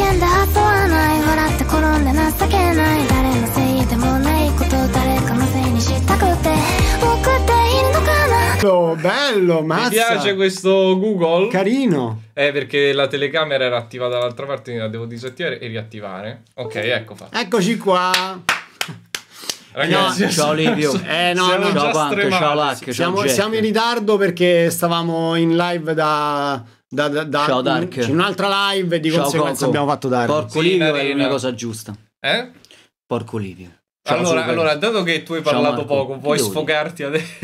叫んだ後はない笑って転んで情けない誰のせいでもないこと誰かのせいにしたくて僕っているのかな ecco, Bello, mazza. Mi piace questo Google. Carino. Eh, perché la telecamera era attivata dall'altra parte, quindi la devo disattivare e riattivare. Ok, ecco fatto. Eccoci qua. Ragazzi, eh no, ciao Livio. Eh no, siamo no, ciao Punk, ciao Lac. Siamo, siamo in ritardo perché stavamo in live da da, da, da Ciao Dark. In un'altra live di Ciao, conseguenza Coco. abbiamo fatto Dark. Porco Livio sì, è una cosa giusta. Eh? Porco Livio. Allora, allora, dato che tu hai parlato poco, puoi sfogarti adesso.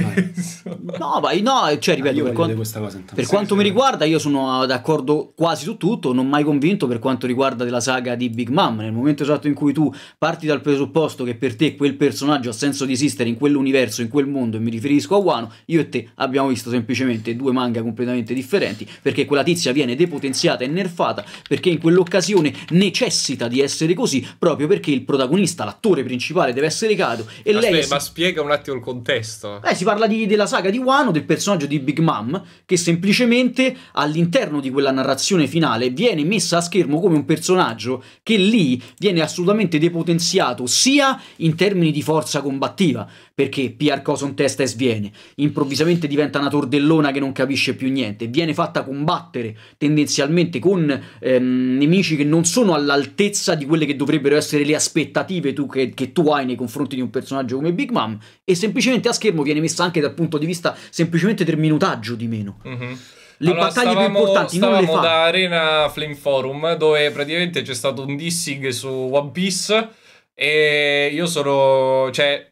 No, vai, no, eh, cioè, ah, ripeto, per, quanto, cosa, per quanto mi riguarda, io sono d'accordo quasi su tutto, non mai convinto per quanto riguarda della saga di Big Mom. Nel momento esatto in cui tu parti dal presupposto che per te quel personaggio ha senso di esistere in quell'universo, in quel mondo, e mi riferisco a Wano, io e te abbiamo visto semplicemente due manga completamente differenti, perché quella tizia viene depotenziata e nerfata, perché in quell'occasione necessita di essere così, proprio perché il protagonista, l'attore principale, uguale, deve essere Kato. E Aspetta, lei è... Ma spiega un attimo il contesto. Eh, si parla di, della saga di Wano, del personaggio di Big Mom, che semplicemente all'interno di quella narrazione finale viene messa a schermo come un personaggio che lì viene assolutamente depotenziato sia in termini di forza combattiva, perché PR Coson testa e sviene, improvvisamente diventa una tordellona che non capisce più niente, viene fatta combattere tendenzialmente con ehm, nemici che non sono all'altezza di quelle che dovrebbero essere le aspettative tu, che, che tu hai hai nei confronti di un personaggio come Big Mom e semplicemente a schermo viene messa anche dal punto di vista semplicemente del minutaggio di meno. Mm-hmm le allora, battaglie stavamo, più importanti non le fa. da Arena Flame Forum dove praticamente c'è stato un dissing su One Piece e io sono cioè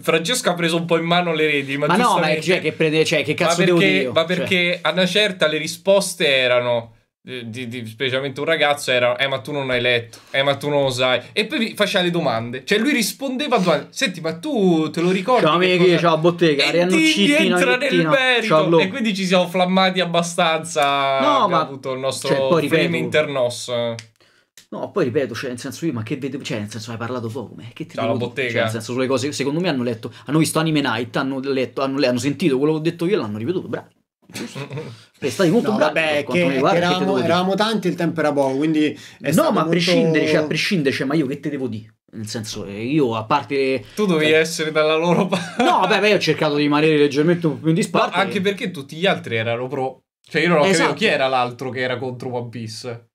Francesco ha preso un po' in mano le reti ma, ma no ma cioè, che, prende, cioè, che cazzo ma perché, devo dire io? ma cioè. perché cioè. a una certa le risposte erano eh, di, di, specialmente un ragazzo era eh ma tu non hai letto eh ma tu non lo sai e poi faceva le domande cioè lui rispondeva a domande senti ma tu te lo ricordi ciao amici cosa... ciao bottega e Riannucci entra nel merito e quindi ci siamo flammati abbastanza no ma avuto il nostro cioè, poi, ripeto, internos No, poi ripeto, cioè, nel senso io, ma che vedo, cioè, nel senso hai parlato poco, ma che ti Ciao, devo bottega. Cioè, nel senso, sulle cose, secondo me hanno letto, hanno visto Anime Night, hanno letto, hanno, hanno sentito quello che ho detto io l'hanno ripetuto, bravo giusto? è molto no, bravo. Vabbè, che, che eravamo, eravamo, tanti il tempo era poco, quindi... no, ma a, molto... prescindere, cioè, a prescindere, cioè, ma io che te devo dire? Nel senso, eh, io a parte. Tu dovevi beh, cioè essere dalla loro parte. No, vabbè, io ho cercato di rimanere leggermente più in disparte. anche perché tutti gli altri erano pro. Cioè, io non ho esatto. capito chi esatto. era l'altro che era contro One Piece.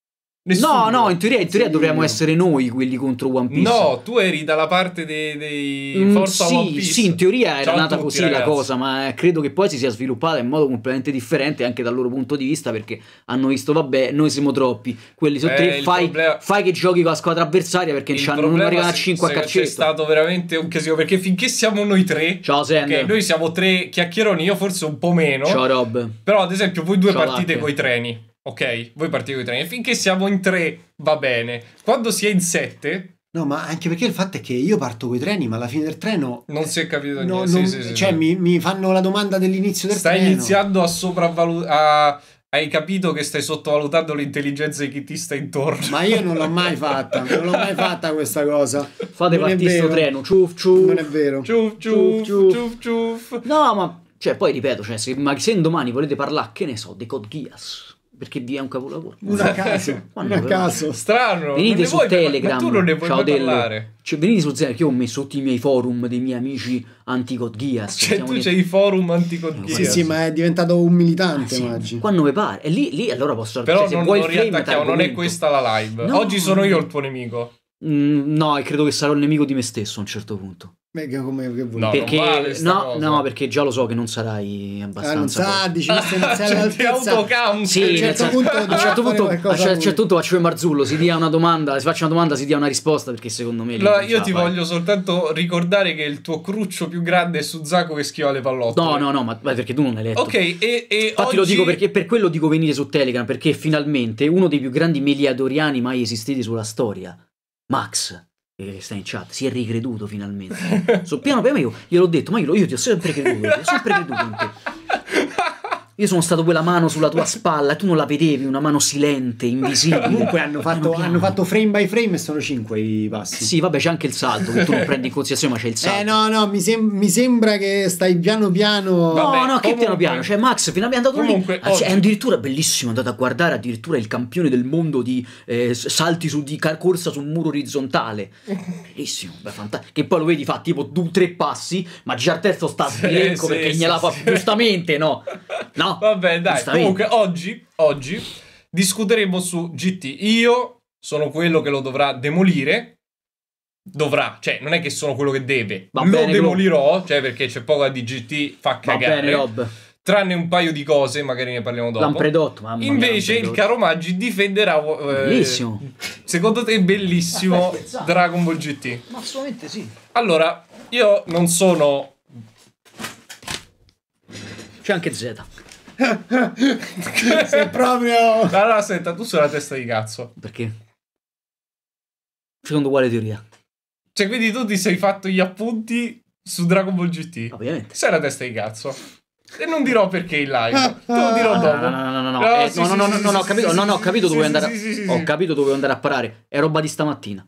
Nessuno. No, no, in teoria, in teoria dovremmo essere noi quelli contro One Piece. No, tu eri dalla parte dei, dei mm, Forza sì, One Piece. Sì, in teoria era Ciao nata tutti, così ragazzi. la cosa, ma eh, credo che poi si sia sviluppata in modo completamente differente anche dal loro punto di vista perché hanno visto, vabbè, noi siamo troppi, quelli sono eh, fai, problema... fai, che giochi con la squadra avversaria perché non arrivano a 5 a calcetto. È stato veramente un casino perché finché siamo noi tre, Ciao, okay, noi siamo tre chiacchieroni, io forse un po' meno. Ciao Rob. Però ad esempio voi due Ciao, partite coi treni ok, voi partite con i treni. Finché siamo in tre va bene. Quando si è in sette... No, ma anche perché il fatto è che io parto con i treni, ma alla fine del treno... Non si è eh, capito niente. No, sì, non, sì, sì, cioè, mi, mi, fanno la domanda dell'inizio del Stai treno. Stai iniziando a sopravvalutare... Hai capito che stai sottovalutando l'intelligenza di chi ti sta intorno. Ma io non l'ho mai fatta, non l'ho mai fatta questa cosa. Fate partire sto treno, ciuff ciuff. Non è vero. Ciuff ciuff, ciuff ciuff. No, ma cioè, poi ripeto, cioè, se, ma se domani volete parlare, che ne so, di Code Geass perché vi è un capolavoro. Un caso, un caso. Strano. Venite su vuoi, Telegram. tu non ne vuoi ciao del... cioè, venite su Telegram, che io ho messo tutti i miei forum dei miei amici anti-God Geass. Cioè, tu c'hai i forum anti-God Geass. Sì, sì, ma è diventato un militante, ah, sì. Quando mi pare. E lì, lì allora posso... Però cioè, non, non riattacchiamo, non è questa la live. No, Oggi sono io il tuo nemico. Mm, no, e credo che sarò il nemico di me stesso a un certo punto. Mega come che vuoi. No, perché, vale no, no, perché già lo so che non sarai abbastanza. Ah, non sa, dici, se non sei all'altezza. Cioè, a un certo punto, a un certo certo punto faccio il Marzullo, si dia una domanda, si faccia una domanda, si dia una risposta perché secondo me allora, io ti fare. voglio soltanto ricordare che il tuo cruccio più grande è Suzako che schiva le pallotte. No, no, no, ma perché tu non l'hai letto. Ok, e, e Infatti oggi... lo dico perché per quello dico venire su Telegram perché finalmente uno dei più grandi meliadoriani mai esistiti sulla storia Max, che sta in chat, si è ricreduto finalmente. So piano piano io gliel'ho detto, ma io, io ti ho sempre creduto, ti ho sempre creduto in te. Io sono stato quella mano sulla tua spalla, e tu non la vedevi, una mano silente, invisibile. Comunque hanno fatto, hanno fatto frame by frame e sono cinque i passi. Sì, vabbè, c'è anche il salto che tu non prendi in considerazione, ma c'è il salto. Eh no, no, mi, sem- mi sembra che stai piano piano. Vabbè, no, no, che piano piano. Cioè, Max, fino a ah, è andato comunque, lì. Oggi... È addirittura bellissimo, è andato a guardare addirittura il campione del mondo di eh, salti su, di car- corsa su un muro orizzontale. Bellissimo, beh, fantastico. Che poi lo vedi fa tipo due, tre passi, ma già il terzo sta sbilenco sì, sì, perché sì, gliela fa sì. giustamente, no? No, Vabbè, dai. Comunque, oggi, oggi discuteremo su GT. Io sono quello che lo dovrà demolire. Dovrà, cioè, non è che sono quello che deve. Va lo bene, demolirò, Glob. cioè, perché c'è poco di GT, fa cagare. Va bene, Rob tranne un paio di cose, magari ne parliamo dopo. L'han mamma mia, Invece il caro Maggi difenderà... Eh, bellissimo. Secondo te bellissimo ah, Dragon Ball GT? Ma assolutamente sì. Allora, io non sono... C'è anche Zeta. Sei proprio... Allora, senta, tu sei la testa di cazzo. Perché? Secondo quale teoria? Cioè, quindi tu ti sei fatto gli appunti su Dragon Ball GT. Ovviamente. Sei la testa di cazzo. E non dirò perché in live, te lo dirò dopo. No, no, no, no, no, no, no, no, no, no, ho capito dove andare. Ho capito dove andare a parare. È roba di stamattina.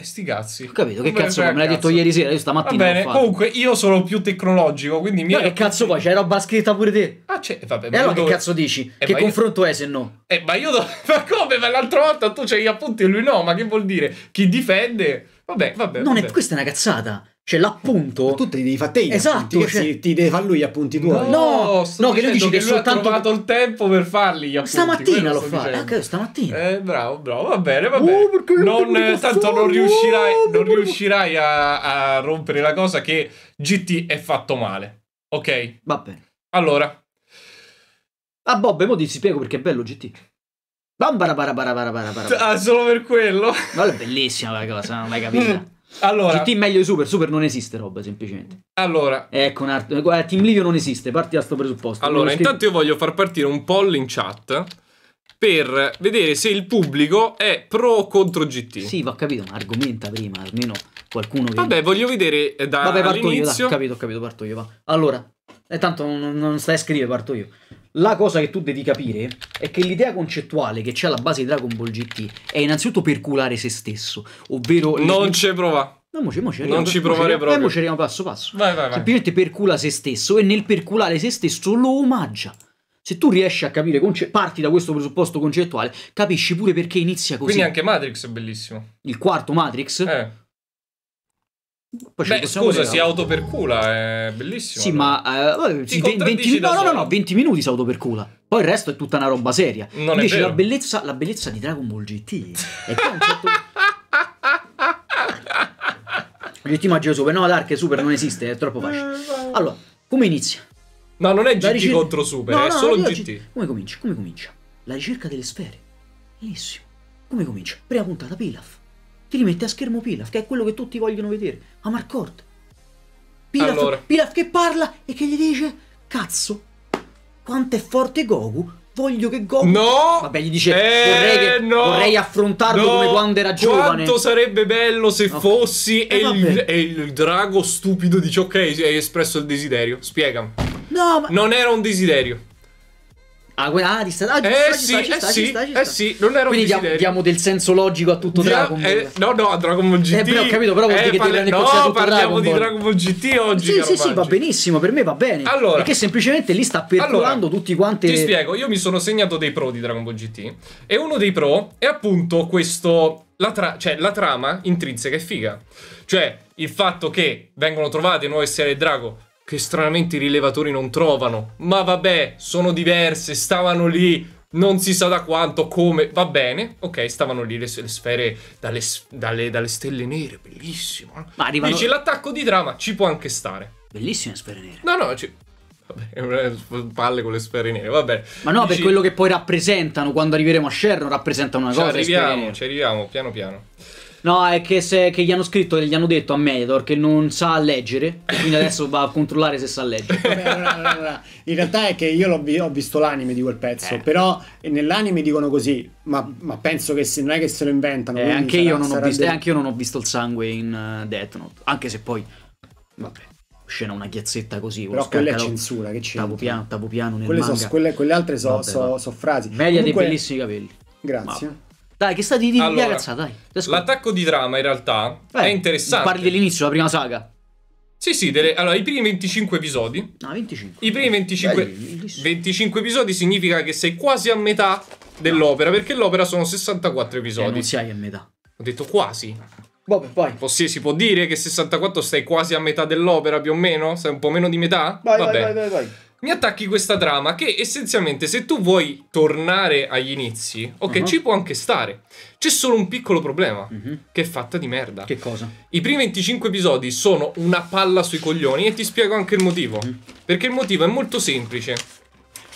E eh, sti cazzi. Ho capito, che cazzo, me l'hai detto ieri sera, io stamattina Va bene, comunque io sono più tecnologico, quindi mi... No, che cazzo poi, c'hai roba scritta pure te? Ah, c'è, vabbè. E allora che dove... cazzo dici? Eh, che confronto io... è se no? Eh, ma io... Do... ma come? Ma l'altra volta tu c'hai gli appunti e lui no, ma che vuol dire? Chi difende... Vabbè, vabbè. Non vabbè. È... questa è una cazzata. Cioè l'appunto... Ma tu te li devi fare te. Esatto. Cioè... ti devi fare esatto, cioè- lui gli appunti tuoi. No, no, no che lui dice che, che lui soltanto... ha trovato il tempo per farli gli appunti. Stamattina lo fa. Anche stamattina. Eh, bravo, bravo, va bene, va oh, bene. Oh, non, non eh, tanto non riuscirai, oh, non riuscirai a, a rompere la cosa che GT è fatto male. Ok? Va bene. Allora, Ah, Bob, mo ti spiego perché è bello GT. Bambara bara bara bara bara bara. Ah, solo per quello. Ma è bellissima la cosa, non l'hai capita. Allora, GT meglio di Super, Super non esiste roba semplicemente. Allora, ecco un art- guarda, eh, Team Livio non esiste, parti da sto presupposto. Allora, intanto io voglio far partire un poll in chat per vedere se il pubblico è pro o contro GT. Sì, va capito, ma argomenta prima, almeno qualcuno che... Vabbè, voglio vedere eh, da Vabbè, parto io, da, capito, ho capito, parto io, va. Allora, e eh, tanto non, non stai a scrivere, parto io. La cosa che tu devi capire è che l'idea concettuale che c'è alla base di Dragon Ball GT è innanzitutto perculare se stesso, ovvero... Non le... ci prova. No, mo ci, mo ci non ci provare eh, proprio. E mo ci arriviamo passo passo. Vai, vai, vai. Semplicemente percula se stesso e nel perculare se stesso lo omaggia. Se tu riesci a capire, parti da questo presupposto concettuale, capisci pure perché inizia così. Quindi anche Matrix è bellissimo. Il quarto Matrix? Eh poi Beh, scusa, si autopercula, è bellissimo. Sì, allora. ma eh, 20, no, no, no, no, 20 minuti si autopercula. Poi il resto è tutta una roba seria. Non Invece la bellezza, la bellezza di Dragon Ball GT è che a un certo GT Maggio Super, no, Dark Super non esiste, è troppo facile. Eh, allora, come inizia? No, non è GT ricer- contro Super, no, no, è solo no, GT. GT. Come comincia? Come comincia? La ricerca delle sfere. Benissimo. Come comincia? Prima puntata Pilaf ti li mette a schermo Pilaf, che è quello che tutti vogliono vedere, a Marcord. Pilaf, allora. Pilaf che parla e che gli dice, cazzo, quanto è forte Goku, voglio che Goku... No! Vabbè, gli dice, eh, vorrei, che, no, vorrei affrontarlo no, come quando era giovane. Quanto sarebbe bello se okay. fossi... Eh, il, e, il, drago stupido dice, ok, hai espresso il desiderio, spiegami. No, ma... Non era un desiderio. Ah, que- ah, ci sta, ah, eh ah, sì, eh sì, eh sì, non ero Quindi diamo, diamo del senso logico a tutto Dia- Dragon Ball. Eh, no, no, a Dragon Ball GT. Eh, però ho capito, però vuol eh, dire eh, che parla- devi No, parliamo Dragon di Dragon Ball GT oggi. Sì, sì, sì, va benissimo, per me va bene. Allora, perché semplicemente lì sta percolando allora, tutti quanti. Ti spiego, io mi sono segnato dei pro di Dragon Ball GT e uno dei pro è appunto questo la, tra- cioè, la trama intrinseca è figa. Cioè, il fatto che vengono trovate nuove serie Drago che stranamente i rilevatori non trovano. Ma vabbè, sono diverse, stavano lì, non si sa da quanto, come, va bene. Ok, stavano lì le, le sfere dalle, dalle, dalle, stelle nere, bellissimo. Eh. Ma arrivano... Dici, l'attacco di drama ci può anche stare. Bellissime sfere nere. No, no, ci... Vabbè, palle con le sfere nere, vabbè. Ma no, Dici... per quello che poi rappresentano, quando arriveremo a Sherron rappresentano una ci cosa. Ci arriviamo, ci arriviamo, piano piano. No, è che, se, che gli hanno scritto e gli hanno detto a Mediator che non sa leggere, quindi adesso va a controllare se sa leggere. Vabbè, no, no, no, In realtà è che io vi, ho visto l'anime di quel pezzo, eh. però nell'anime dicono così, ma, ma penso che se, non è che se lo inventano. Eh, anche, sarà, io non anche io non ho visto il sangue in uh, Death Note, anche se poi... Vabbè scena una ghiazzetta così. Però quella è censura, che c'entra? Tapo piano, tapo piano quelle, so, quelle, quelle, altre sono so, so frasi. Media dei bellissimi capelli. Grazie. Ma... Dai, che stai di dire? Allora, ragazza, dai. L'attacco di trama in realtà eh, è interessante. Parli dell'inizio, la prima saga. Sì, sì, delle, allora i primi 25 episodi. No, 25. I primi 25, Belli, 25 episodi significa che sei quasi a metà dell'opera, no. perché l'opera sono 64 eh, episodi. Eh, non sei a metà. Ho detto quasi. Vabbè, poi. Sì, si può dire che 64 stai quasi a metà dell'opera più o meno? Sei un po' meno di metà? Vai, Vabbè. vai, vai, vai. vai mi attacchi questa trama che essenzialmente se tu vuoi tornare agli inizi, ok, uh-huh. ci può anche stare. C'è solo un piccolo problema, uh-huh. che è fatta di merda. Che cosa? I primi 25 episodi sono una palla sui coglioni e ti spiego anche il motivo. Uh-huh. Perché il motivo è molto semplice.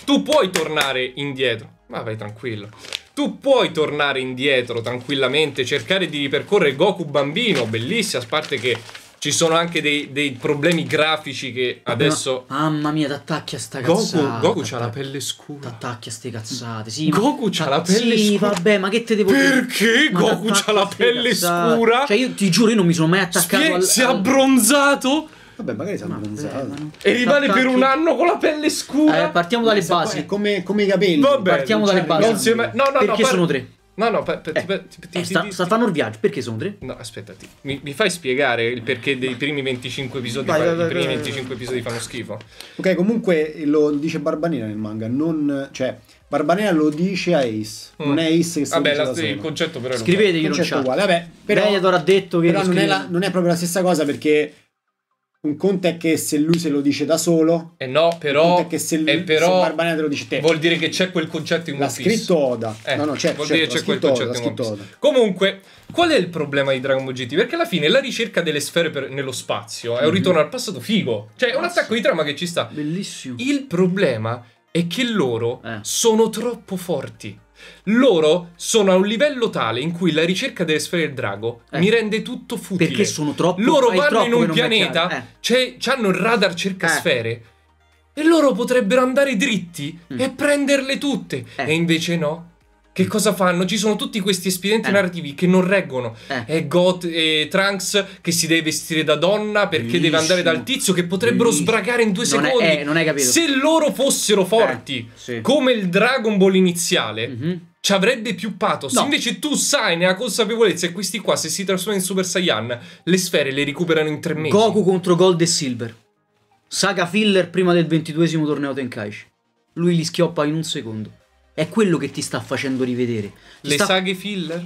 Tu puoi tornare indietro, ma vai tranquillo. Tu puoi tornare indietro tranquillamente, cercare di ripercorrere Goku bambino, bellissima, a parte che ci sono anche dei, dei problemi grafici che ah, adesso. mamma mia, t'attacchi a sta cazzata. Goku, Goku c'ha la pelle scura. T'attacchi a ste cazzate. Sì, Goku ma... c'ha la pelle sì, scura. vabbè, ma che te devo dire? Perché ma Goku c'ha la pelle scura? Cioè, io ti giuro, io non mi sono mai attaccato Spie- al. Si è abbronzato? Vabbè, magari si è abbronzato. E rimane per un anno con la pelle scura. Eh, partiamo dalle basi. Come, come, i capelli. Vabbè, partiamo dalle cioè, basi. Mai... No, no, Perché no, par... sono tre? No, no, per, per, eh, per, eh, ti, eh, sta, ti, sta fanno il viaggio, perché sono tre? No, aspetta, mi, mi fai spiegare il perché dei primi 25 episodi, vai, vai, vai, i primi 25 episodi fanno schifo? Ok, comunque lo dice Barbanera nel manga, non... cioè... Barbanera lo dice a Ace, mm. non è Ace che sta Vabbè, la, il concetto però è uguale. Scriveteglielo in chat. Uguale. Vabbè, però, Mediator ha detto che però non, è la, non è proprio la stessa cosa perché un conto è che se lui se lo dice da solo. Eh no, però. è che se lui eh, però, se Barbanea te lo dice te. Vuol dire che c'è quel concetto in One Piece. L'ha scritto Oda. Eh, no, no, c'è, vuol c'è, certo, dire c'è quel concetto Oda, in One Piece. Comunque, qual è il problema di Dragon Ball GT? Perché alla fine la ricerca delle sfere per, nello spazio è un mhm. ritorno al passato figo. Cioè, è un attacco di trama che ci sta. Bellissimo. Il problema è che loro eh. sono troppo forti. Loro sono a un livello tale in cui la ricerca delle sfere del drago eh. mi rende tutto futile. Perché sono troppo Loro vanno troppo in un pianeta, eh. hanno il radar cercasfere. Eh. E loro potrebbero andare dritti mm. e prenderle tutte. Eh. E invece no. Che mm. cosa fanno? Ci sono tutti questi espedienti eh. narrativi che non reggono. Eh. E Got e Trunks che si deve vestire da donna perché Bellissimo. deve andare dal tizio che potrebbero Bellissimo. sbracare in due non secondi. È, eh, non hai capito. Se loro fossero eh, forti, sì. come il Dragon Ball iniziale. Mm-hmm ci avrebbe più pathos. No. Invece tu sai nella consapevolezza che questi qua, se si trasformano in Super Saiyan, le sfere le recuperano in tre mesi. Goku contro Gold e Silver. Saga filler prima del ventiduesimo torneo Tenkaichi. Lui li schioppa in un secondo. È quello che ti sta facendo rivedere. Ti Le sta... saghe filler?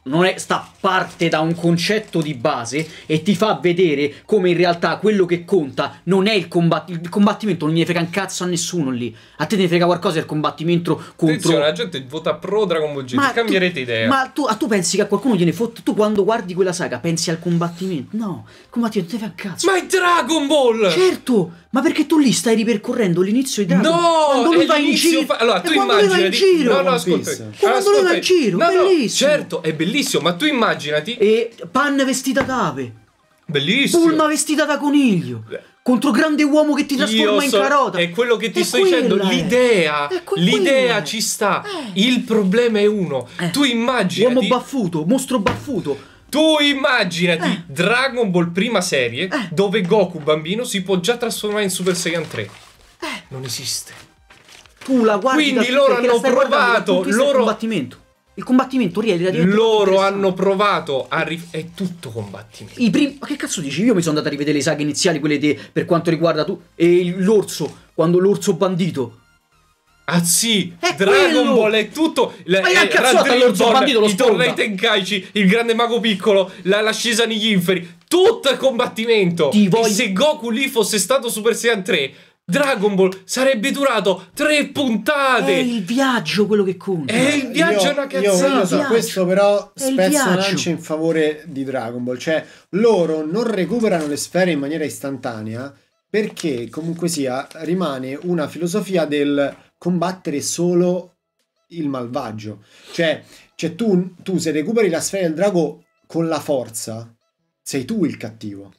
non è, sta parte da un concetto di base e ti fa vedere come in realtà quello che conta non è il combattimento. Il combattimento non gli frega un cazzo a nessuno lì. A te ne frega qualcosa il combattimento contro. Attenzione, la gente vota pro Dragon Ball Z. Cambierete tu, idea. Ma tu, ah, tu, pensi che a qualcuno gliene fotte? Tu quando guardi quella saga pensi al combattimento? No, il combattimento non ti fa un cazzo. Ma è Dragon Ball! Certo, ma perché tu lì stai ripercorrendo l'inizio di Dragon? No, quando lui va in giro. Fa... Allora, tu immagini Quando lui va in giro. No, no, ascolta. Quando lui va in giro, no, bellissimo. No, certo, è bellissimo, ma tu immaginati e panne vestita da d'ape. Bellissimo. Pulma vestita da coniglio. Beh contro grande uomo che ti trasforma so, in carota. È quello che ti è sto dicendo. Eh. L'idea, que- l'idea ci sta. Eh. Il problema è uno. Eh. Tu immagini. Uomo baffuto, mostro baffuto tu immaginati eh. Dragon Ball prima serie eh. dove Goku bambino si può già trasformare in Super Saiyan 3. Eh. Non esiste. Tu la guardi. Quindi loro hanno provato loro... il combattimento. Il combattimento rielida Loro hanno provato a ri- è tutto combattimento. I primi... Ma che cazzo dici? Io mi sono andato a rivedere le saghe iniziali, quelle de... per quanto riguarda tu e l'orso, quando l'orso bandito Ah sì, è Dragon quello. Ball è tutto. La, Ma è cazzuata l'orzo bandito, lo I tornei Tenkaichi, il grande mago piccolo, la, l'ascesa negli inferi, tutto il combattimento. Ti voglio... Se Goku lì fosse stato Super Saiyan 3, Dragon Ball sarebbe durato tre puntate. È il viaggio quello che conta. È il viaggio io, una cazzata. Io so, questo però spezza lance in favore di Dragon Ball. Cioè, loro non recuperano le sfere in maniera istantanea perché comunque sia rimane una filosofia del combattere solo il malvagio. Cioè, cioè tu, tu se recuperi la sfera del drago con la forza, sei tu il cattivo.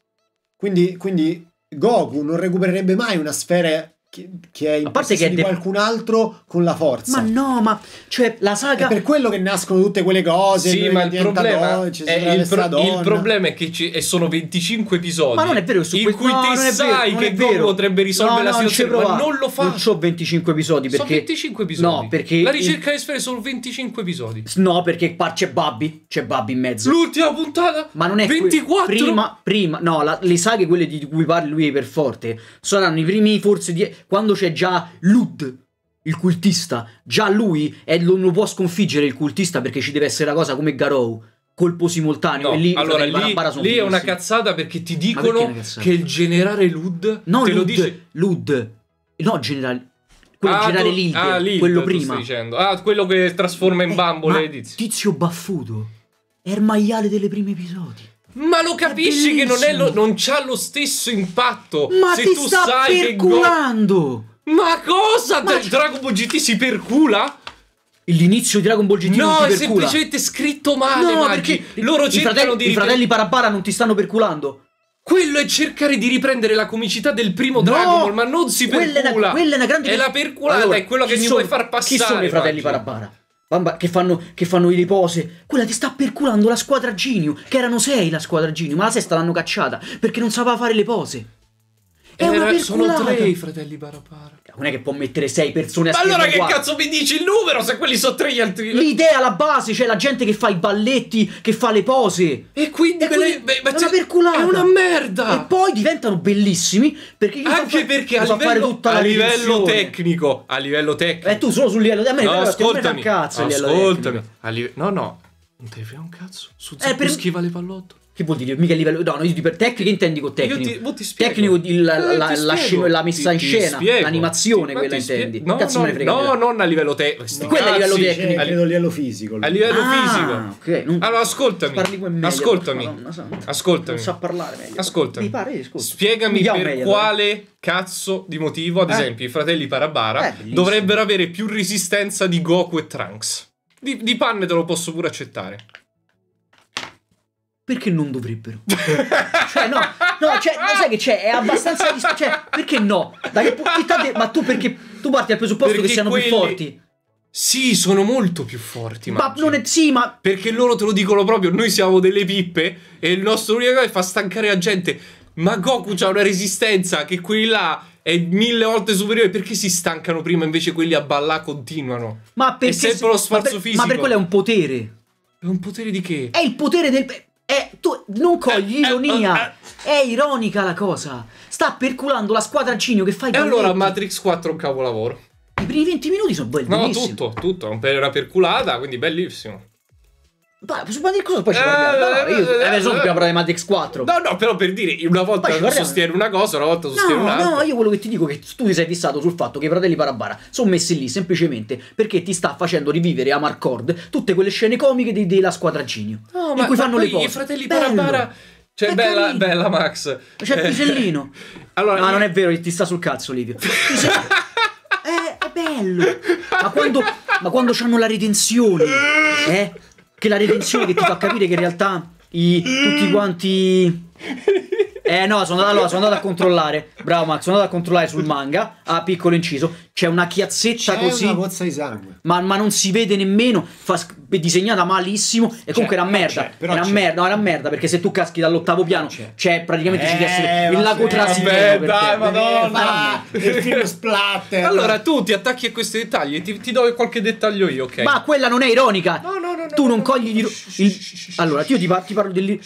Quindi, quindi Goku non recupererebbe mai una sfera che, che è in possesso di de- qualcun altro con la forza. Ma no, ma cioè la saga. È per quello che nascono tutte quelle cose. Sì, ma il problema, do- è il, pro- il problema è che ci- sono 25 episodi. Ma non è vero, su in cui no, te sai vero, che Gon potrebbe risolvere no, la situazione, non ma non lo fa. Non ho 25 episodi perché. Sono 25 episodi. No, perché. La ricerca di sfere sono 25 episodi. No, perché qua c'è Babbi. C'è Babbi in mezzo. L'ultima puntata? Ma non è 24. Que- prima, prima, no, la, le saghe, quelle di cui parli lui per forte, saranno i primi forse 10 quando c'è già Lud, il cultista, già lui è, non lo può sconfiggere il cultista perché ci deve essere la cosa come Garou colpo simultaneo. No, lì, allora, lì, lì è una cazzata perché ti dicono perché che il generale Lud no, te Lud, lo dice. Lud, no, generale. Quello ah, generale Lid, ah, Lid, quello prima. Ah, quello che trasforma in eh, bambole. Eh, tizio baffuto. è il maiale delle prime episodi. Ma lo capisci che non, è lo, non c'ha lo stesso impatto Ma se tu sai perculando. che. Go- Ma cosa? Ma Dragon Ball GT si percula? L'inizio di Dragon Ball GT no, è semplicemente scritto male. No, perché loro i fratelli, di. I fratelli Parabara non ti stanno perculando. Quello è cercare di riprendere la comicità del primo no, Dragon Ball, ma non si percula. Quella è una, quella è una grande... È la perculata, allora, è quello che mi vuoi far passare. Chi sono i fratelli Parabara? Bamba, che, fanno, che fanno i ripose. Quella ti sta perculando la squadra Ginio, che erano sei la squadra Ginio, ma la sesta l'hanno cacciata perché non sapeva fare le pose. È una perculata. sono tre i fratelli Barapara. Non è che può mettere sei persone a Ma allora che qua. cazzo mi dici il numero se quelli sono tre gli altri? L'idea, la base, cioè la gente che fa i balletti, che fa le pose. E quindi... E quindi le, beh, ma è una perculata. È una merda. E poi diventano bellissimi perché... Anche fa, perché a livello, a livello tecnico. A livello tecnico. E eh, tu solo sul livello... A me no, livello, ascoltami. Cazzo, ascoltami. Livello no, no. Non te ne frega un cazzo. Suzuki eh, per... schiva le pallotto. Che vuol dire? Mica a livello. No, no, io per tecnica intendi con tecnico. Io ti, boh, ti spiego. Tecnico, il, eh, la, la, la, spiego. la, messa in scena, ti l'animazione, quella intendi. No, Cazzo no, me ne frega. No, non a livello tecnico. Quella a livello tecnico. A livello fisico. A livello ah, fisico. Ok. Non... Allora, ascoltami. Meglio, ascoltami. Madonna, ascoltami. Non so parlare meglio. Ascoltami. Mi pare, Spiegami per meglio, quale. Dai cazzo di motivo, ad eh. esempio, i fratelli Parabara eh, dovrebbero avere più resistenza di Goku e Trunks. Di, di panne te lo posso pure accettare perché non dovrebbero? cioè, no, no, cioè, no, sai che c'è, è abbastanza. Dis- cioè, perché no? Da che punto de- ma tu perché tu parti dal presupposto perché che siano quelli... più forti? Sì, sono molto più forti. Ma non è. Sì, ma. Perché loro te lo dicono proprio: noi siamo delle pippe e il nostro unico è far stancare la gente. Ma Goku c'ha una resistenza che quelli là è mille volte superiore. Perché si stancano prima invece quelli a ballà continuano? Ma perché. È sempre lo sforzo fisico. Ma per quello è un potere. È un potere di che? È il potere del. È, eh, tu non cogli l'ironia. Eh, eh, è ironica la cosa. Sta perculando la squadra Cigno che fai. E allora Matrix 4 è un capolavoro. I primi 20 minuti sono bellissimi. No, tutto, tutto. Era una perculata, quindi bellissimo. Bah, su cosa poi ci eh, parliamo? Eh, no, io, eh, eh adesso eh. dobbiamo parlare di Magic 4. No, no, però per dire, una volta sostiene una cosa, una volta sostiene no, un'altra. No, io quello che ti dico è che tu ti sei fissato sul fatto che i fratelli Parabara sono messi lì semplicemente perché ti sta facendo rivivere a Marcord tutte quelle scene comiche di, della squadra Genio. No, in ma, fanno ma le cose. i fratelli Bello. Parabara... Cioè, bella, bella, Max. C'è il pisellino. allora, no, io... non è vero, ti sta sul cazzo, Livio. è, è bello. Ma quando, ma quando hanno la redenzione, eh? che la redenzione che ti fa capire che in realtà i, tutti quanti eh no, sono andato, allora, sono andato a controllare. Bravo Max, sono andato a controllare sul manga. A ah, piccolo inciso. C'è una chiazzetta c'è così. Una pozza di sangue. Ma, ma non si vede nemmeno. Fa, disegnata malissimo. E comunque era eh, merda. C'è, era c'è. merda, era merda. Perché se tu caschi dall'ottavo piano, c'è, cioè, eh, c'è praticamente eh, ci essere il lago trasimero. Dai, madonna! Il film splatter. Allora tu ti attacchi a questi dettagli. Ti, ti do qualche dettaglio io, ok? Ma quella non è ironica. No, no, no. Tu non cogli. Gli... Il... Allora, io ti, parlo del.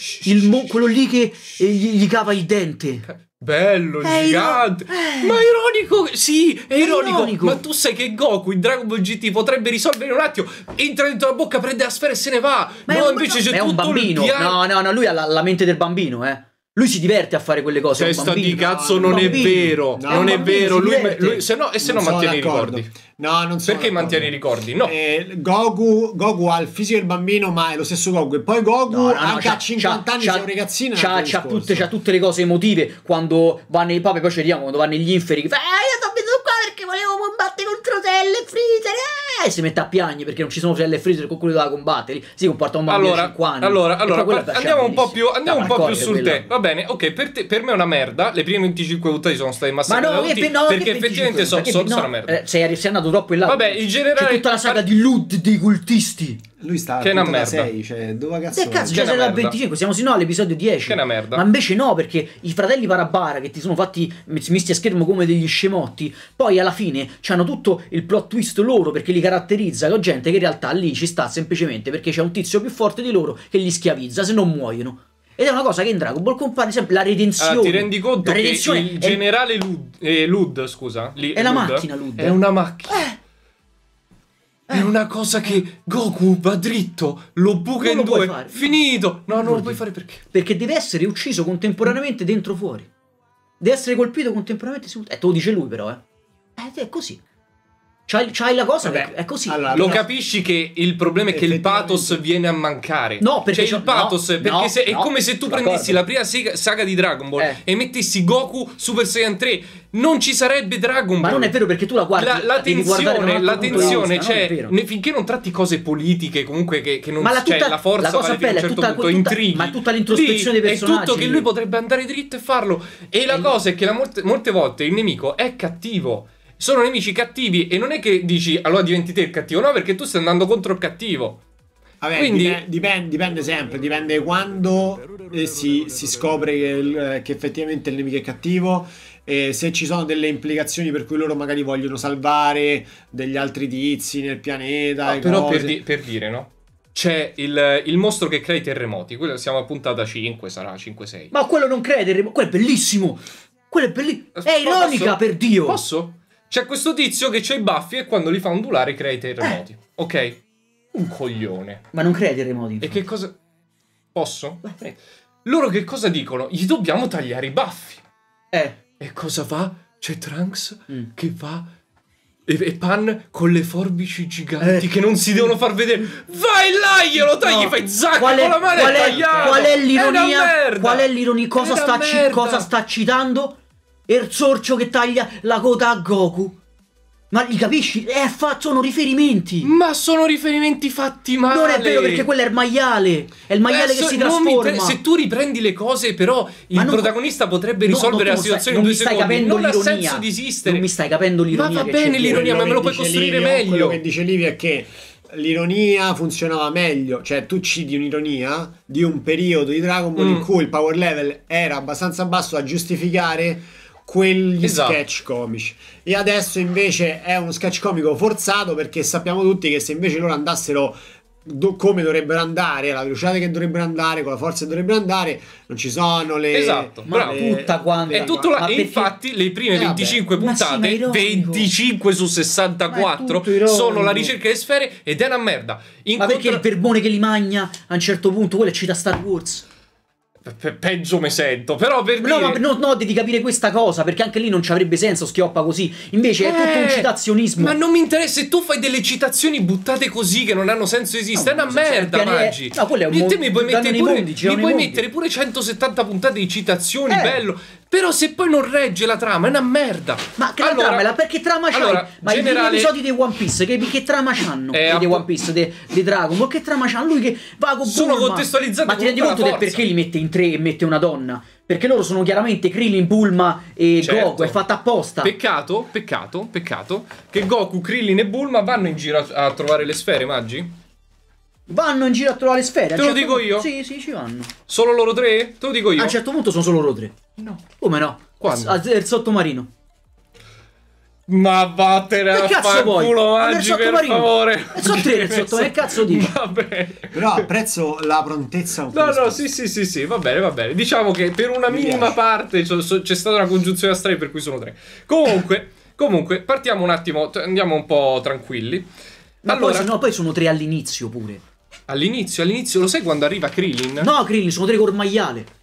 Mo... quello lì che gli, gli cava il dente. Bello, eh, eh. è gigante. Iro- Ma ironico, sì, è, è ironico. ironico. Ma tu sai che Goku in Dragon Ball GT potrebbe risolvere in un attimo. Entra dentro la bocca, prende la sfera e se ne va. Ma no, invece c'è è tutto un bambino. No, no, no, lui ha la, la mente del bambino, eh. Lui si diverte a fare quelle cose. Testa di cazzo, non è vero. No, non è vero. Lui, lui, se no, e se non no mantiene i ricordi. No, non so. Perché d'accordo. mantiene i ricordi? No. Eh, Goku, Goku, ha il fisico del bambino, ma è lo stesso Goku. E poi Goku, no, anche a 50 anni, c'ha, c'ha un ragazzino. C'ha, c'ha, tutte, c'ha, tutte, le cose emotive. Quando va nei papi, poi ci vediamo, quando va negli inferi. Fa, ah, io sono venuto qua perché volevo combattere contro Cell e Freezer. Eh! e eh, si mette a piangere perché non ci sono fratelli freezer con cui doveva combattere. Si comporta un bambino allora, di 5 anni. Allora, allora andiamo un po' più, andiamo un po più sul te. Va bene, ok, per, te, per, me è una merda. Le prime 25 votate sono state massacrate. Ma no, tutti, no, perché effettivamente sono una merda. Eh, sei, sei andato troppo in là. Vabbè, in generale. C'è tutta la saga di loot dei cultisti. Lui sta che a merda. 6, cioè, dove cazzo? Cioè, che cazzo, cioè, c'era 25, siamo sino all'episodio 10. Che una merda. Ma invece no, perché i fratelli Parabara che ti sono fatti misti a schermo come degli scemotti, poi alla fine hanno tutto il plot twist loro perché li caratterizza con gente che in realtà lì ci sta semplicemente perché c'è un tizio più forte di loro che li schiavizza se non muoiono. Ed è una cosa che in Dragon Ball compare sempre la redenzione. Allora, ti rendi conto che il generale è... Lud, eh, Lud, scusa, li, è la Lud, macchina Lud. È una macchina. Eh è eh. una cosa che Goku va dritto, lo buca non in lo due, finito. No, non, non lo puoi fare perché? Perché deve essere ucciso contemporaneamente dentro fuori. Deve essere colpito contemporaneamente. Eh, te lo dice lui però, eh. Eh, è così. C'hai, c'hai, la cosa, Vabbè, è così. Allora, lo capisci che il problema è che il pathos viene a mancare. No, cioè, perché c'è il pathos no, perché no, se, no, è come se tu prendessi la prima sega, saga di Dragon Ball eh. e mettessi Goku Super Saiyan 3. Non ci sarebbe Dragon Ball. Ma non è vero perché tu la guardi. La, la tensione, la tensione cioè, finché non tratti cose politiche, comunque che, che non ma la, cioè, tutta, cioè, la forza la cosa bella, a un certo tutta, punto, tutta, Ma tutta l'introspezione Lì, dei personaggi. È tutto che lui potrebbe andare dritto e farlo. E la eh. cosa è che molte volte il nemico è cattivo sono nemici cattivi e non è che dici allora diventi te il cattivo, no, perché tu stai andando contro il cattivo. Vabbè, Quindi... dipende, dipende, dipende sempre, dipende quando eh, si, si, scopre che, il, che effettivamente il nemico è cattivo e se ci sono delle implicazioni per cui loro magari vogliono salvare degli altri tizi nel pianeta. No, però per, di- per, dire, no? C'è il, il, mostro che crea i terremoti. Quello siamo a puntata 5, sarà 5-6. Ma quello non crea i terremoti. Quello è bellissimo. Quello è bellissimo. È ironica, posso? per Dio. Posso? C'è questo tizio che c'ha i baffi e quando li fa ondulare crea i terremoti. Eh. Ok. Un coglione. Ma non crea i terremoti. E che cosa... Posso? Beh, Loro che cosa dicono? Gli dobbiamo tagliare i baffi. Eh. E cosa fa? C'è Trunks mm. che va e, e, Pan con le forbici giganti eh. che non si devono far vedere. Vai là, glielo tagli, no. fai zac qual è, con la mano qual è, e taglialo. Qual è l'ironia? Qual è l'ironico? Cosa, sta ci, cosa sta citando? E il sorcio che taglia la coda a Goku. Ma li capisci? Eh, fa, sono riferimenti. Ma sono riferimenti fatti male. Non è vero perché quello è il maiale. È il maiale eh, che si trasforma. Se tu riprendi le cose, però il non, protagonista potrebbe no, risolvere la situazione in due stai secondi. Capendo l'ironia. ha senso di esistere. Non mi stai capendo l'ironia. Ma va bene l'ironia, ma me lo puoi costruire Livio, meglio. Quello che dice Livia è che l'ironia funzionava meglio, cioè tu citi un'ironia di un periodo di Dragon Ball mm. in cui il power level era abbastanza basso da giustificare quegli esatto. sketch comici. E adesso invece è uno sketch comico forzato perché sappiamo tutti che se invece loro andassero do, come dovrebbero andare, la velocità che dovrebbero andare, con la forza che dovrebbero andare, non ci sono le Esatto, ma le, tutta quanta. È tutta la, e perché... infatti le prime eh, 25 vabbè. puntate, sì, 25 su 64 sono la ricerca delle sfere ed è una merda. Incontra... Ma perché il verbone che li magna a un certo punto quello è cita Star Wars? Pe- peggio mi sento, però per no, dire... no, no, devi capire questa cosa, perché anche lì non ci avrebbe senso schioppa così. Invece eh, è tutto un eh, citazionismo. Ma non mi interessa, se tu fai delle citazioni buttate così che non hanno senso esistere, no, è una cioè, merda, piane... Maggi. No, quello è un mo- te mi puoi mettere pure, mondi, mi puoi mettere pure 170 puntate di citazioni, eh. bello. Però se poi non regge la trama, è una merda. Ma che allora, trama? Perché trama c'hai? Allora, ma generale... gli episodi di One Piece, che, che trama c'hanno? Eh, dei One Piece, di Dragon Ball, che trama c'hanno? Lui che va con Sono Bulma. Ma ti rendi conto del perché li mette in tre e mette una donna? Perché loro sono chiaramente Krillin, Bulma e certo. Goku, è fatta apposta. Peccato, peccato, peccato, che Goku, Krillin e Bulma vanno in giro a, a trovare le sfere, Maggi? Vanno in giro a trovare le sfere. Te lo certo dico punto... io? Sì, sì, ci vanno. Solo loro tre? Te lo dico io. A un certo punto sono solo loro tre. No. Come no? Quando? Al, al sottomarino. Ma vattene a far culo oggi per favore eh, Sono tre nel sottomarino, che cazzo dici? Vabbè Però apprezzo la prontezza No no, sì sì sì sì, va bene va bene Diciamo che per una Mi minima piace. parte c'è stata una congiunzione a stray per cui sono tre Comunque, comunque partiamo un attimo, andiamo un po' tranquilli Ma allora, poi, no, poi sono tre all'inizio pure All'inizio, all'inizio, lo sai quando arriva Krillin? No, Krillin, sono tre col maiale.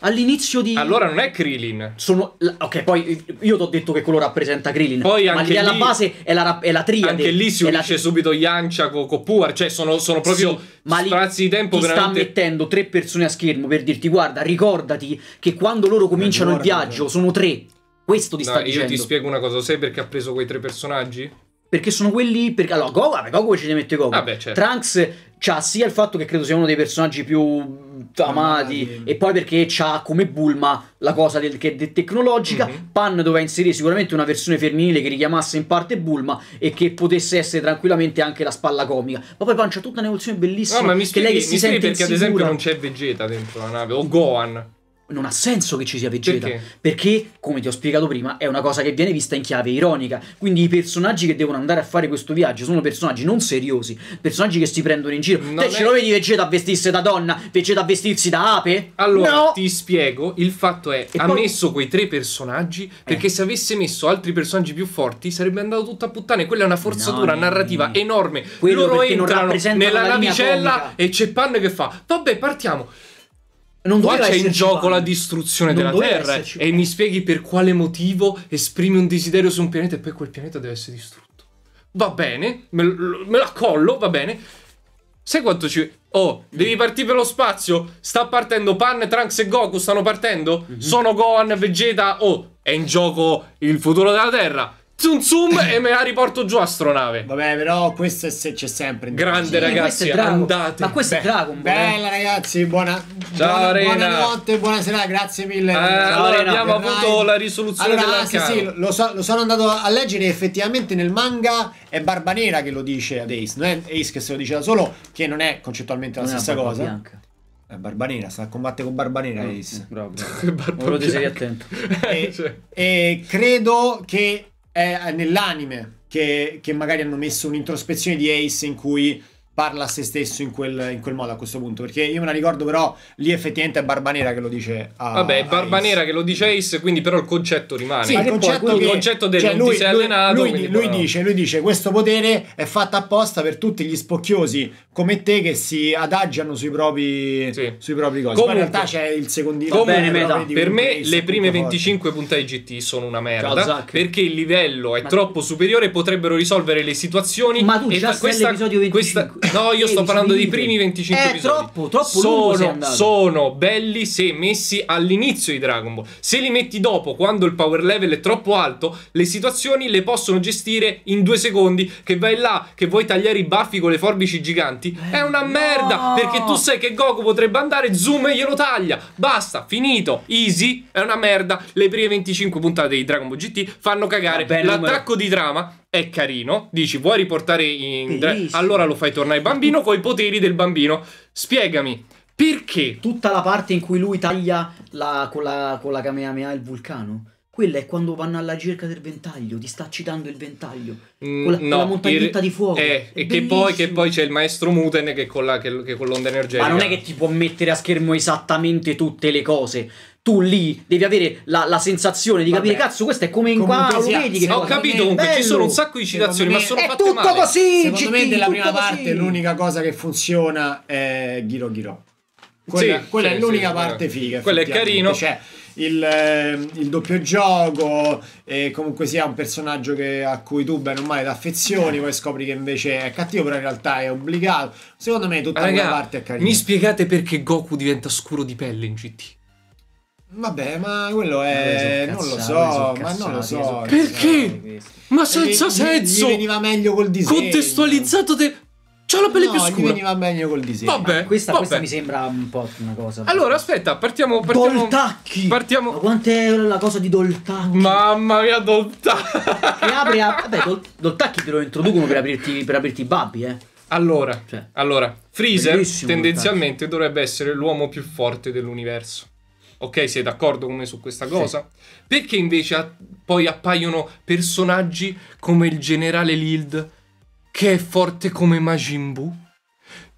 All'inizio di. Allora non è Krillin. Sono. Ok, poi io ti ho detto che quello rappresenta Krillin. Poi anche. Ma lì alla base è la, è la triade. Anche lì si unisce la... subito Yancha con co Cioè, sono, sono proprio sì, sprazzi di tempo ti veramente. sta mettendo tre persone a schermo per dirti: guarda, ricordati che quando loro cominciano il viaggio sono tre. Questo ti no, sta io dicendo. Io ti spiego una cosa, sai perché ha preso quei tre personaggi? Perché sono quelli. Perché, allora, Goku, vabbè, Goku ci mette Goku. Vabbè, certo. Trunks c'ha sia il fatto che credo sia uno dei personaggi più amati, mm e poi perché c'ha come Bulma la cosa del, che, de, tecnologica. Mm-hmm. Pan doveva inserire sicuramente una versione femminile che richiamasse in parte Bulma e che potesse essere tranquillamente anche la spalla comica. Ma poi Pan c'ha tutta un'evoluzione bellissima. No, ma mi spieghi, che lei che mi si sente perché, insicura. ad esempio, non c'è Vegeta dentro la nave, o Gohan non ha senso che ci sia Vegeta. Perché? Perché? come ti ho spiegato prima, è una cosa che viene vista in chiave ironica. Quindi i personaggi che devono andare a fare questo viaggio sono personaggi non seriosi, personaggi che si prendono in giro. Non Te è... ce lo vedi Vegeta a vestirsi da donna, Vegeta a vestirsi da ape? Allora, no! ti spiego, il fatto è, che ha poi... messo quei tre personaggi perché eh. se avesse messo altri personaggi più forti sarebbe andato tutto a puttane. Quella è una forzatura no, narrativa no. enorme. Quello Loro entrano nella navicella e c'è Pan che fa, vabbè partiamo. Non Qua c'è in gioco pane. la distruzione non della Terra e pane. mi spieghi per quale motivo esprimi un desiderio su un pianeta e poi quel pianeta deve essere distrutto. Va bene, me, me la collo, va bene. Sai quanto ci... Oh, mm. devi partire per lo spazio? Sta partendo Pan, Trunks e Goku stanno partendo? Mm -hmm. Sono Gohan, Vegeta? Oh, è in gioco il futuro della Terra zoom zoom e me la riporto giù astronave. Vabbè, però questo è se c'è sempre. Grande sì, ragazzi, andate. Ma questo Beh. è Dragon Ball. Bella eh. ragazzi, buona Ciao buona, Buonanotte, buonasera, grazie mille. Eh, allora, Rena, abbiamo avuto la risoluzione allora, ah, sì, sì, lo, so, lo, sono andato a leggere effettivamente nel manga è Barbanera che lo dice ad Ace, non è Ace che se lo dice da solo, che non è concettualmente la non stessa cosa. Bianca. Barbanera, sta a combattere con Barbanera. Mm, ah, Ace. Bravo, bravo. Barba sei attento. E, cioè. e, credo che è eh, nell'anime che, che magari hanno messo un'introspezione di Ace in cui parla a se stesso in quel, in quel, modo a questo punto. Perché io me la ricordo, però lì effettivamente è Barbanera che lo dice. A, Vabbè, è Barbanera che lo dice Ace, quindi però il concetto rimane. Sì, il concetto, poi, che, il concetto del cioè, non lui, ti sei lui, allenato. Lui, lui, però... dice, lui, dice, questo potere è fatto apposta per tutti gli spocchiosi come te che si adagiano sui propri, sì. sui propri cosi. Comunque, in realtà c'è il secondino. Comunque, bene, meta. Per me Ace, le prime 25 punte IGT sono una merda. Ciao, perché il livello è ma troppo tu... superiore potrebbero risolvere le situazioni. Ma tu già questa, questa, No, io sto parlando dei primi 25 eh, episodi. troppo, troppo sono, sono belli se messi all'inizio di Dragon Ball. Se li metti dopo, quando il power level è troppo alto, le situazioni le possono gestire in due secondi. Che vai là, che vuoi tagliare i baffi con le forbici giganti. Eh, è una merda, perché tu sai che Goku potrebbe andare, zoom e glielo taglia. Basta, finito, easy, è una merda. Le prime 25 puntate di Dragon Ball GT fanno cagare. L'attacco di trama è carino, dici vuoi riportare in... Bellissimo. Allora lo fai tornare bambino con i poteri del bambino. Spiegami, perché? Tutta la parte in cui lui taglia la, con, la, con la Kamehameha il vulcano. Quella è quando vanno alla cerca del ventaglio, ti sta citando il ventaglio. Mm, con la, no, montagnetta il, di fuoco. Eh, e che poi, che poi, c'è il maestro Muten che con, la, che, che con l'onda energetica. Ma non è che ti può mettere a schermo esattamente tutte le cose tu lì devi avere la, la sensazione di Vabbè. capire, cazzo, questo è come in qua, lo vedi che Ho capito, comunque bello. ci sono un sacco di citazioni, me, ma sono fatte tutto male. così, Secondo GT, me della prima così. parte l'unica cosa che funziona è Ghiro Ghiro. Quella, sì, quella sì, è l'unica sì, parte figa. quella è carino. Cioè, il, ehm, il, doppio gioco, e comunque sia un personaggio che, a cui tu bene o male d'affezioni, poi scopri che invece è cattivo, però in realtà è obbligato. Secondo me tutta Raga, la parte è carina. Mi spiegate perché Goku diventa scuro di pelle in GT? Vabbè, ma quello è. Non lo so, ma non lo so. Perché? Ma senza senso! Gli veniva meglio col disegno. Contestualizzato te. C'ha la pelle no, più scura. veniva meglio col disegno. Vabbè, ah, questa, vabbè. questa, mi sembra un po' una cosa. Allora, aspetta, partiamo. partiamo Doltacchi! Partiamo. Ma quant'è la cosa di Doltacchi? Mamma mia, Doltacchi! Che apre a. Vabbè, Dol... Doltacchi te lo introducono per aprirti, per aprirti i babbi, eh. Allora, cioè, allora Freezer tendenzialmente dovrebbe essere l'uomo più forte dell'universo. Ok, siete d'accordo con me su questa cosa? Sì. Perché invece poi appaiono personaggi come il generale Lild, che è forte come Majin Buu,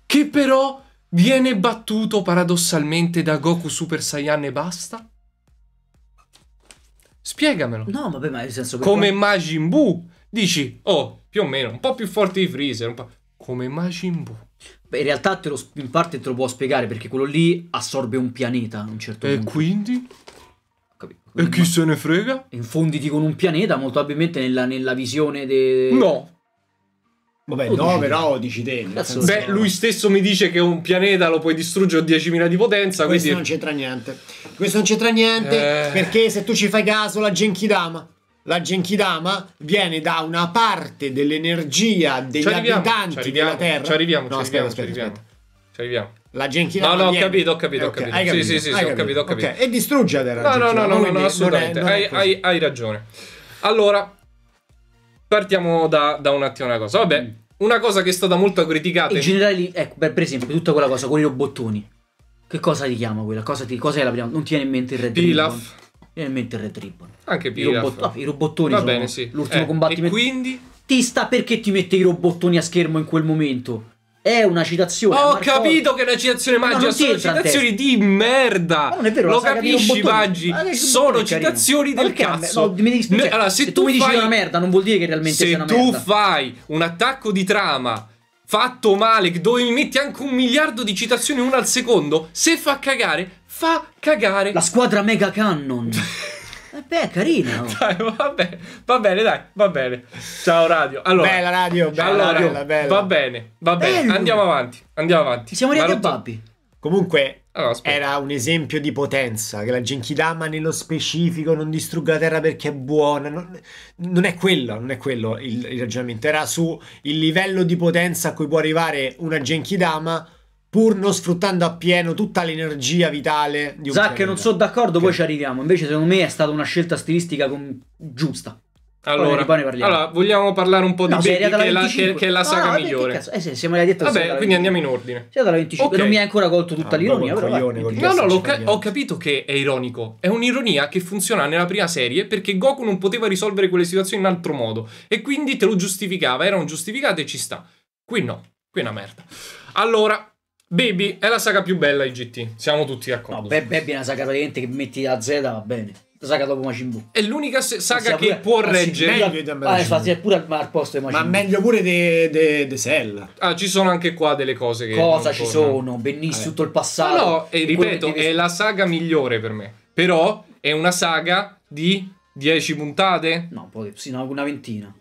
che però viene battuto paradossalmente da Goku Super Saiyan e basta? Spiegamelo. No, vabbè, ma nel senso Come qua... Majin Buu, dici, oh, più o meno, un po' più forte di Freezer, un po'... Come Majin Buu in realtà lo, in parte te lo può spiegare perché quello lì assorbe un pianeta a un certo e punto. E quindi? Quindi e chi se ne frega? Infonditi con un pianeta, molto probabilmente nella, nella visione de... No. Vabbè, lo no, però dici te. Cazzo, beh, che... lui stesso mi dice che un pianeta lo puoi distruggere a 10.000 di potenza. Questo quindi... non c'entra niente. Questo non c'entra niente eh... perché se tu ci fai caso, la Genkidama la Genkidama viene da una parte dell'energia degli abitanti della Terra. Ci arriviamo, no, ci aspetta, aspetta, arriviamo, aspetta. Ci arriviamo. La Genkidama. No, no, ho capito, ho capito, eh, okay. ho capito. Hai sì, sì, sì, sì, ho capito, ho capito. Okay. E distrugge la Terra. No, no, no, no, no, assolutamente. è, hai, hai, hai, ragione. Allora, partiamo da, da un attimo una cosa. Vabbè, mm. una cosa che è stata molto criticata. In generale, ecco, per esempio, tutta quella cosa con gli obottoni. Che cosa ti chiama quella? Cosa, ti, cosa la prima? Non ti viene in mente il Red Pilaf. Ribbon? viene in mente il retribon. Anche Pilaf. I, robot- ah, i robottoni Va sono bene, sì. l'ultimo eh, combattimento. E quindi? Ti sta perché ti mette i robottoni a schermo in quel momento? È una citazione. Ho Marco... capito che è una citazione magica. No, sono citazioni di merda. Ma non è vero, lo capisci, Maggi. sono citazioni del cazzo. Me... No, mi dispiace. No, cioè, allora, se, se tu, tu, mi dici una merda, non vuol dire che realmente se sei una merda. Se tu fai un attacco di trama fatto male, dove mi metti anche un miliardo di citazioni una al secondo, se fa cagare, fa cagare. La squadra Mega Cannon. Vabbè, carina. Oh. Dai, vabbè, va bene, dai, va bene. Ciao radio. Allora, bella radio, bella, allora, bella, bella. Va bene, va bene. Bello. Andiamo avanti, andiamo avanti. Siamo arrivati Maruto... a Babbi. Comunque, allora, era un esempio di potenza, che la Genkidama nello specifico non distrugga la Terra perché è buona, non, non è quello, non è quello il, il, ragionamento, era su il livello di potenza a cui può arrivare una Genkidama pur non sfruttando appieno tutta l'energia vitale di un Zac, non sono d'accordo, okay. poi ci arriviamo. Invece, secondo me è stata una scelta stilistica con... giusta. Allora, allora, vogliamo parlare un po' no, di Baby, che, la, che, che, è la saga ah, migliore. Vabbè, eh, sì, siamo detto Vabbè, quindi andiamo in ordine. Siamo dalla 25, okay. non mi hai ancora colto tutta ah, l'ironia. Però, coglione, no, no, ca- ho capito che è ironico. È un'ironia che funziona nella prima serie perché Goku non poteva risolvere quelle situazioni in altro modo. E quindi te lo giustificava, erano giustificate e ci sta. Qui no, qui è una merda. Allora, Baby è la saga più bella IGT, siamo tutti d'accordo. No, Baby è una saga praticamente che metti a Z va bene. La saga dopo Machin Buu. È l'unica se- saga pure, che può ah, reggere. Meglio ah, infatti è pure al posto di Majin Ma Buu. meglio pure di de- de- Cell. Ah, ci sono anche qua delle cose che... Cosa ci tornano. sono? Benissimo eh. tutto il passato. No, e ripeto, è la saga migliore per me. Però è una saga di 10 puntate? No, poi sì, no, una ventina.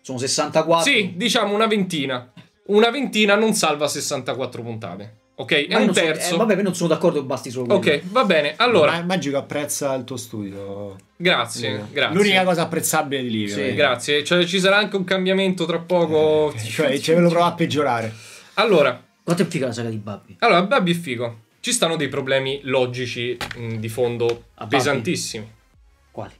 Sono 64. Sì, diciamo una ventina una ventina non salva 64 puntate. Ok, ma è un terzo. So, eh, vabbè, non sono d'accordo, basti solo quello. Ok, va bene. Allora, ma Magico apprezza il tuo studio. Grazie, L'unica. grazie. L'unica cosa apprezzabile di Livio. Sì, eh. grazie. Cioè, ci sarà anche un cambiamento tra poco. Eh, cioè, cioè ce ve lo provo a peggiorare. Allora, quanto è figa la saga di Babbi? Allora, Babbi è figo. Ci stanno dei problemi logici mh, di fondo a pesantissimi. Babbi. Quali?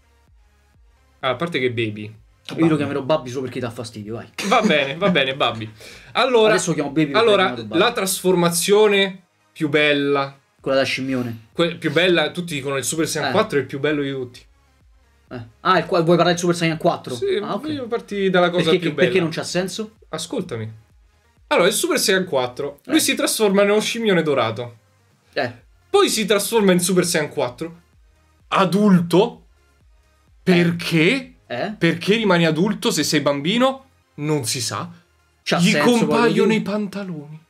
Ah, a parte che Baby Babbi. Io lo chiamerò Babbi solo perché dà fastidio, vai. Va bene, va bene, Babbi. Allora, Adesso lo chiamo Baby. Allora, la trasformazione più bella. Quella da scimmione. Que- più bella, tutti dicono il Super Saiyan eh. 4 è il più bello di tutti. Eh. Ah, il vuoi parlare del Super Saiyan 4? Sì, ah, okay. io parti dalla cosa perché, più bella. Perché non c'ha senso? Ascoltami. Allora, il Super Saiyan 4, eh. lui si trasforma in uno scimmione dorato. Eh. Poi si trasforma in Super Saiyan 4. Adulto. Perché? Eh? Perché rimani adulto se sei bambino? Non si sa. C'ha Gli senso, compaiono i pantaloni.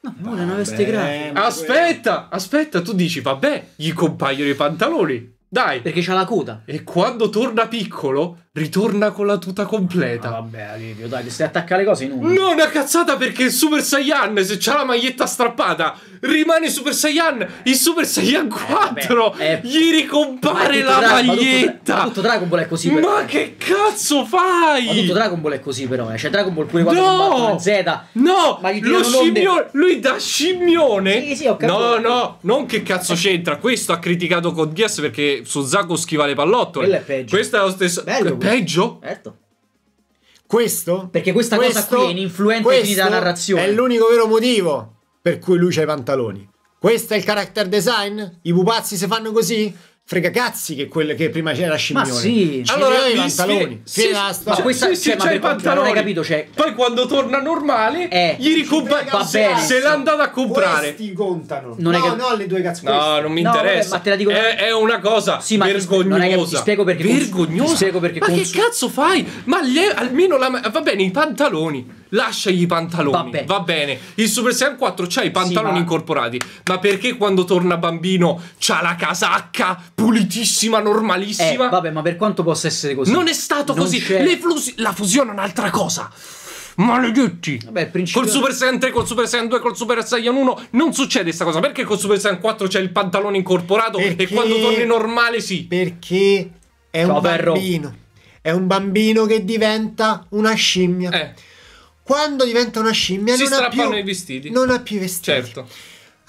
No, ma una veste grafica. Aspetta, aspetta, tu dici, vabbè, gli compaiono i pantaloni. Dai. Perché c'ha la coda. E quando torna piccolo, ritorna con la tuta completa. Ah, vabbè, Alivio, dai, se attacca le cose in uno. No, una cazzata perché il Super Saiyan, se c'ha la maglietta strappata, rimane Super Saiyan, il Super Saiyan 4 eh, vabbè, eh, gli ricompare la Dra maglietta. Ma tutto, ma tutto, Dragon Ball è così però. Ma eh. che cazzo fai? Ma tutto Dragon Ball è così però, eh. cioè Dragon Ball pure quando no! Z. No! Ma gli lo scimmione, lui da scimmione. Sì, sì, ho capito. No, no, non che cazzo c'entra. Questo ha criticato Code Geass perché su Zago schiva le pallottole. Quello è peggio. Questo è lo stesso. Bello Peggio? Certo. Questo? Perché questa questo, cosa qui è ininfluente di narrazione. È l'unico vero motivo per cui lui c'ha i pantaloni. Questo è il character design? I pupazzi si fanno così? frega cazzi che quelle che prima c'era Scimmione. Ma sì, allora i pantaloni. Sì, sì, ma questa sì, sì, cioè, ma per pantaloni, hai capito, cioè Poi quando torna normale eh, gli ricompra va bene. Se l'ha andata a comprare. Questi contano. Non no, cap- no, le due cazzo. No, non mi no, interessa. Vabbè, ma te la dico è, è una cosa sì, ma vergognosa. Ti, ti spiego perché vergognosa. Ti spiego perché Ma cons- che cazzo fai? Ma gli almeno la va bene i pantaloni lasciagli i pantaloni. Vabbè. Va bene. Il Super Saiyan 4 c'ha i pantaloni sì, incorporati. Ma perché quando torna bambino c'ha la casacca pulitissima, normalissima? Eh, vabbè, ma per quanto possa essere così? Non è stato non così. Fusi la fusione è un'altra cosa. Maledetti! Vabbè, principio... Col Super Saiyan 3, col Super Saiyan 2, col Super Saiyan 1 non succede questa cosa. Perché col Super Saiyan 4 c'è il pantalone incorporato perché... e quando torni normale sì? Perché è Ciao, un bambino. Perro. È un bambino che diventa una scimmia. Eh. Quando diventa una scimmia si non, ha più, non ha più vestiti. Certo.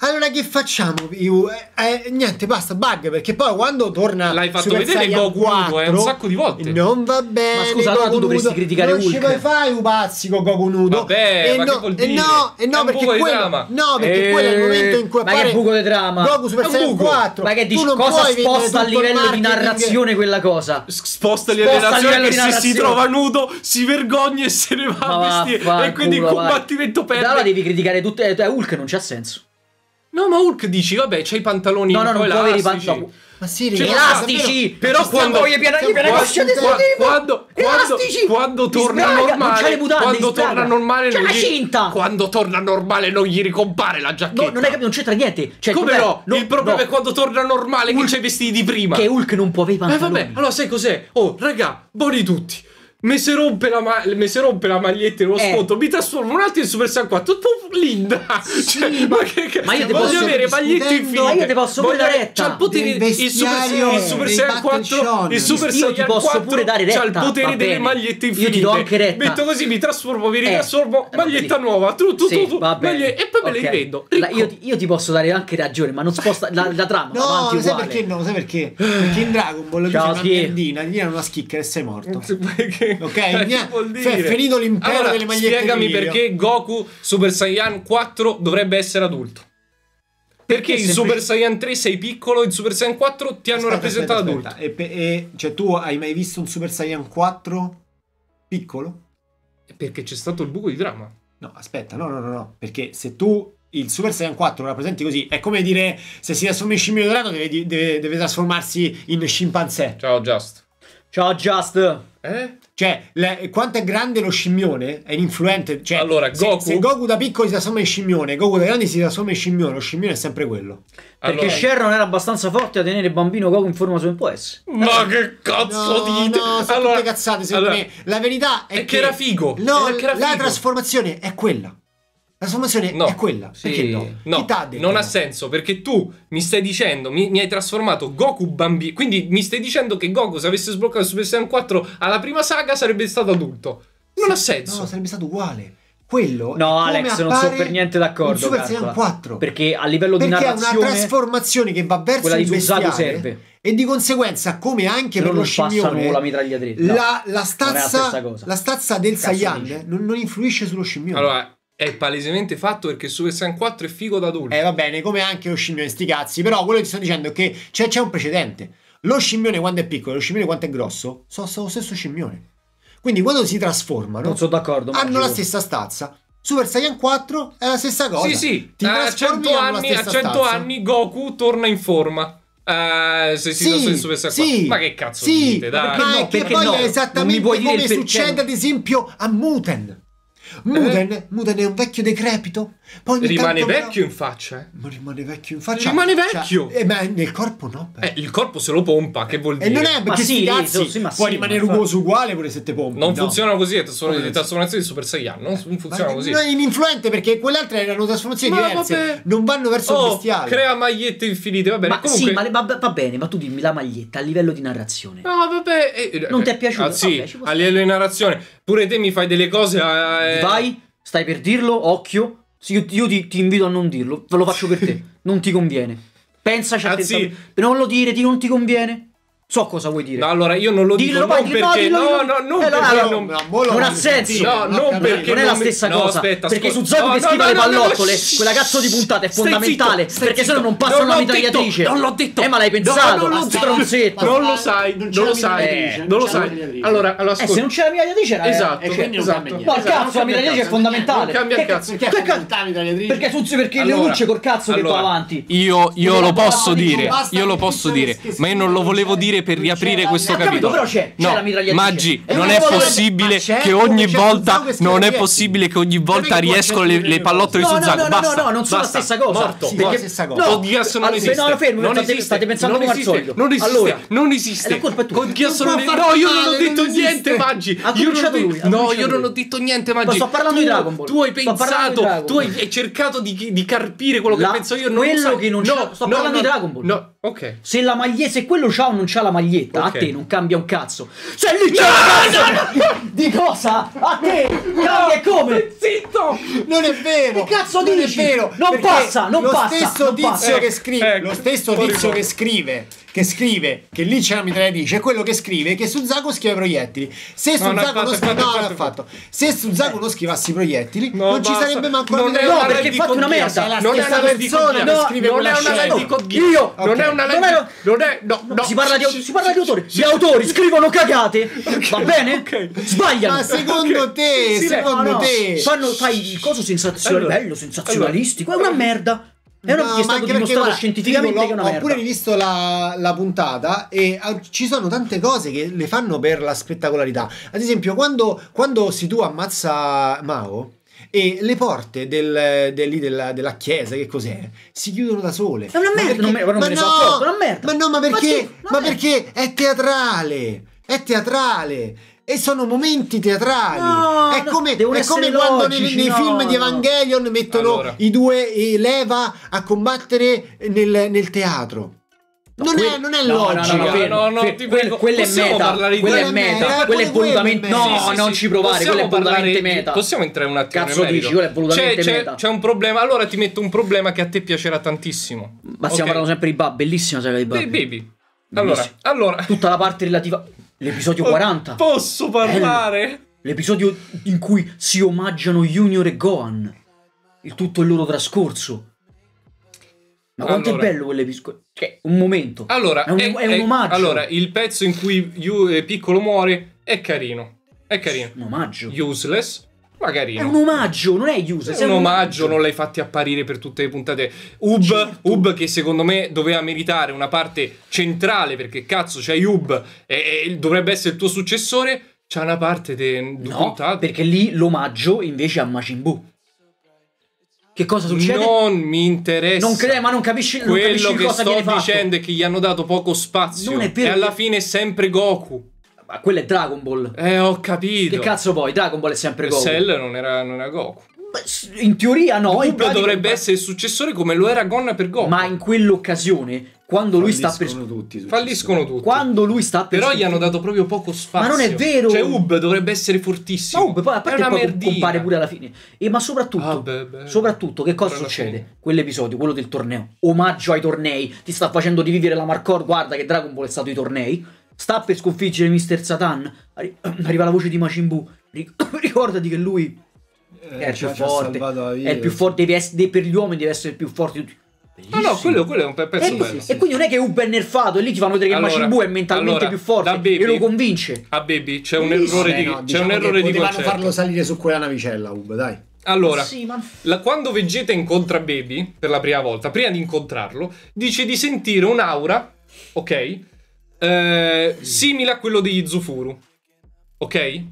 Allora che facciamo? Io, eh, eh, niente, basta, bug, perché poi quando torna L'hai fatto Super vedere Goku 4, nudo, eh, un sacco di volte. Non va bene. Ma scusa, allora tu dovresti criticare non Hulk. Non ci puoi fare pazzi con Goku nudo. Vabbè, e ma no, che dire? no, e no, perché quello, no, perché e... Eh, quello è il momento in cui appare Ma che buco di trama. Goku Super Saiyan 4. Ma che dici, cosa sposta a livello di narrazione quella cosa? Sposta a livello di narrazione che se si trova nudo si vergogna e se ne va a vestire e quindi combattimento perde. Allora devi criticare tutto, cioè, Hulk non c'ha senso. No, ma Hulk dici, vabbè, c'hai i pantaloni no, no, non poveri pantaloni. No. Ma sì, cioè, elastici! Però quando gli piena gli piena di quando, elastici! quando torna sbraga, normale, butande, quando torna normale c'è la gli, cinta. Quando torna normale non gli ricompare la giacchetta. No, non, è, non c'entra niente. Cioè, Come no? no? Il problema no. è quando torna normale Hulk, che c'è i vestiti di prima. Che Hulk non può avere i pantaloni. Ma Eh vabbè, allora sai cos'è? Oh, raga, buoni tutti. Mi si rompe la, ma- rompe la maglietta in uno eh. sconto, mi trasformo un attimo in Super Saiyan 4. Tu linda! Sì, cioè, ma che cazzo? Ma io ti voglio avere magliette infinite. Ma io ti posso pure dare retta. C'ha il potere di Super, il Super Saiyan 4. Il Super Saiyan 4. Io ti posso pure dare retta. C'ha il potere delle magliette infinite. Io ti do anche retta. Metto così, mi trasformo, mi ritrasformo. Eh, eh maglietta nuova. Tu, tu, sì, tu, e poi okay. me le rivendo. Io, ecco. io, ti posso dare anche ragione, ma non sposta la, la trama. No, sai perché no? Sai perché? Perché in Dragon Ball lo dice una piandina, gli una schicca e sei morto. Perché? ok? Cioè, mia... Cioè, finito l'impero allora, delle magliette. Spiegami perché Goku Super Saiyan 4 dovrebbe essere adulto. Perché, perché in Super Saiyan 3 sei piccolo, e in Super Saiyan 4 ti hanno aspetta, rappresentato aspetta, aspetta. adulto. E, e, cioè, tu hai mai visto un Super Saiyan 4 piccolo? Perché c'è stato il buco di dramma. No, aspetta, no, no, no, no. Perché se tu il Super Saiyan 4 lo rappresenti così, è come dire se si trasforma in scimmio dorato deve, deve, deve trasformarsi in scimpanzé. Ciao, Just. Ciao Just! Eh? Cioè, le, quanto è grande lo scimmione? È influente. Cioè, allora, Goku... Se, se, Goku da piccolo si trasforma in scimmione, Goku da grande si trasforma in scimmione, lo scimmione è sempre quello. Allora... Perché Sharon era abbastanza forte a tenere il bambino Goku in forma sua può essere. Ma allora... che cazzo no, dite? No, allora... cazzate, secondo allora... me. La verità è, è che, che era figo. No, era che era figo. la trasformazione è quella. La trasformazione no, è quella. Sì. Perché no? no ha non ha senso perché tu mi stai dicendo, mi, mi hai trasformato Goku bambino. Quindi mi stai dicendo che Goku, se avesse sbloccato il Super Saiyan 4 alla prima saga, sarebbe stato adulto. Non sì, ha senso. No, sarebbe stato uguale. Quello No, Alex, non sono per niente d'accordo. Super Saiyan 4. Perché a livello perché di narrazione Perché è una trasformazione che va verso quella il bestiale. serve. E di conseguenza, come anche per lo scimmione, la mitragliatrice. No, la, la, stazza, la, la stazza del Saiyan non, non influisce sullo scimmione. Allora è palesemente fatto perché Super Saiyan 4 è figo da adulto. Eh va bene, come anche lo scimmione sti cazzi, però quello che ti sto dicendo è che c'è, c'è un precedente. Lo scimmione quando è piccolo e lo scimmione quando è grosso sono, sono lo stesso scimmione. Quindi quando si trasformano, non sono d'accordo, hanno la stessa stazza. Super Saiyan 4 è la stessa cosa. Sì, sì, ti eh, a 100 anni, a 100 anni Goku torna in forma. Uh, se si sì, trasferisce su questa sì, Ma che cazzo sì, dite, dai. Ma, ma no, che poi no, è esattamente come succede ad esempio a Muten. Muden, eh? Muden è un vecchio decrepito rimane vecchio in faccia, eh? Ma rimane vecchio in faccia. Rimane cioè, vecchio. Cioè, eh, beh, nel corpo no. Eh, il corpo se lo pompa, che vuol eh, dire? E non è perché sì, cazzi, sì, ma può sì, rimanere rugoso uguale pure se te pompi. Non no. funziona così le trasformazioni, di Super Saiyan, non eh, funziona così. Non è ininfluente perché quell'altra erano trasformazioni ma diverse, vabbè. non vanno verso oh, il bestiale. crea magliette infinite, va bene. Ma comunque... sì, ma, ma, va bene, ma tu dimmi la maglietta a livello di narrazione. No, vabbè, eh, eh non ti è piaciuto? Ah, sì, ah, a livello di narrazione, pure te mi fai delle cose eh, Vai, stai per dirlo, occhio io, io ti, ti, invito a non dirlo, ve lo faccio per te. non ti conviene. Pensaci a ah, attentamente. Non lo dire, ti non ti conviene. So cosa vuoi dire. No, allora io non lo dico non dillo, perché dillo, dillo, eh, no, no, non eh, perché non, non ha senso. No, non, perché non è la stessa mi... cosa. aspetta, perché su Zoku no, che no, schiva no, le pallottole, no, no, quella cazzo di puntata è fondamentale, stai perché se no non passa una mitragliatrice. Non l'ho detto. Eh, ma l'hai pensato, stronzetto. Non lo sai, non lo sai, non lo sai. Allora, allora Eh, se non c'è la mitragliatrice era Esatto, eh, esatto. Ma esatto, cazzo, la mitragliatrice è fondamentale. Cambia cazzo. Che cazzo Perché su perché le luce col cazzo che va avanti. Io io lo posso dire. Io lo posso dire, ma io non lo volevo dire possibile per riaprire questo la... capitolo. Capito, però c'è, c'è la mitragliatrice. Maggi, e certo, non è possibile che ogni volta non è possibile che ogni volta riescono le, le pallotte di Suzaku. No, no, no, non sono la stessa cosa. Perché stessa cosa. Podcast non esiste. No, fermo, non esiste. State pensando come al solito. Non esiste. Non esiste. Podcast non esiste. No, io non ho detto niente, Maggi. No, io non ho detto niente, Maggi. Sto parlando di Dragon Ball. Tu hai pensato, tu hai cercato di carpire quello che penso io, non quello che non c'ha. Sto parlando di Dragon Ball. No, ok. Se la maglietta se quello c'ha o non c'ha la maglietta, okay. a te non cambia un cazzo. Cioè lì c'è no, no, Di cosa? A te! Cambia come? Zitto! Non è vero! Che cazzo non dici? Non è vero! Non passa, non lo passa! Stesso non passa. Tizio eh, che scrive, ecco, lo stesso tizio che scrive che scrive che lì c'è la mitragliatrice è quello che scrive che su Zago i proiettili. Se no, Zago non, schiva, no, fatto. Se Suzaku non schivasse proiettili, no, non ci basta. sarebbe manco non la No, perché infatti una merda. Non è una persona che scrive non è una legge Io non è una legge non è no, no. Si parla di si parla di autori. Gli autori scrivono cagate. Va bene? Sbagliano. Ma secondo te, secondo te fanno fai il coso sensazionale bello, sensazionalistico, è una merda. È una, no, stato dimostrato guarda, scientificamente che è una merda. Ho pure rivisto la, la puntata e ah, ci sono tante cose che le fanno per la spettacolarità. Ad esempio, quando, quando Situ ammazza Mao, e le porte del, del, della, della, chiesa, che cos'è? Si chiudono da sole. È una merda, ma, perché, non me, ma, me no, ma, no, ma perché? Ma, perché è teatrale? È teatrale e sono momenti teatrali. No, è come, è come quando logici, nei, nei no, film di Evangelion mettono allora. i due e leva a combattere nel, nel teatro. Non, quel, è, non, è, no, logico. No, no, no, no, no, no ti prego, quella è meta, Quello è meta, eh, quella è volutamente meta. No, sì, sì, non ci provare, Quello è volutamente meta. Possiamo entrare un attimo Cazzo dici, quello è volutamente c'è, meta. C'è un problema, allora ti metto un problema che a te piacerà tantissimo. Ma stiamo okay. parlando sempre di Bab, bellissima saga di Bab. Baby. Allora, allora, tutta la parte relativa all'episodio 40. Posso parlare? Bello. L'episodio in cui si omaggiano Junior e Gohan. Il tutto il loro trascorso. Ma quanto allora, è bello quell'episodio? Cioè, un momento. Allora, è un, è, è un omaggio. È, allora, il pezzo in cui eh, Piccolo muore è carino. È carino. Un omaggio. Useless. Ma carino. È un omaggio, non è user. È un, un omaggio, non l'hai fatti apparire per tutte le puntate. Ub, certo. Ub che secondo me doveva meritare una parte centrale perché cazzo c'hai cioè Ub e, e dovrebbe essere il tuo successore. c'ha una parte de, de no, puntate. perché lì l'omaggio invece a Majin Buu. Che cosa succede? Non mi interessa. Non crea, ma non capisci quello non capisci che sto dicendo è che gli hanno dato poco spazio. Non è vero. E alla fine è sempre Goku. Ma quello è Dragon Ball. Eh, ho capito. Che cazzo poi? Dragon Ball è sempre Goku. Cell non era, non era Goku. In teoria no. Goku dovrebbe pratica... essere il successore come lo era Gonna per Goku. Ma in quell'occasione, quando lui sta per... Tutti, falliscono tutti. Quando lui sta per... Però gli hanno dato proprio poco spazio. Ma non è vero. Cioè Ub dovrebbe essere fortissimo. Ma Ub poi a parte poi merdina. compare pure alla fine. E ma soprattutto, ah, beh, beh. soprattutto che cosa Però succede? Quell'episodio, quello del torneo. Omaggio ai tornei. Ti sta facendo rivivere la Marcord. Guarda che Dragon Ball è stato i tornei Sta per sconfiggere Mister Satan. Arri arriva la voce di Majin Buu. Ricordati che lui eh, è il più forte. è il più forte, per gli uomini deve essere il più forte di tutti. No, no, quello, quello, è un pezzo eh, bello. Sì, sì. E quindi non è che Uber è nerfato, e lì ti fanno vedere che allora, Majin Buu è mentalmente allora, più forte baby, e lo convince. A Baby c'è un errore eh, di, no, diciamo un errore di concetto. farlo salire su quella navicella, Ubu, dai. Allora, sì, ma... la, quando Vegeta incontra Baby per la prima volta, prima di incontrarlo, dice di sentire un'aura, ok? eh, simile a quello degli Zufuru. Ok?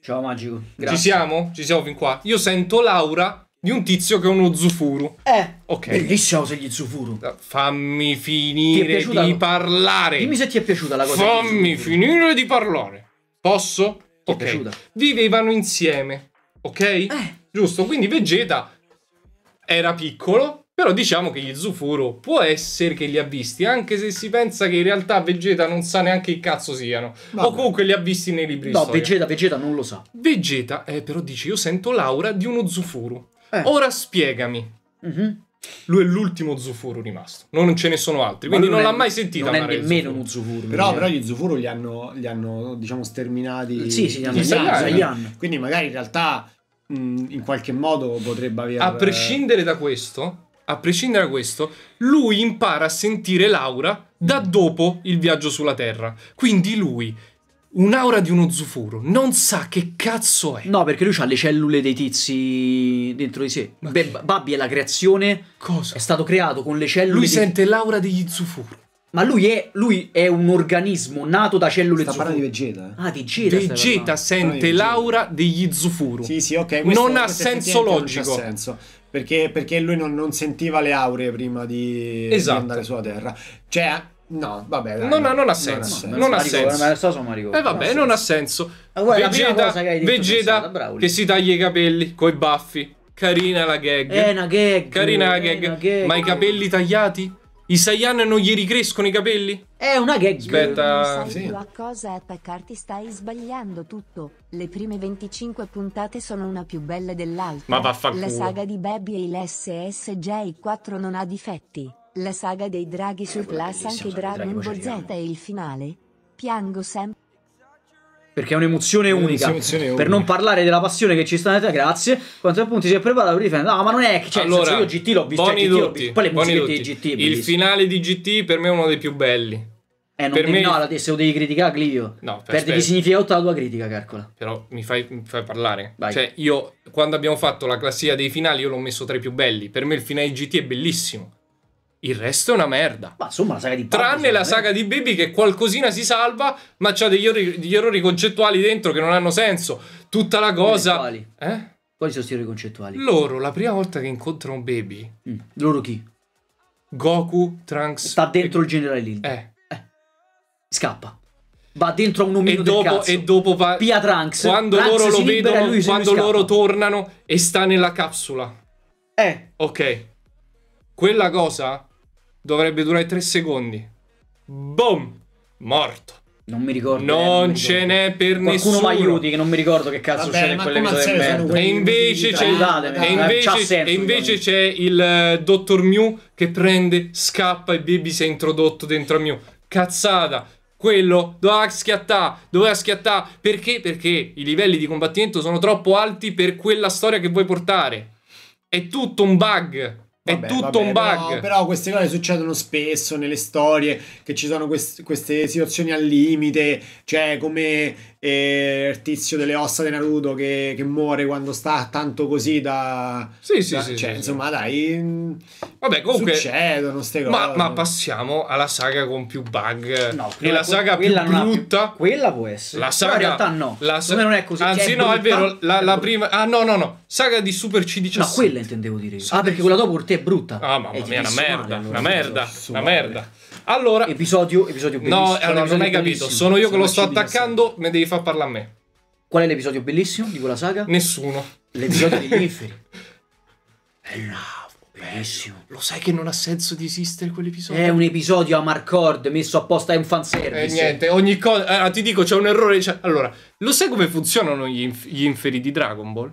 Ciao Magico. Grazie. Ci siamo? Ci siamo fin qua. Io sento l'aura di un tizio che è uno Zufuru. Eh. Ok. Bellissimo se gli Zufuru. Fammi finire di la... parlare. Dimmi se ti è piaciuta la cosa. Fammi finire di parlare. Posso? Ti ok. È piaciuta. Vivevano insieme. Ok? Eh. Giusto, quindi Vegeta era piccolo però diciamo che gli Zufuro può essere che li ha visti, anche se si pensa che in realtà Vegeta non sa neanche che cazzo siano. Vabbè. O comunque li ha visti nei libri No, Vegeta, Vegeta, non lo sa. Vegeta, eh, però dice, io sento l'aura di uno Zufuro. Eh. Ora spiegami. Mm-hmm. Lui è l'ultimo Zufuro rimasto, non ce ne sono altri, quindi non, non è, l'ha mai sentito. Non è nemmeno uno Zufuro. Però, però, eh. gli Zufuro li hanno, li hanno diciamo, sterminati. Sì, sì, li hanno sterminati. Quindi magari in realtà mh, in qualche modo potrebbe avere... A prescindere da questo, a prescindere da questo, lui impara a sentire l'aura da mm. dopo il viaggio sulla Terra. Quindi lui un'aura di uno zufuro, non sa che cazzo è. No, perché lui ha le cellule dei tizi dentro di sé. Beh, Babbi è la creazione. Cosa? È stato creato con le cellule. Lui dei... sente l'aura degli zufuro. Ma lui è, lui è, un organismo nato da cellule sta zufuro. Sta parlando di Vegeta. Eh. Ah, di Vegeta. Vegeta sente l'aura degli zufuro. Sì, sì, ok. Questo, non questo ha senso logico. Non ha senso. Perché, perché lui non, non, sentiva le auree prima di, esatto. di andare sulla Terra. Cioè, No, vabbè, dai, non, eh, no, non, ha senso. Non, non ha senso. Non ha senso. Eh, vabbè, non ha senso. Vegeta, che, Vegeta pensata, che, si taglia i capelli con i baffi. Carina la gag. È una gag. Carina la gag. gag. Ma i capelli tagliati? I Saiyan non gli ricrescono i capelli? È una gag. Aspetta, non sai sì. a cosa attaccarti, stai sbagliando tutto. Le prime 25 puntate sono una più bella dell'altra. Ma vaffanculo. La saga di Baby e il ssj 4 non ha difetti. La saga dei draghi su Plus, anche Dragon Ball Z e il finale. Piango sempre perché è un'emozione unica. per unica. non parlare della passione che ci sta nella grazie. Quanto appunto si è preparato per difendere. No, ma non è che cioè, allora, io GT l'ho visto, cioè, GT l'ho visto. poi le musiche di GT. Il bellissimo. finale di GT per me è uno dei più belli. Eh, non per devi, me... no, se lo devi criticare, Clio. No, perdi di significato la tua critica, Carcola. Però mi fai, mi fai parlare. Vai. Cioè, io quando abbiamo fatto la classifica dei finali, io l'ho messo tra i più belli. Per me il finale di GT è bellissimo. Il resto è una merda. Ma insomma, la saga di Baby. Tranne la saga di Baby che qualcosina si salva, ma c'ha degli errori, degli errori concettuali dentro che non hanno senso. Tutta la cosa. Quali? Eh? Quali sono questi errori concettuali? Loro, la prima volta che incontrano Baby. Mm. Loro chi? Goku, Trunks. Sta dentro e... il generale Lil. Eh. eh. Scappa. Va dentro a un omino e dopo, E dopo va. Pia Trunks. Quando Trunks loro lo vedono, lui, quando loro tornano e sta nella capsula. Eh. Ok. Quella cosa dovrebbe durare 3 secondi. Boom! Morto. Non mi ricordo. Eh, non, ce n'è per Qualcuno nessuno. Qualcuno mi aiuti che non mi ricordo che cazzo Vabbè, c'è in quell'episodio di merda. E invece c'è, e eh, invece, e invece c'è il uh, dottor Mew che prende, scappa e Baby si è introdotto dentro a Mew. Cazzata. Quello doveva schiattare, doveva schiattare. Perché? Perché i livelli di combattimento sono troppo alti per quella storia che vuoi portare. È tutto un bug. Vabbè, è tutto vabbè, un bug. Però, però, queste cose succedono spesso nelle storie, che ci sono quest- queste situazioni al limite, cioè come e il tizio delle ossa di Naruto che, che muore quando sta tanto così da... Sì, sì, da, sì, cioè, sì, Insomma, sì. dai... Vabbè, comunque... Succedono ste cose. Ma, ma, passiamo alla saga con più bug. No, quella, e la saga più brutta... Più, quella può essere. La saga... Però in realtà no. La saga... non è così. Cioè, Anzi, cioè, è no, brutta, è vero. La, è la prima... Ah, no, no, no. Saga di Super C17. No, quella intendevo dire. Saga ah, perché quella dopo per te è brutta. Ah, mamma eh, mia, una diciamo, merda. Una merda. Una merda. Allora, episodio, episodio bellissimo. No, allora, non hai capito. Sono io che lo sto attaccando, me devi far parlare a me. Qual è l'episodio bellissimo di quella saga? Nessuno. L'episodio degli inferi. Bravo, bellissimo. Lo sai che non ha senso di esistere quell'episodio? È un episodio a Marcord messo apposta, in un fanservice. E eh, niente, ogni cosa... Eh, ah, ti dico, c'è un errore. Cioè... Allora, lo sai come funzionano gli, inf gli inferi di Dragon Ball?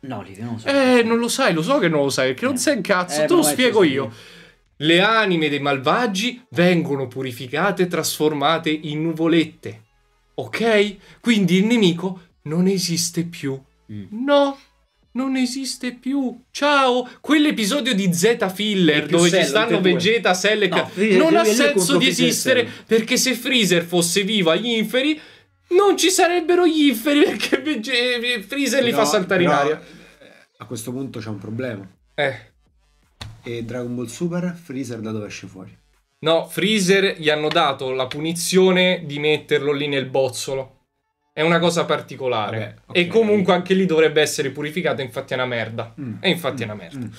No, li non lo so. Eh, non lo sai, lo so che non lo sai, perché eh. non sai un cazzo. Eh, Te lo spiego io. Studio. Le anime dei malvagi vengono purificate e trasformate in nuvolette. Ok? Quindi il nemico non esiste più. Mm. No, non esiste più. Ciao! Quell'episodio di Z Filler dove ci stanno Vegeta, Cell e no, non ha senso di esistere perché se Freezer fosse vivo agli inferi non ci sarebbero gli inferi perché Freezer li fa saltare in aria. A questo punto c'è un problema. Eh e Dragon Ball Super, Freezer da dove esce fuori? No, Freezer gli hanno dato la punizione di metterlo lì nel bozzolo. È una cosa particolare. Vabbè, okay. E comunque anche lì dovrebbe essere purificato, infatti è una merda. Mm. E infatti mm. è una mm, merda. Mm.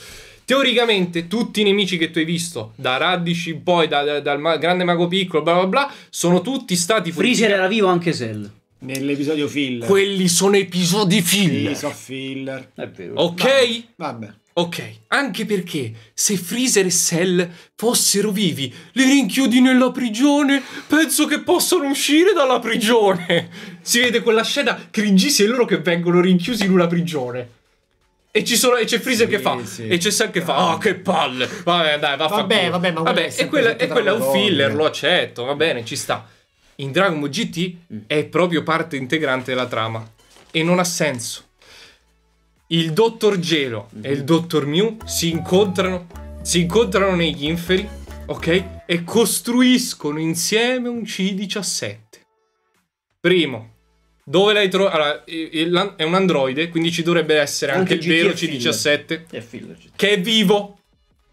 Teoricamente tutti i nemici che tu hai visto, da Radici in poi, da, da, dal ma- grande mago piccolo, bla bla bla, sono tutti stati... Freezer era vivo anche Cell. Nell'episodio filler. Quelli sono episodi filler. Sì, sono filler. È vero. Ok? Vabbè. Vabbè. Ok, anche perché se Freezer e Cell fossero vivi, li rinchiudi nella prigione, penso che possano uscire dalla prigione. Si vede quella scena che rigisi e loro che vengono rinchiusi in una prigione. E, c'è Freezer sì, che fa, sì. e c'è Cell che fa, ah oh, che palle, vabbè dai, vaffanculo. Vabbè, vabbè, ma vabbè, e quella, e quella è un filler, lo accetto, va bene, ci sta. In Dragon Ball GT mm. è proprio parte integrante della trama e non ha senso il dottor Gelo e il mhm. dottor Mew si incontrano, si incontrano negli inferi, ok? E costruiscono insieme un C17. Primo, dove l'hai trovato? Allora, è un androide, quindi ci dovrebbe essere anche, anche il vero C17. È figlio, che è vivo.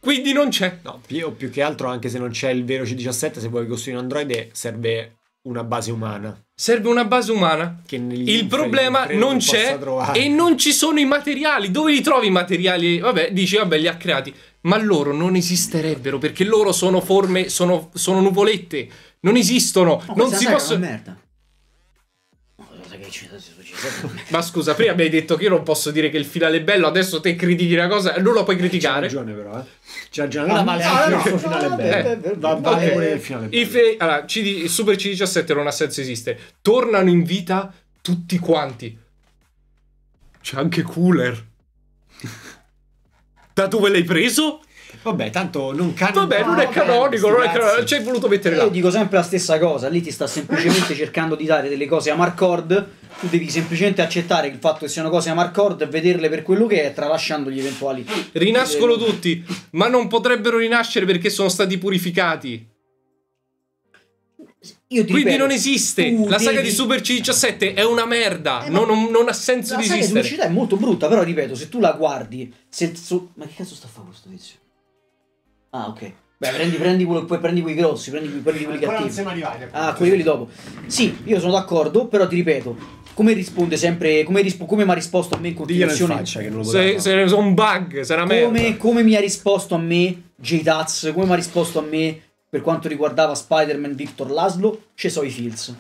Quindi non c'è. No, più, più che altro, anche se non c'è il vero C17, se vuoi costruire un androide serve una base umana. Serve una base umana. il problema non c'è e non ci sono i materiali. Dove li trovi i materiali? Vabbè, dici, vabbè, li ha creati. Ma loro non esisterebbero perché loro sono forme, sono, sono nuvolette. Non esistono. Oh, non si possono... merda. Oh, cosa che ci sono ma scusa, prima mi hai detto che io non posso dire che il finale è bello, adesso te critichi una cosa, non lo puoi criticare. C'è ragione però, eh. C'è ragione. Ah, vale anche no, il finale è bello. Eh. eh va vale eh, pure il finale bello. Il, allora, CD, il Super C17 non ha senso esiste. Tornano in vita tutti quanti. C'è anche Cooler. Da dove l'hai preso? Vabbè, tanto non cambia. Vabbè, non è ah, canonico, non è canonico. Ci hai voluto mettere là. Io dico sempre la stessa cosa. Lì ti sta semplicemente cercando di dare delle cose a Marcord. Tu devi semplicemente accettare il fatto che siano cose a Marcord e vederle per quello che è, tralasciando gli eventuali. Rinascono eh, tutti, ma non potrebbero rinascere perché sono stati purificati. Quindi ripeto, non esiste. La devi... saga di Super C17 è una merda. Eh, non, non, non, ha senso di esistere. La saga di Lucida è molto brutta, però ripeto, se tu la guardi, se, so... ma che cazzo sta a fare questo tizio? Ah, ok. Beh, prendi, prendi, quello, poi prendi quelli grossi, prendi quelli, prendi quelli cattivi. Non siamo arrivati. Ah, quelli, quelli dopo. Sì, io sono d'accordo, però ti ripeto, come risponde sempre, come, rispo, come mi ha risposto a me in continuazione? In faccia che non lo se, se, se un bug, se era come, come mi ha risposto a me J-Taz, come mi ha risposto a me per quanto riguardava Spider-Man Victor Laszlo, ci so i feels.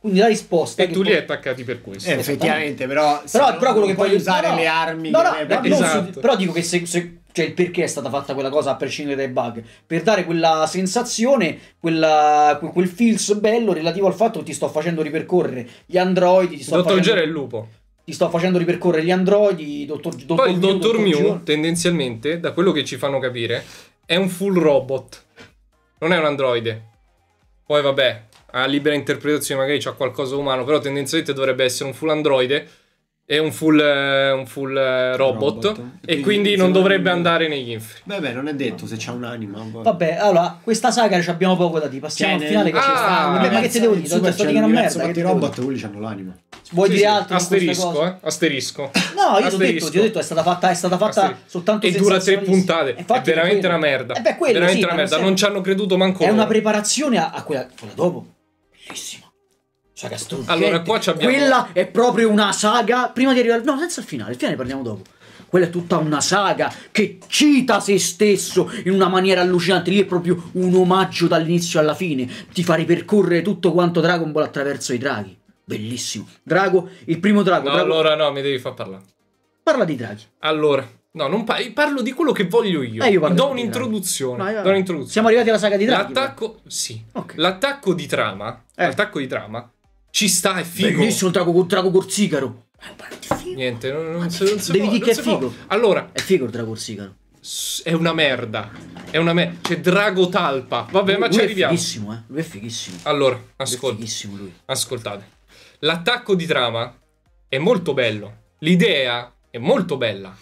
Quindi la risposta. E tu li hai attaccati per questo. Eh, effettivamente, però. Però, però quello che voglio usare però, le armi. No, no, no, esatto. su, però dico che se, se cioè il perché è stata fatta quella cosa a prescindere dai bug, per dare quella sensazione, quella, quel, feels bello relativo al fatto che ti sto facendo ripercorrere gli androidi, ti sto Dottor facendo... è il lupo. Ti sto facendo ripercorrere gli androidi, dottor, dottor Poi il dottor, dottor Mew, Mew, tendenzialmente, da quello che ci fanno capire, è un full robot. Non è un androide. Poi vabbè, a libera interpretazione magari c'ha qualcosa umano, però tendenzialmente dovrebbe essere un full androide è un full, eh, un full eh, robot, robot, e quindi non dovrebbe andare negli inferi. Vabbè, non è detto se c'è un'anima. Vabbè, allora, questa saga ci abbiamo poco da dire. Passiamo C'è cioè, al finale nel- che c'è stato. Ah! Vabbè, ma che ti devo dire? Ho detto di merda. che I robot quelli hanno l'anima. Vuoi Sì, dire sì, altro? Asterisco, eh? Asterisco. No, io ti ho detto, ti ho detto, è stata fatta, è stata fatta soltanto E dura tre puntate. Infatti, È veramente una merda. Eh Veramente una merda. Non ci hanno creduto manco È una preparazione a, quella, quella dopo. Bellissimo. Saga cioè, struggente. Allora, qua abbiamo... Quella è proprio una saga. Prima di arrivare. No, senza il finale, il finale parliamo dopo. Quella è tutta una saga che cita se stesso in una maniera allucinante. Lì è proprio un omaggio dall'inizio alla fine. Ti fa ripercorrere tutto quanto Dragon Ball attraverso i draghi. Bellissimo. Drago, il primo drago. No, drago... allora no, mi devi far parlare. Parla di draghi. Allora, No, non par parlo di quello che voglio io. Eh, io do un'introduzione. Un Siamo arrivati alla saga di Draghi. L'attacco, sì. Okay. L'attacco di trama. Eh. L'attacco di trama ci sta, è figo. Bellissimo il drago, drago sigaro. Niente, non, non, si, non si Devi dire che è figo. Può. Allora, è figo il drago sigaro. È una merda. È una merda. C'è Drago Talpa. Vabbè, lui, ma ci arriviamo. è fighissimo, eh. Lui è fighissimo. Allora, ascolta. Ascoltate. L'attacco di trama è molto bello. L'idea è molto bella.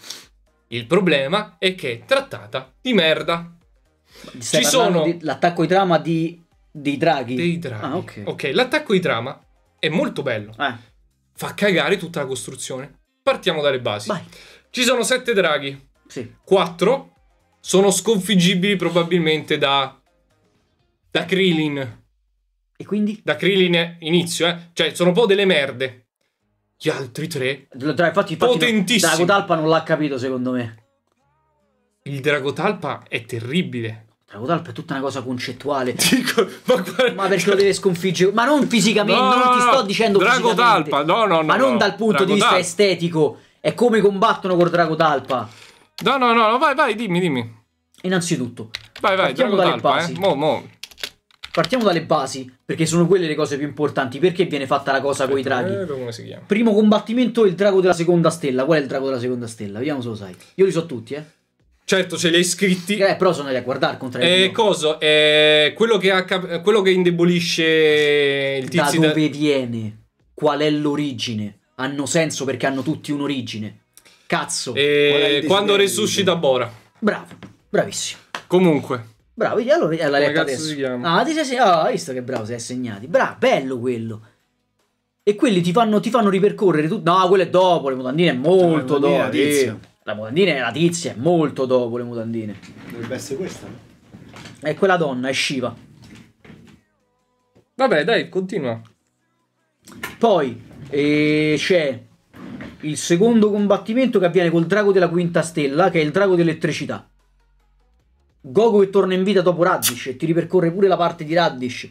Il problema è che è trattata di merda. Ci sono l'attacco di trama di dei draghi. Dei draghi. Ah, ok. Ok, l'attacco di trama è molto bello. Eh. Fa cagare tutta la costruzione. Partiamo dalle basi. Vai. Ci sono sette draghi. Sì. Quattro sono sconfiggibili probabilmente da, da Krillin. E quindi? Da Krillin inizio, eh. Cioè, sono un po' delle merde. Gli altri tre... Dai, infatti, potentissimi. Dragotalpa non l'ha capito, secondo me. Il Drago Talpa è terribile. Dragotalp è tutta una cosa concettuale. Dico, ma, qual... ma, perché lo deve sconfiggere? Ma non fisicamente, no, non ti sto dicendo Drago Dragotalpa, no, no, no. Ma non no, dal punto Dragotalpa. di vista estetico. È come combattono col Drago Dragotalpa. No, no, no, vai, vai, dimmi, dimmi. Innanzitutto. Vai, vai, partiamo dalle eh. basi. Eh? Mo, mo. Partiamo dalle basi, perché sono quelle le cose più importanti. Perché viene fatta la cosa con i draghi? Eh, come si chiama? Primo combattimento, il drago della seconda stella. Qual è il drago della seconda stella? Vediamo se lo sai. Io li so tutti, eh. Certo, ce li hai scritti. Eh, però sono lì a guardare contro eh, coso, eh, quello, che ha, quello che indebolisce il tizio. Da dove da... viene? Qual è l'origine? Hanno senso perché hanno tutti un'origine. Cazzo. Eh, quando resuscita Bora. Bravo, bravissimo. Comunque. Bravo, allora l'ha letta adesso. si chiama? Ah, ti sei segnato. Ah, hai visto che bravo si è assegnato. Bravo, bello quello. E quelli ti fanno, ti fanno ripercorrere tutto. No, quello è dopo, le mutandine è molto no, dopo. La mutandina è la tizia, è molto dopo le mutandine. Dovrebbe essere questa. no? È quella donna, è Shiva. Vabbè, dai, continua. Poi eh, c'è il secondo combattimento che avviene col drago della quinta stella, che è il drago dell'elettricità. Goku che torna in vita dopo Radish e ti ripercorre pure la parte di Radish.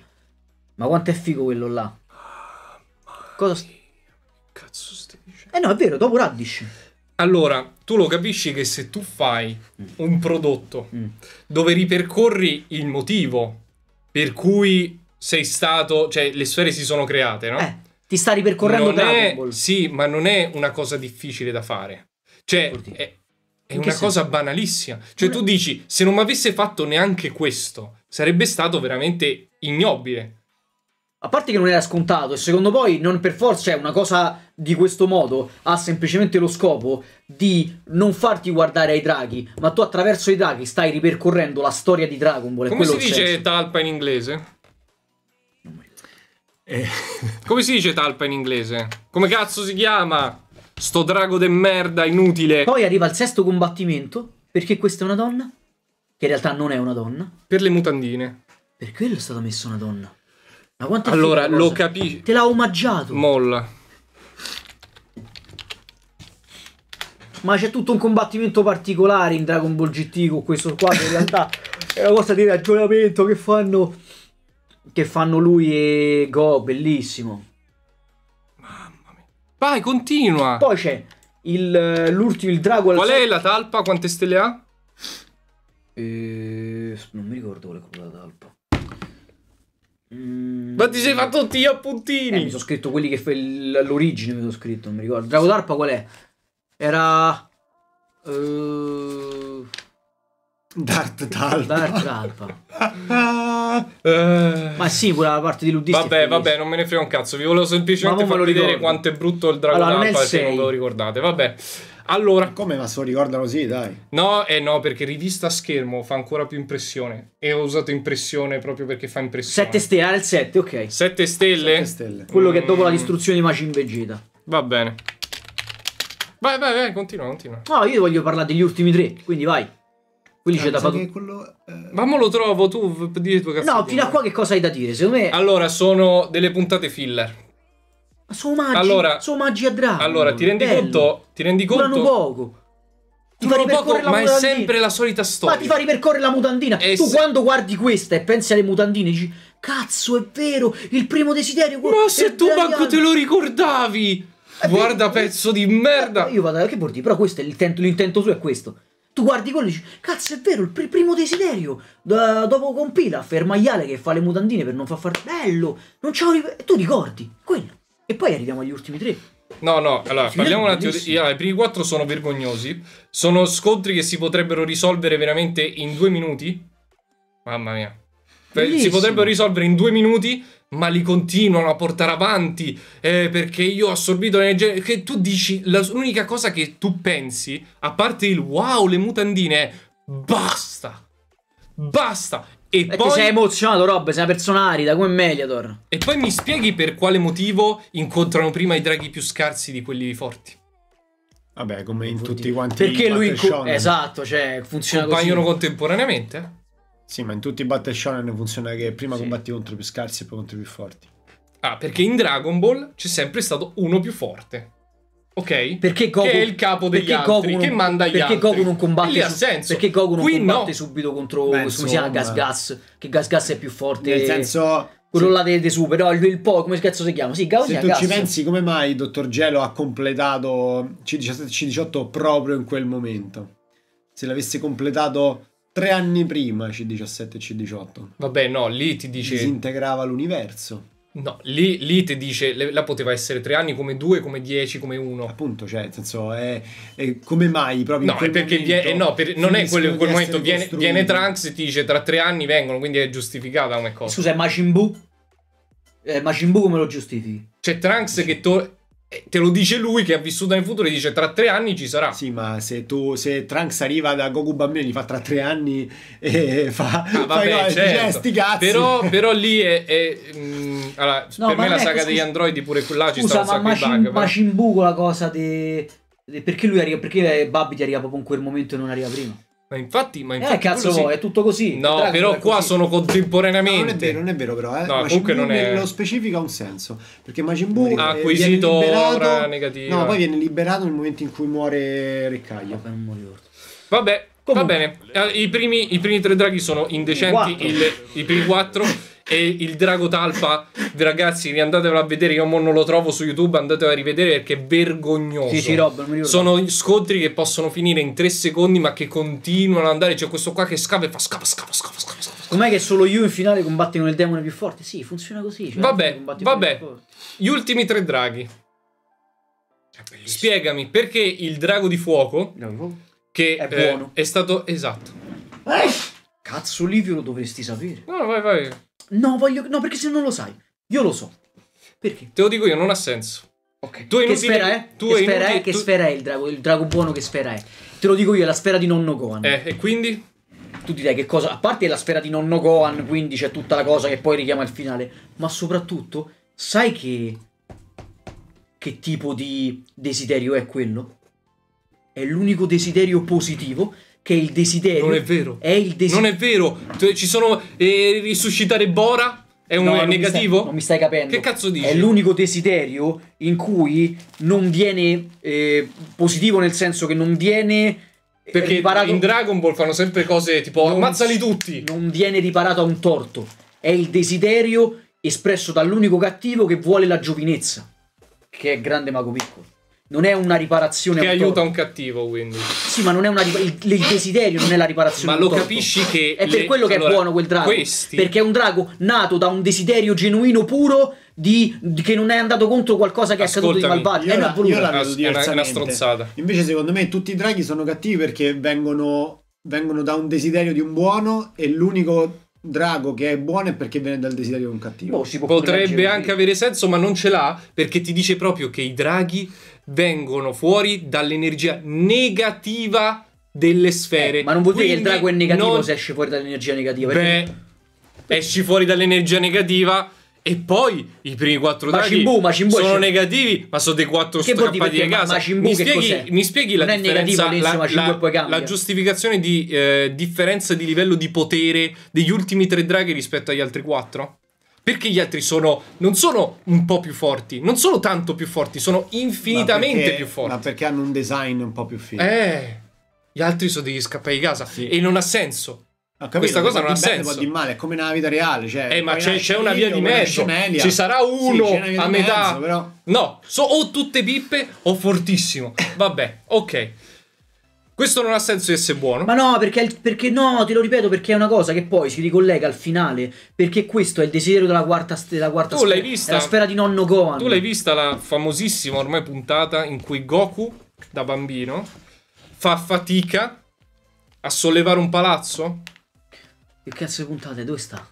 Ma quanto è figo quello là. Cosa st- Cazzo stai dicendo? Eh no, è vero, dopo Radish. Allora, tu lo capisci che se tu fai mm. un prodotto mm. dove ripercorri il motivo per cui sei stato, cioè le sfere si sono create, no? Eh, ti sta ripercorrendo non è, Sì, ma non è una cosa difficile da fare. Cioè, è, è una senso? cosa banalissima. Cioè, non tu è... dici, se non mi avesse fatto neanche questo, sarebbe stato veramente ignobile. A parte che non era scontato, e secondo poi non per forza, cioè una cosa di questo modo ha semplicemente lo scopo di non farti guardare ai draghi, ma tu attraverso i draghi stai ripercorrendo la storia di Dragon Ball. Come si dice senso. talpa in inglese? Eh. Come si dice talpa in inglese? Come cazzo si chiama? Sto drago de merda, inutile. Poi arriva il sesto combattimento, perché questa è una donna, che in realtà non è una donna. Per le mutandine. Per quello è stata messa una donna. Ma quanto Allora, lo capisci. Te l'ha omaggiato. Molla. Ma c'è tutto un combattimento particolare in Dragon Ball GT con questo qua. in realtà è una cosa di ragionamento che fanno. Che fanno lui e Go, bellissimo. Mamma mia. Vai, continua. Poi c'è il, l'ultimo, il drago. Qual è la talpa? Quante stelle ha? Eh, non mi ricordo qual è quella talpa. Mm. Ma ti sei fatto tutti gli appuntini. Eh, mi sono scritto quelli che fai l'origine, mi sono scritto, non mi ricordo. Drago d'arpa qual è? Era... Uh... Eh, Dart d'alpa. Dart d'alpa. uh... Eh. Ma sì, quella parte di luddisti. Vabbè, vabbè, non me ne frega un cazzo. Vi volevo semplicemente far vedere quanto è brutto il drago allora, d'alpa se non ve lo ricordate. Vabbè. Allora. Come ma se lo ricordano sì, dai. No, eh no, perché rivista schermo fa ancora più impressione. E ho usato impressione proprio perché fa impressione. 7 stelle, era il 7, ok. 7 stelle? 7 stelle. Quello mm. che è dopo la distruzione di Machine Vegeta. Va bene. Vai, vai, vai, continua, continua. No, io voglio parlare degli ultimi tre, quindi vai. Quelli c'è ah, da fare. Quello, eh... Ma me lo trovo tu, di tue cazzate. No, fino a qua che cosa hai da dire? Secondo me. Allora, sono delle puntate filler ma sono magi, allora, sono omaggi a Dragon. Allora, ti rendi bello. conto? Ti rendi conto? Durano poco. Ti fa ripercorrere poco, la ma mutandina. è sempre la solita storia. Ma ti fa ripercorrere la mutandina. È tu se... quando guardi questa e pensi alle mutandine, dici Cazzo, è vero, il primo desiderio. Ma se tu manco te lo ricordavi. È eh, Guarda, vero, pezzo di merda. Io vado, che vuol dire? Però questo è l'intento, l'intento suo è questo. Tu guardi quello e dici, cazzo è vero, il pr- primo desiderio, da, dopo compila, fermaiale che fa le mutandine per non far far bello, non c'ho... E tu ricordi, quello. E poi arriviamo agli ultimi tre. No, no, allora parliamo un attimo. Di... Allora, I primi quattro sono vergognosi. Sono scontri che si potrebbero risolvere veramente in due minuti. Mamma mia. Bellissimo. Si potrebbero risolvere in due minuti, ma li continuano a portare avanti. Eh, perché io ho assorbito l'energia. Che tu dici, l'unica cosa che tu pensi, a parte il wow, le mutandine, è basta. Basta. E poi... sei emozionato, Rob, sei una persona arida come Meliador. E poi mi spieghi per quale motivo incontrano prima i draghi più scarsi di quelli forti. Vabbè, come in tutti quanti Perché i lui shonen Esatto, cioè funziona Compaiono così. contemporaneamente? Sì, ma in tutti i Battle Shonen funziona che prima sì. combatti contro i più scarsi e poi contro i più forti. Ah, perché in Dragon Ball c'è sempre stato uno più forte. Ok. Perché Goku che è il capo degli altri, Goku non, che manda gli perché altri. Goku non combatte su, senso. Perché Goku non Qui combatte no. subito contro Beh, come si chiama Gas Gas, che Gas Gas è più forte. Nel senso quello sì. là dei, dei super, no, il, il po, come cazzo si chiama? Sì, Gauss Se tu ci pensi come mai dottor Gelo ha completato C17 C18 proprio in quel momento? Se l'avesse completato tre anni prima C17 C18. Vabbè, no, lì ti dice disintegrava l'universo. No, lì, lì ti dice, la poteva essere tre anni, come due, come dieci, come uno. Appunto, cioè, nel senso, è, è come mai proprio... No, è perché vie, eh, no, per, non è quello, in quel momento, viene, viene Trunks e ti dice tra tre anni vengono, quindi è giustificata come cosa. Scusa, è Majin Buu? Eh, Majin Buu come lo giustifichi? C'è Trunks che torna... Te lo dice lui che ha vissuto nel futuro e dice tra tre anni ci sarà. Sì, ma se tu se Trunks arriva da Goku bambino gli fa tra tre anni e fa... Ah, vabbè, fa certo. dice, eh, cazzi. Però, però, lì è... è mh, mm, allora, no, per me la saga scusa, degli androidi pure là ci sta un ma sacco Machin, di bug. Ma Shinbu quella cosa di... di perché lui arriva... Perché eh, Babbi ti arriva proprio in quel momento e non arriva prima? Ma infatti, ma eh, infatti eh, cazzo, sì. è tutto così. No, Dragon però qua così. sono contemporaneamente. No, non, è vero, non è vero, però. Eh. No, comunque non è. Nello specifico ha un senso. Perché Majin Buu eh, ha acquisito ora negativa. No, poi viene liberato nel momento in cui muore Riccaglio. Vabbè, non mi ricordo. Vabbè, Comunque. va bene. Eh, I primi, I primi, tre draghi sono indecenti, il, i primi quattro. e il Drago Talpa, ragazzi, riandatevelo a vedere. Io non lo trovo su YouTube, andatelo a rivedere perché è vergognoso. Sì, sì, Rob, Sono scontri che possono finire in tre secondi, ma che continuano ad andare. C'è questo qua che scava e fa scava, scava, scava, scava. scava. Com'è che solo io in finale combatti con il demone più forte? Sì, funziona così. Cioè vabbè, cioè, vabbè. Gli ultimi tre draghi. Spiegami perché il drago di fuoco, che è, buono. Eh, è stato esatto. Eh! Cazzo, Livio lo dovresti sapere. No, vai, vai. No, voglio... No, perché se non lo sai. Io lo so. Perché? Te lo dico io, non ha senso. Ok. Tu hai inutile... Che sfera è? Tu che è sfera è? Tu... sfera è il drago? Il drago buono che sfera è? Te lo dico io, è la sfera di nonno Gohan. Eh, e quindi? Tu direi che cosa... A parte la sfera di nonno Gohan, quindi c'è tutta la cosa che poi richiama il finale. Ma soprattutto, sai che... Che tipo di desiderio è quello? È l'unico desiderio positivo che il desiderio non è vero è il desiderio non è vero ci sono eh, risuscitare Bora è un no, è negativo? Mi stai, non mi stai capendo. Che cazzo dici? È l'unico desiderio in cui non viene eh, positivo nel senso che non viene eh, perché riparato... in Dragon Ball fanno sempre cose tipo non, ammazzali tutti. Non viene riparato a un torto. È il desiderio espresso dall'unico cattivo che vuole la giovinezza, che è grande mago piccolo non è una riparazione. Che un aiuta un cattivo, quindi. Sì, ma non è una il, il desiderio non è la riparazione. Ma lo capisci che. È le... per quello che allora, è buono quel drago. Questi... Perché è un drago nato da un desiderio genuino puro. Di, di che non è andato contro qualcosa che Ascoltami, è accaduto di malvagio. Io, è una, voluta. io la vedo è una, è una stronzata. Invece, secondo me, tutti i draghi sono cattivi perché vengono, vengono da un desiderio di un buono e l'unico drago che è buono è perché viene dal desiderio di un cattivo. Oh, Potrebbe anche avere senso, ma non ce l'ha perché ti dice proprio che i draghi vengono fuori dall'energia negativa delle sfere. Eh, ma non vuol dire Quindi che il drago è negativo non... se esce fuori dall'energia negativa. Perché... Beh, esci fuori dall'energia negativa. E poi i primi quattro draghi Macimbu, sono Macimbu. negativi, ma sono dei quattro che strappati di casa. mi, spieghi, mi spieghi la differenza, la, la, la, giustificazione di eh, differenza di livello di potere degli ultimi tre draghi rispetto agli altri quattro? Perché gli altri sono, non sono un po' più forti, non sono tanto più forti, sono infinitamente perché, più forti. Ma perché hanno un design un po' più figo. Eh, gli altri sono degli scappati di casa sì. e non ha senso. Capito, Questa cosa non ha bene, senso. Di male, è come nella vita reale. Cioè, eh, ma c'è, c'è, una via di mezzo. Ci sarà uno sì, a metà. Mezzo, no, so, o tutte pippe o fortissimo. Vabbè, ok. Questo non ha senso che sia buono. Ma no, perché, perché, no, te lo ripeto, perché è una cosa che poi si ricollega al finale. Perché questo è il desiderio della quarta, della quarta tu sfera. L'hai vista, la sfera di nonno Gohan. Tu l'hai vista la famosissima ormai puntata in cui Goku, da bambino, fa fatica a sollevare un palazzo? Che cazzo di puntate? Dove sta?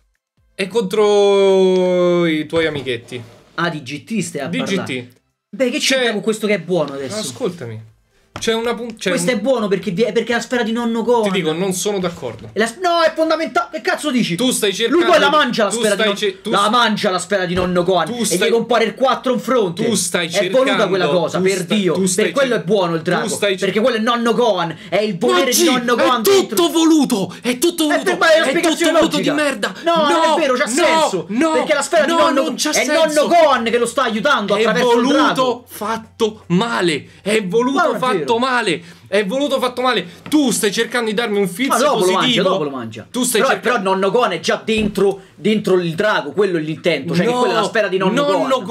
È contro i tuoi amichetti. Ah, di GT stai a DGT. parlare? DGT. Beh, che c'è con questo che è buono adesso? Ascoltami. C'è una puntata. Questo un... è buono perché, vi... perché, è la sfera di nonno Gohan. Ti dico, non sono d'accordo. la... No, è fondamentale. Che cazzo dici? Tu stai cercando. Lui poi la mangia la sfera di nonno ce... tu... La mangia la sfera di nonno Gohan. stai... E devi compare il 4 in fronte. Tu stai cercando. È voluta quella cosa, per sta... Dio. Per cer... quello è buono il drago. Stai... cercando. Perché quello è nonno Gohan. È il volere di nonno Gohan. È tutto voluto. È tutto voluto. È, per... Ma è, è tutto voluto di merda. No, no è vero, c'ha no, senso. No, perché la sfera di nonno Gohan. È nonno Gohan che lo sta aiutando attraverso il drago. È voluto fatto male. È voluto fatto fatto male. È voluto fatto male. Tu stai cercando di darmi un film ah, positivo. Lo mangia, dopo lo mangia. Tu stai però, cercando... però Nonno Gohan è già dentro, dentro il drago, quello è l'intento. Cioè no, quella è la sfera di Nonno, Nonno Gohan.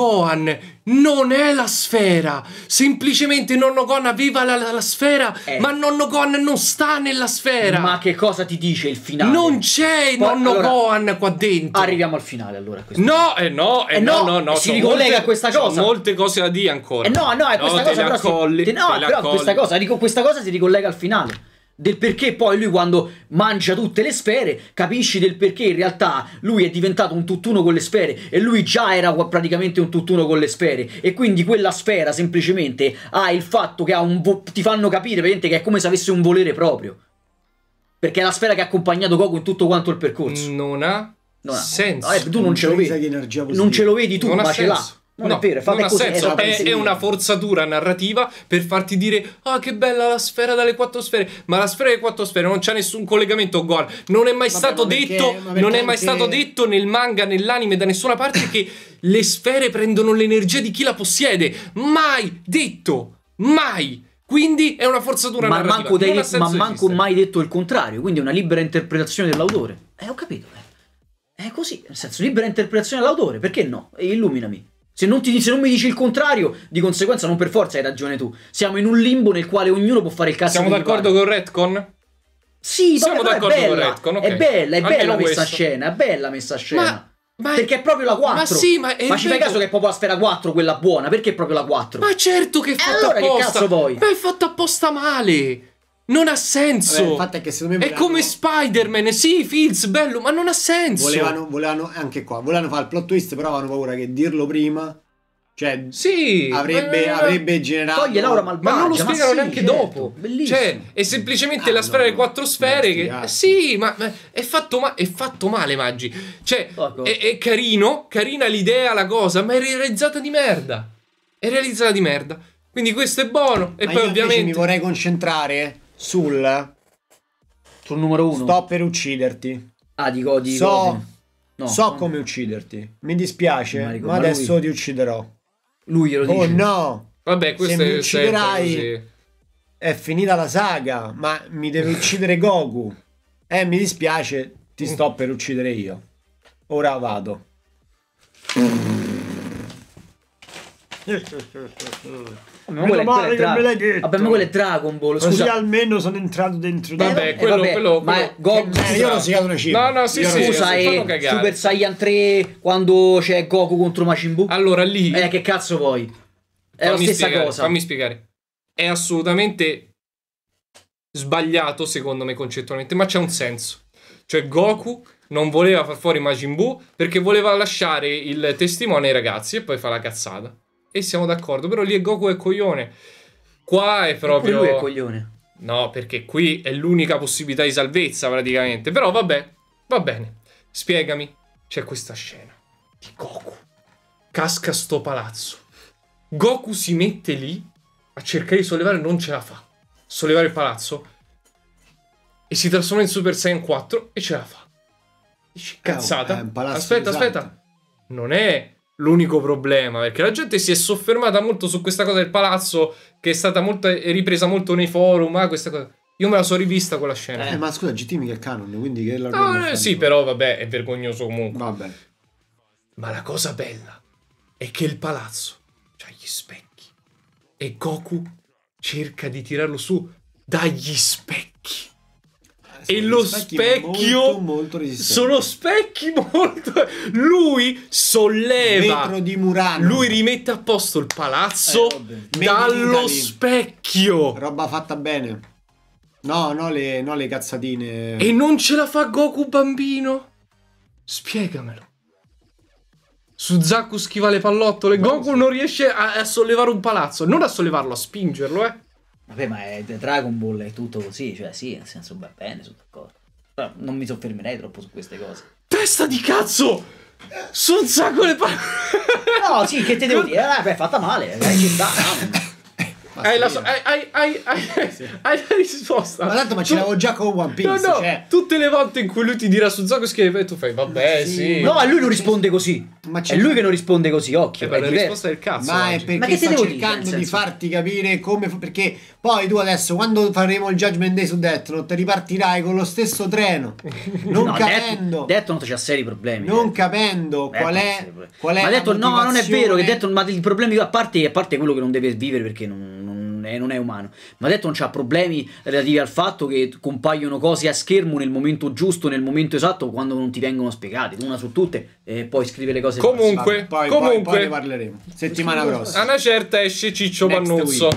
Gohan non è la sfera. Semplicemente nonno Gon aveva la, la, la sfera, eh. ma nonno Gon non sta nella sfera. Ma che cosa ti dice il finale? Non c'è Poi, nonno allora, Gohan qua dentro. Arriviamo al finale allora. No, eh no, eh, eh no, no, no. Si ricollega a questa cosa. molte cose da dire ancora. Eh no, no, è questa no, cosa. Te però, accolli, si, te, no, te però accolli. questa cosa, dico, questa cosa si ricollega al finale del perché poi lui quando mangia tutte le sfere capisci del perché in realtà lui è diventato un tutt'uno con le sfere e lui già era praticamente un tutt'uno con le sfere e quindi quella sfera semplicemente ha il fatto che ha un vo- ti fanno capire che è come se avesse un volere proprio perché è la sfera che ha accompagnato Goku in tutto quanto il percorso non ha non ha senso Vabbè, eh, tu non, non ce lo vedi non ce lo vedi tu non ma ce l'ha non no, è vero, fate non così, ha senso. Esatto. è, è, una forzatura narrativa per farti dire: Ah, oh, che bella la sfera dalle quattro sfere. Ma la sfera delle quattro sfere non c'è nessun collegamento. Guarda, non è mai Vabbè, stato perché, detto. Perché, non è mai perché... stato detto nel manga, nell'anime, da nessuna parte che le sfere prendono l'energia di chi la possiede. Mai detto! Mai! Quindi è una forzatura ma narrativa. Manco dei, ma manco esistere. mai detto il contrario, quindi è una libera interpretazione dell'autore. Eh, ho capito. Eh. È così, nel senso, libera interpretazione dell'autore, perché no? Illuminami. Se non, ti, se non, mi dici il contrario, di conseguenza non per forza hai ragione tu. Siamo in un limbo nel quale ognuno può fare il cazzo. Siamo d'accordo con Retcon? Sì, siamo vabbè, d'accordo bella, con Redcon. Okay. È bella, è bella messa questo. scena, è bella messa scena. Ma... Ma perché è proprio la 4. Ma sì, ma, ma ci fai caso che è proprio la sfera 4 quella buona? Perché è proprio la 4? Ma certo che è fatta allora apposta. Che cazzo vuoi? Ma è fatta apposta male. Non ha senso. Vabbè, è, che secondo me. è come Spider-Man. Sì, Fields, bello, ma non ha senso. Volevano, volevano, eh, anche qua, volevano fare il plot twist, però avevano paura che dirlo prima. Cioè, sì, avrebbe, ma... avrebbe generato. Toglie Laura malvagia, ma non lo spiegano sì, neanche certo, dopo. Cioè, bellissimo. Cioè, è semplicemente ah, la sfera no, delle quattro sfere. Che... Sì, ma, ma è, fatto ma... è, fatto male, Maggi. Cioè, è, è carino, carina l'idea, la cosa, ma è realizzata di merda. È realizzata di merda. Quindi questo è buono. E ma poi, ovviamente. Mi vorrei concentrare sul sul numero uno. Sto per ucciderti. Ah, dico, dico So, no. so come ucciderti. Mi dispiace, Marico, ma, ma, adesso lui... ti ucciderò. Lui glielo oh, dice. Oh no! Vabbè, questo Se mi ucciderai è finita la saga, ma mi deve uccidere Goku. Eh, mi dispiace, ti sto per uccidere io. Ora vado. Abbiamo quelle, quelle, tra... Dragon Ball. Scusa. Così almeno sono entrato dentro. Vabbè, eh, quello, eh, vabbè, quello, ma quello... Go... Eh, io non si cado una cifra. No, no, sì, sì, scusa, sì, e Super Saiyan 3 quando c'è Goku contro Majin Buu. Allora lì. Eh, che cazzo vuoi? È fammi la stessa spiegare, cosa. Fammi spiegare. È assolutamente sbagliato, secondo me, concettualmente, ma c'è un senso. Cioè, Goku non voleva far fuori Majin Buu perché voleva lasciare il testimone ai ragazzi e poi fa la cazzata e siamo d'accordo. Però lì è Goku e coglione. Qua è proprio... Lui è coglione. No, perché qui è l'unica possibilità di salvezza praticamente. Però vabbè, va bene. Spiegami, c'è questa scena di Goku. Casca sto palazzo. Goku si mette lì a cercare di sollevare, non ce la fa. Sollevare il palazzo. E si trasforma in Super Saiyan 4 e ce la fa. Dici, eh, oh, cazzata. Aspetta, esatto. aspetta. Non è l'unico problema, perché la gente si è soffermata molto su questa cosa del palazzo, che è stata molto, è ripresa molto nei forum, ah, questa cosa. Io me la sono rivista quella scena. Eh, ma scusa, GT mica è canon, quindi che la no, eh, Sì, però vabbè, è vergognoso comunque. Vabbè. Ma la cosa bella è che il palazzo ha gli specchi e Goku cerca di tirarlo su dagli specchi e lo specchio molto, molto sono specchi molto lui solleva Vetro di Murano lui rimette a posto il palazzo eh, dallo specchio roba fatta bene no no le, no le cazzatine e non ce la fa Goku bambino spiegamelo Suzaku schiva le pallottole. Goku non riesce a, a, sollevare un palazzo. Non a sollevarlo, a spingerlo, eh. Vabbè, ma è Dragon Ball è tutto così, cioè sì, nel senso va bene, sono d'accordo. Però non mi soffermerei troppo su queste cose. Testa di cazzo! Sono un sacco le parole! no, sì, che te devo dire? Eh, beh, è fatta male, è eh, città. Hai eh, la, so- hai, hai, hai, sì. hai la, risposta. Ma tanto, ma tu- ce l'avevo già con One Piece. No, no, cioè. tutte le volte in cui lui ti dirà su Zocco scrive, tu fai, vabbè, sì. sì. No, a lui non risponde così. Ma è lui che non risponde così, occhio. Eh, è la diverso. risposta del cazzo. Ma oggi. è perché ma che sto cercando dire, di farti capire come. Perché poi tu adesso, quando faremo il Judgment Day su Death Note, ripartirai con lo stesso treno. Non no, capendo. Death, Death Note ha seri problemi. Non eh. capendo Death. qual è. Qual è ma ha detto, no, non è vero che Death Note, ma il problema a parte, a parte quello che non deve vivere perché non è, non è umano. Ma detto non c'ha problemi relativi al fatto che compaiono cose a schermo nel momento giusto, nel momento esatto, quando non ti vengono spiegate. Una su tutte, e poi scrive le cose. Comunque, poi, comunque poi, poi ne parleremo. Settimana prossima. A una certa esce Ciccio Pannuzzo.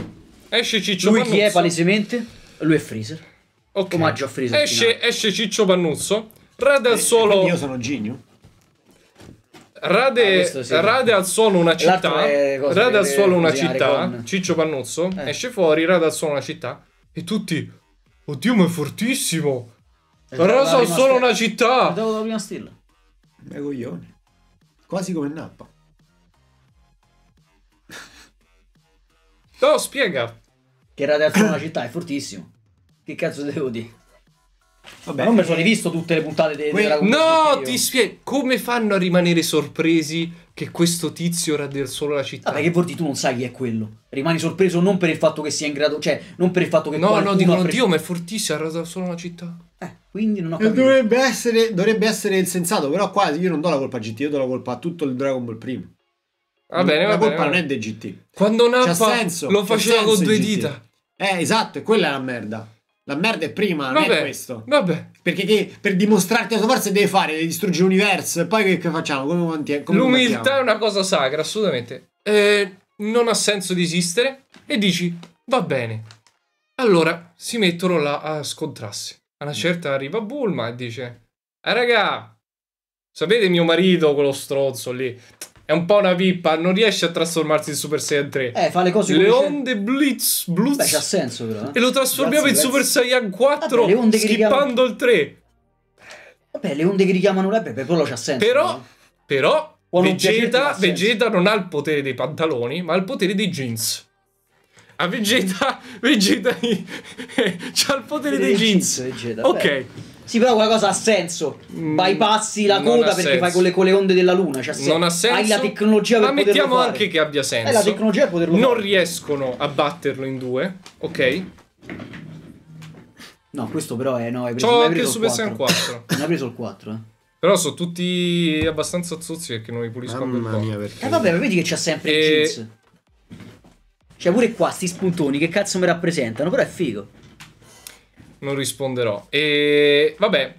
Esce Ciccio Lui Pannuzzo. chi è palesemente? Lui è Freezer. Okay. Omaggio a Freezer. Esce, esce Ciccio Pannuzzo. Red al eh, solo. Io sono Gigno. Rade, ah, sì. rade, al suolo una città. Rade al suolo una città. Con... Ciccio Pannuzzo eh. esce fuori, rade al suolo una città. E tutti, oddio, ma è fortissimo. Rosa al suolo una città. Dopo la prima stella. Ma coglione. Quasi come Nappa. No, spiega. Che rade al suolo una città è fortissimo. Che cazzo devo dire? Vabbè, non mi sono rivisto tutte le puntate de- que- della No, ti spiego. Come fanno a rimanere sorpresi che questo tizio era del solo la città? Vabbè, che vuol dire tu non sai chi è quello. Rimani sorpreso non per il fatto che sia in grado, cioè, non per il fatto che No, no, dicono, pres- Dio, ma è fortissimo, era del solo la città. Eh, quindi non ho capito. Dovrebbe essere, dovrebbe essere il sensato, però qua io non do la colpa a GT, io do la colpa a tutto il Dragon Ball primo. Va bene, la colpa bene. non è del GT. Quando Nappa senso, lo faceva con due GT. dita. Eh, esatto, e quella è la merda. La merda è prima, non vabbè, è questo. Vabbè. Perché che, per dimostrarti la tua forza devi fare, devi distruggere l'universo. E poi che, che facciamo? Come, come L'umiltà è una cosa sacra, assolutamente. Eh, non ha senso di esistere. E dici, va bene. Allora si mettono là a scontrarsi. A una certa arriva Bulma e dice, eh raga, sapete mio marito, quello stronzo lì? È un po' una pippa, non riesce a trasformarsi in Super Saiyan 3. Eh, fa le cose Le onde Blitz, Blitz. Beh, c'ha senso però. Eh? E lo trasformiamo Grazie, in Super Saiyan 4 Vabbè, skippando il 3. Vabbè, le onde che richiamano la pepe, quello c'ha senso. Però, no? però, Vegeta, Vegeta non ha il potere dei pantaloni, ma ha il potere dei jeans a Vegeta, Vegeta c'ha il potere dei, dei jeans. jeans ok. Beh. Sì, però qualcosa ha senso. Mm, Bypassi la coda perché senso. fai con le, con le, onde della luna. Cioè, non ha senso. Hai la tecnologia per Ma mettiamo fare. anche che abbia eh, senso. Hai la tecnologia per poterlo non fare. Non riescono a batterlo in due, ok? No, questo però è. No, hai preso, C'ho preso anche il Super Saiyan 4. non ha preso il 4, eh? Però sono tutti abbastanza zozzi perché non li puliscono Mamma mia, perché. Eh vabbè, vedi che c'ha sempre e... il jeans. Cioè, pure qua, sti spuntoni, che cazzo mi rappresentano, però è figo non risponderò. E vabbè,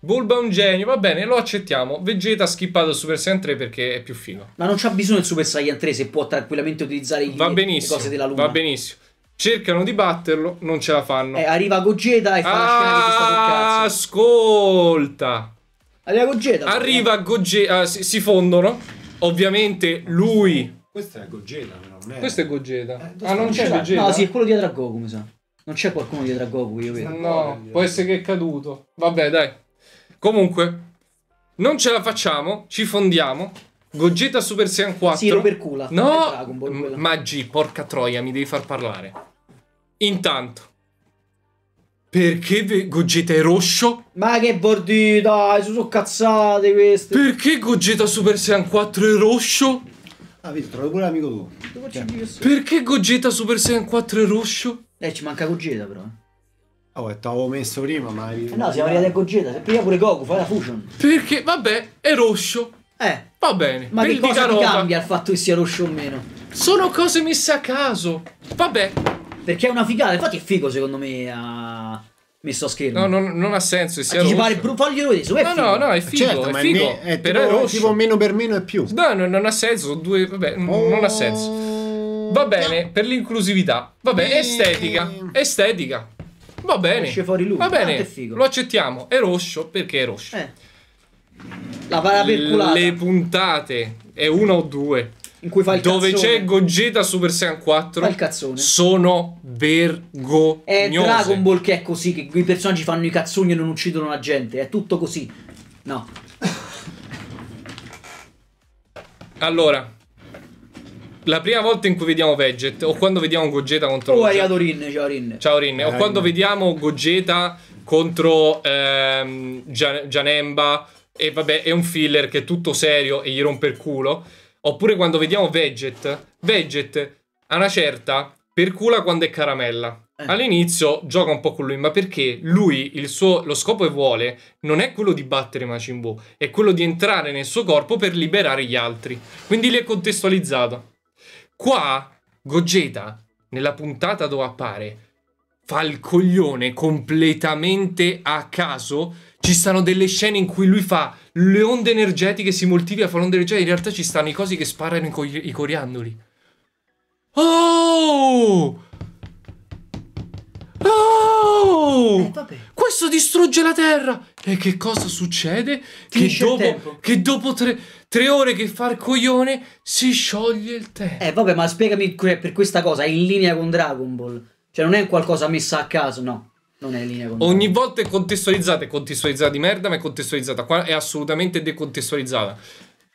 Bulba è un genio, va bene, lo accettiamo. Vegeta ha skippato il Super Saiyan 3 perché è più fino. Ma non c'ha bisogno del Super Saiyan 3 se può tranquillamente utilizzare va le, cose della Luna. Va benissimo. Cercano di batterlo, non ce la fanno. Eh, arriva Gogeta e fa ah, la scena che sta sul cazzo. Ascolta. Arriva Gogeta. Arriva eh. Gogeta, ah, si, si fondono. Ovviamente lui... Questo è Gogeta, però non è... Questo è Gogeta. Eh, ah, non c'è Gogeta? No, sì, è quello dietro a Goku, mi sa. Non c'è qualcuno dietro a Goku, io vedo. No, può essere che è caduto. Vabbè, dai. Comunque, non ce la facciamo, ci fondiamo. Gogeta Super Saiyan 4. Sì, per culo. No, Maggi, porca troia, mi devi far parlare. Intanto, perché Gogeta è rosso? Ma che bordi, dai, sono cazzate queste. Perché Gogeta Super Saiyan 4 è rosso? Ah, visto, trovo pure l'amico tuo. Perché Gogeta Super Saiyan 4 è rosso? Eh, ci manca Gogeta però. Oh, ah, e t'avevo messo prima, ma... Eh no, siamo arrivati a Gogeta. Prima pure Goku, fai la fusion. Perché, vabbè, è rosso. Eh. Va bene. Ma che cosa ti cambia il fatto che sia rosso o meno? Sono cose messe a caso. Vabbè. Perché è una figata. Infatti è figo, secondo me, a... Messo a schermo. No, non, non ha senso che sia Anticipare rosso. Anticipare il di No, no, no, è eh, figo, certo, è figo. È, è però è rosso. tipo meno per meno è più. No, no non ha senso, due, vabbè, oh. non ha senso. Oh. Va bene, per l'inclusività. Va bene, estetica. Estetica. Va bene. Esce fuori lui. Va bene, ah, lo accettiamo. È rosso perché è rosso. Eh. La para per culata. Le puntate è una o due. In cui fa il Dove c'è Gogeta Super Saiyan 4 fa il cazzone. sono vergognose. È Dragon Ball che è così, che i personaggi fanno i cazzoni e non uccidono la gente. È tutto così. No. Allora, la prima volta in cui vediamo Veget o quando vediamo Gogeta contro... Oh, è Rin, ciao Rin. Ciao Rin, eh, o Rin. quando vediamo Gogeta contro ehm, Gian- Gianemba e vabbè è un filler che è tutto serio e gli rompe il culo. Oppure quando vediamo Veget, Veget a una certa percula quando è caramella. Eh. All'inizio gioca un po' con lui, ma perché lui, il suo, lo scopo che vuole non è quello di battere Majin Buu, è quello di entrare nel suo corpo per liberare gli altri. Quindi lì è contestualizzato. Qua Gogeta, nella puntata dove appare, fa il coglione completamente a caso. Ci stanno delle scene in cui lui fa le onde energetiche, si moltiplica, fa l'onda energetiche. In realtà ci stanno i cosi che sparano i, co i coriandoli. Oh! Oh! Eh, Questo distrugge la terra! E che cosa succede? Che dopo, che dopo tre, tre ore che fa il coglione si scioglie il tempo. Eh, vabbè, ma spiegami per questa cosa, è in linea con Dragon Ball. Cioè, non è qualcosa messa a caso, no. Non è in linea con Dragon Ogni volta è contestualizzata, è contestualizzata di merda, ma è contestualizzata. Qua è assolutamente decontestualizzata.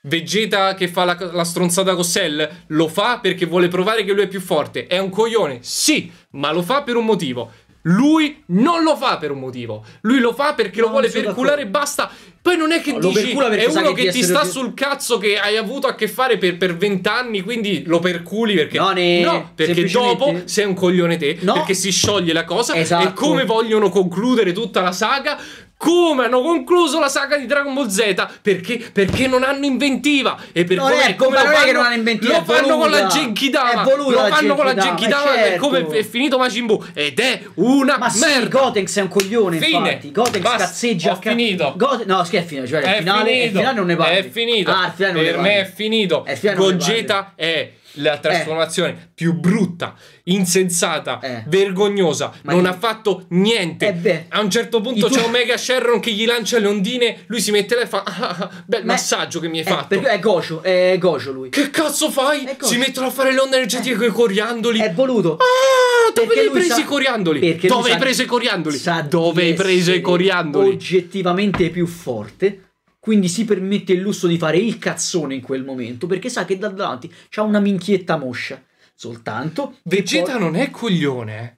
Vegeta che fa la, la stronzata con Cell lo fa perché vuole provare che lui è più forte. È un coglione, sì, ma lo fa per un motivo. Lui non lo fa per un motivo. Lui lo fa perché no, lo vuole perculare e basta. Poi non è che no, dici, è uno che, ti sta sul cazzo che hai avuto a che fare per vent'anni, quindi lo perculi perché... No, ne... no perché dopo sei un coglione te, no. perché si scioglie la cosa esatto. e come vogliono concludere tutta la saga come hanno concluso la saga di Dragon Ball Z perché, perché non hanno inventiva e per non come, è, come lo fanno, che non hanno inventiva, lo fanno con la Genkidama lo fanno con la Genkidama certo. per come è finito Majin Buu ed è una ma merda ma sì, Gotenks è un coglione Fine. Gotenks Basta, cazzeggia ho finito Goten- no scherzo è finito cioè è il finale, finito. il finale non ne parli è finito ah, finale non per ne me è finito eh, Gogeta è finito la trasformazione eh. più brutta, insensata, eh. vergognosa. Ma non è... ha fatto niente. Eh a un certo punto tu... c'è Omega Sharon che gli lancia le ondine. Lui si mette là e fa: ah, ah, ah Bel Ma massaggio è... che mi hai eh, fatto. Perché è Gojo, è Gojo lui. Che cazzo fai? Si mettono a fare le onde energetiche con eh. i coriandoli. È voluto. Ah, dove perché hai preso sa... i coriandoli? Perché dove hai sa... preso i coriandoli? Sa dove hai preso i coriandoli? Oggettivamente più forte quindi si permette il lusso di fare il cazzone in quel momento perché sa che da davanti c'ha una minchietta moscia. Soltanto. Vegeta poi... non è coglione. Eh.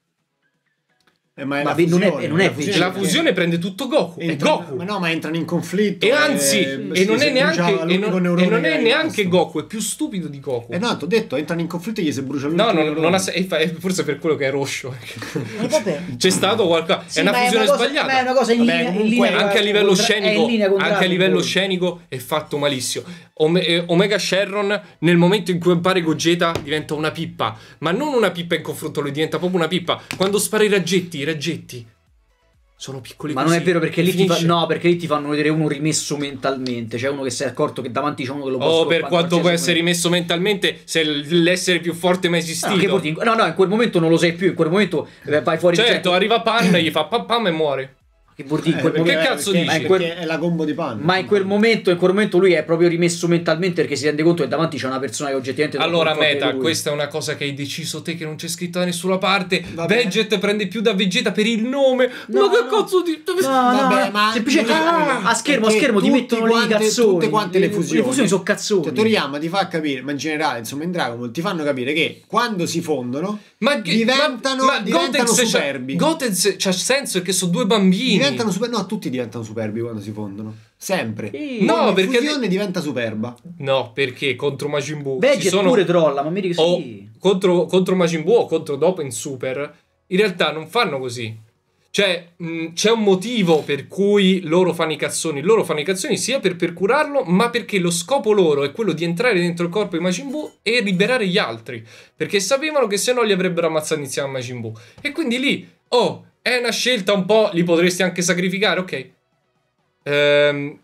Eh, ma, è ma non, è, non è, fusione. La fusione prende tutto Goku. Entra, Goku. Ma no, ma entrano in conflitto. E anzi, e, e, non, è neanche, e non, non, è neanche, Goku, è più stupido di Goku. Eh no, ti ho detto, entrano in conflitto e gli si brucia l'ultimo. No, non, non ha, forse per quello che è Roscio. Eh. Eh, C'è stato qualcosa. Sì, è una fusione cosa, sbagliata. Ma è una cosa in linea. Vabbè, comunque, in linea anche a livello scenico, anche a livello scenico è fatto malissimo. Omega Sharon nel momento in cui appare Gogeta, diventa una pippa. Ma non una pippa in confronto, lui diventa proprio una pippa. Quando spara i raggetti, raggetti. Sono piccoli Ma così. non è vero perché lì, ti, fa... no, perché lì ti fanno vedere uno rimesso mentalmente. Cioè uno che si è accorto che davanti c'è uno che lo può Oh, per quanto può essere rimesso mentalmente, se l'essere più forte mai ah, esistito. No, no, in quel momento non lo sai più. In quel momento eh, vai fuori certo, di Certo, arriva Panna, gli fa pam pam e muore. Che vuol dire? Eh, quel momento, che cazzo dici? Perché è la combo di pan. Ma in quel, momento, in quel momento lui è proprio rimesso mentalmente perché si rende conto che davanti c'è una persona che oggettivamente... Allora Meta, questa è una cosa che hai deciso te che non c'è scritto da nessuna parte. Vabbè. Veget prende più da Vegeta per il nome. No, ma che no. cazzo di... No, Vabbè, no, ma... Semplicemente ah, a schermo, a schermo ti mettono quante, i cazzoni. Tutte quante le fusioni. Le fusioni sono cazzoni. Cioè, Toriyama ti fa capire, ma in generale, insomma, in Dragon ti fanno capire che quando si fondono ma diventano, ma, ma diventano Gotense superbi. Gotense c'ha senso perché sono due bambini diventano super... No, tutti diventano superbi quando si fondono. Sempre. Sì. No, no perché... Fusione diventa superba. No, perché contro Majin Buu... Vegeta sono... pure trolla, ma mi ricordo... sì. contro, contro Majin Buu o contro Dopen Super, in realtà non fanno così. Cioè, mh, c'è un motivo per cui loro fanno i cazzoni. Loro fanno i cazzoni sia per percurarlo, ma perché lo scopo loro è quello di entrare dentro il corpo di Majin Buu e liberare gli altri. Perché sapevano che se no li avrebbero ammazzati insieme a Majin Buu. E quindi lì, oh, è una scelta un po', li potresti anche sacrificare, ok. Ehm,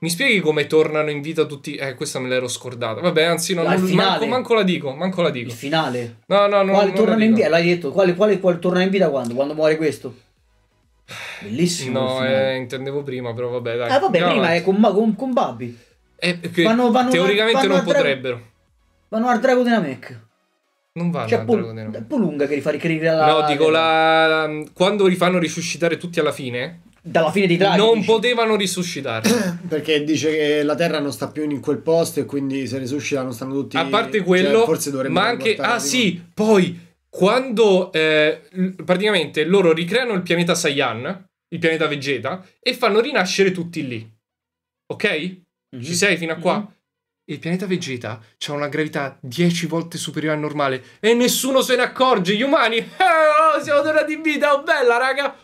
mi spieghi come tornano in vita tutti... Eh, questa me l'ero scordata. Vabbè, anzi, no, non, manco, manco, la dico, manco la dico. Il finale? No, no, no. Quale non in vita? L'hai detto? Quale, quale, quale torna in vita quando? Quando muore questo? Bellissimo. No, eh, intendevo prima, però vabbè, dai. Ah, vabbè, no, prima è con, con, con Babbi. Eh, vanno, teoricamente vanno non potrebbero. Vanno al drago della Mac. Non va cioè, Pol- Dragon Era. È Polunga che li fa ricreare la... No, dico la... la... Quando li fanno risuscitare tutti alla fine... Dalla fine dei draghi. Non dice. potevano risuscitare. Perché dice che la Terra non sta più in quel posto e quindi se risuscitano stanno tutti... A parte cioè, quello... Cioè, forse dovremmo... Ma anche... Ah sì, poi... Quando eh, praticamente loro ricreano il pianeta Saiyan, il pianeta Vegeta, e fanno rinascere tutti lì. Ok? Mm-hmm. Ci mhm. sei fino a qua? Mm-hmm. Il pianeta Vegeta ha una gravità 10 volte superiore al normale e nessuno se ne accorge, gli umani! Oh, siamo tornati in vita, oh bella raga!